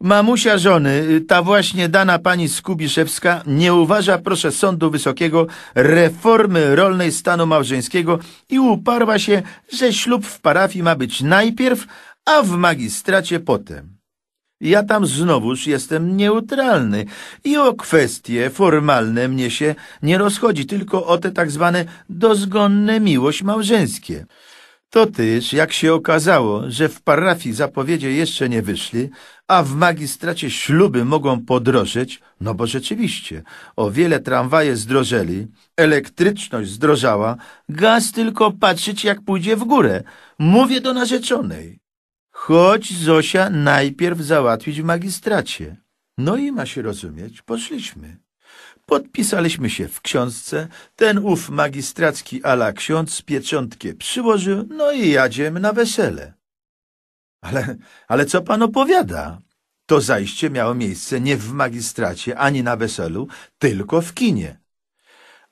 Mamusia żony, ta właśnie dana pani Skubiszewska, nie uważa, proszę Sądu Wysokiego, reformy rolnej stanu małżeńskiego i uparła się, że ślub w parafii ma być najpierw, a w magistracie potem. Ja tam znowuż jestem neutralny i o kwestie formalne mnie się nie rozchodzi, tylko o te tak zwane dozgonne miłość małżeńskie. To też, jak się okazało, że w parafii zapowiedzie jeszcze nie wyszli, a w magistracie śluby mogą podrożeć, no bo rzeczywiście, o wiele tramwaje zdrożeli, elektryczność zdrożała, gaz tylko patrzeć jak pójdzie w górę. Mówię do narzeczonej. Chodź, Zosia, najpierw załatwić w magistracie. No i ma się rozumieć, poszliśmy. Podpisaliśmy się w książce, ten ów magistracki ala ksiądz pieczątkę przyłożył, no i jadziemy na wesele. Ale, ale co pan opowiada? To zajście miało miejsce nie w magistracie ani na weselu, tylko w kinie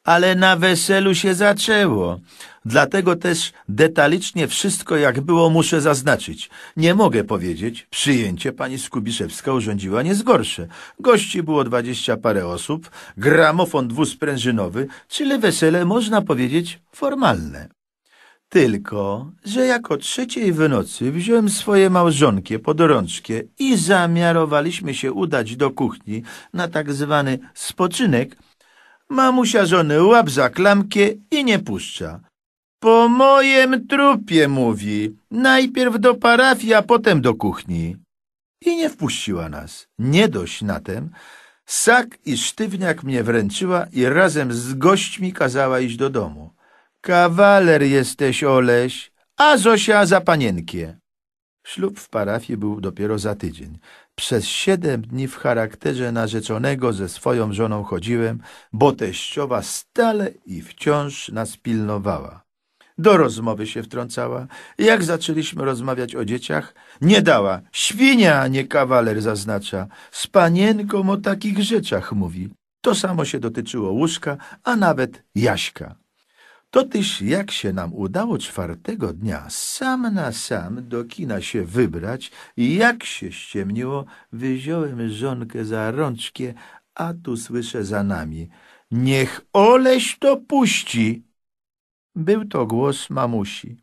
ale na weselu się zaczęło. Dlatego też detalicznie wszystko jak było muszę zaznaczyć. Nie mogę powiedzieć, przyjęcie pani Skubiszewska urządziła nie zgorsze. Gości było dwadzieścia parę osób, gramofon dwusprężynowy, czyli wesele można powiedzieć formalne. Tylko, że jako trzeciej w nocy wziąłem swoje małżonkie pod rączkę i zamiarowaliśmy się udać do kuchni na tak zwany spoczynek, Mamusia żony łap za klamkę i nie puszcza. Po mojem trupie, mówi. Najpierw do parafii, a potem do kuchni. I nie wpuściła nas. Nie dość na tem. Sak i sztywniak mnie wręczyła i razem z gośćmi kazała iść do domu. Kawaler jesteś, Oleś, a Zosia za panienkie. Ślub w parafii był dopiero za tydzień. Przez siedem dni w charakterze narzeczonego ze swoją żoną chodziłem, bo teściowa stale i wciąż nas pilnowała. Do rozmowy się wtrącała. Jak zaczęliśmy rozmawiać o dzieciach, nie dała. Świnia, nie kawaler, zaznacza. Z panienką o takich rzeczach mówi. To samo się dotyczyło łóżka, a nawet Jaśka. Totyż jak się nam udało czwartego dnia sam na sam do kina się wybrać, jak się ściemniło, wyziąłem żonkę za rączkę, a tu słyszę za nami. Niech oleś to puści! Był to głos mamusi.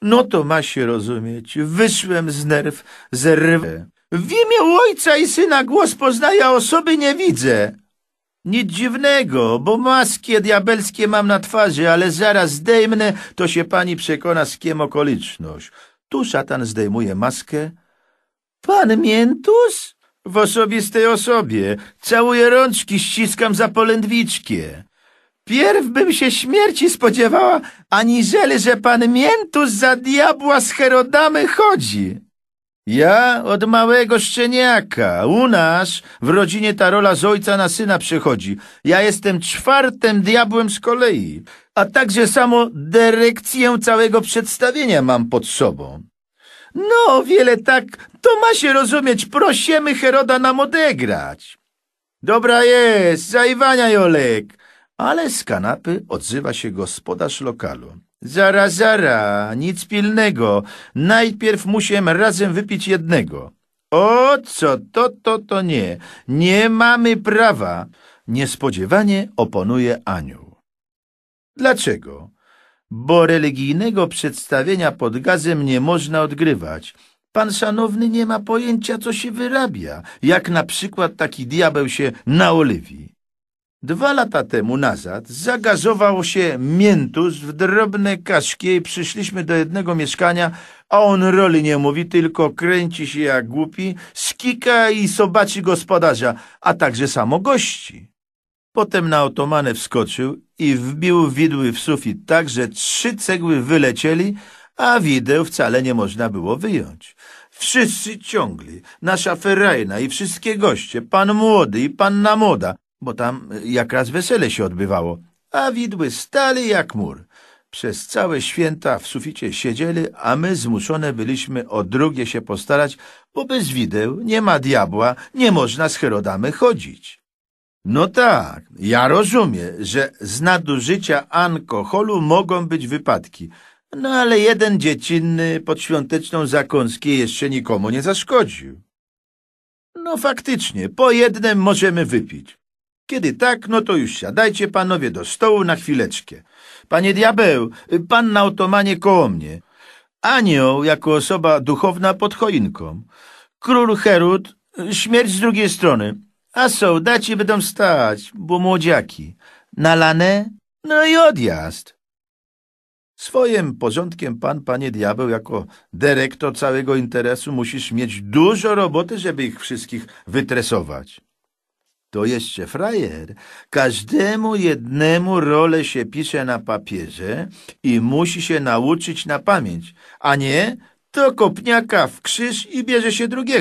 No to ma się rozumieć, wyszłem z nerw, zerwę. W imię ojca i syna głos poznaję, osoby nie widzę. Nic dziwnego, bo maskie diabelskie mam na twarzy, ale zaraz zdejmę, to się pani przekona, z kim okoliczność. Tu szatan zdejmuje maskę. Pan Miętus? W osobistej osobie. Całuję rączki, ściskam za polędwiczkie. Pierw bym się śmierci spodziewała, aniżeli, że pan Miętus za diabła z Herodamy chodzi. Ja od małego szczeniaka. U nas w rodzinie ta rola z ojca na syna przechodzi. Ja jestem czwartym diabłem z kolei, a także samo dyrekcję całego przedstawienia mam pod sobą. No, wiele tak, to ma się rozumieć, prosimy Heroda nam odegrać. Dobra jest, zajwania Jolek. Ale z kanapy odzywa się gospodarz lokalu. Zara, zara, nic pilnego. Najpierw musiem razem wypić jednego. O co, to, to, to nie. Nie mamy prawa. Niespodziewanie oponuje anioł. Dlaczego? Bo religijnego przedstawienia pod gazem nie można odgrywać. Pan szanowny nie ma pojęcia, co się wyrabia, jak na przykład taki diabeł się naoliwi. Dwa lata temu nazad zagazował się miętus w drobne kaszki i przyszliśmy do jednego mieszkania, a on roli nie mówi, tylko kręci się jak głupi, skika i sobaci gospodarza, a także samo gości. Potem na otomanę wskoczył i wbił widły w sufit tak, że trzy cegły wylecieli, a wideł wcale nie można było wyjąć. Wszyscy ciągli, nasza ferajna i wszystkie goście, pan młody i panna młoda, bo tam y, jak raz wesele się odbywało, a widły stali jak mur. Przez całe święta w suficie siedzieli, a my zmuszone byliśmy o drugie się postarać, bo bez wideł nie ma diabła, nie można z Herodamy chodzić. No tak, ja rozumiem, że z nadużycia alkoholu mogą być wypadki, no ale jeden dziecinny pod świąteczną zakąskę jeszcze nikomu nie zaszkodził. No faktycznie, po jednym możemy wypić. Kiedy tak, no to już siadajcie panowie do stołu na chwileczkę. Panie diabeł, pan na otomanie koło mnie. Anioł jako osoba duchowna pod choinką. Król Herod, śmierć z drugiej strony. A sołdaci będą stać, bo młodziaki. Nalane, no i odjazd. Swoim porządkiem pan, panie diabeł, jako dyrektor całego interesu musisz mieć dużo roboty, żeby ich wszystkich wytresować to jeszcze frajer. Każdemu jednemu rolę się pisze na papierze i musi się nauczyć na pamięć, a nie to kopniaka w krzyż i bierze się drugiego.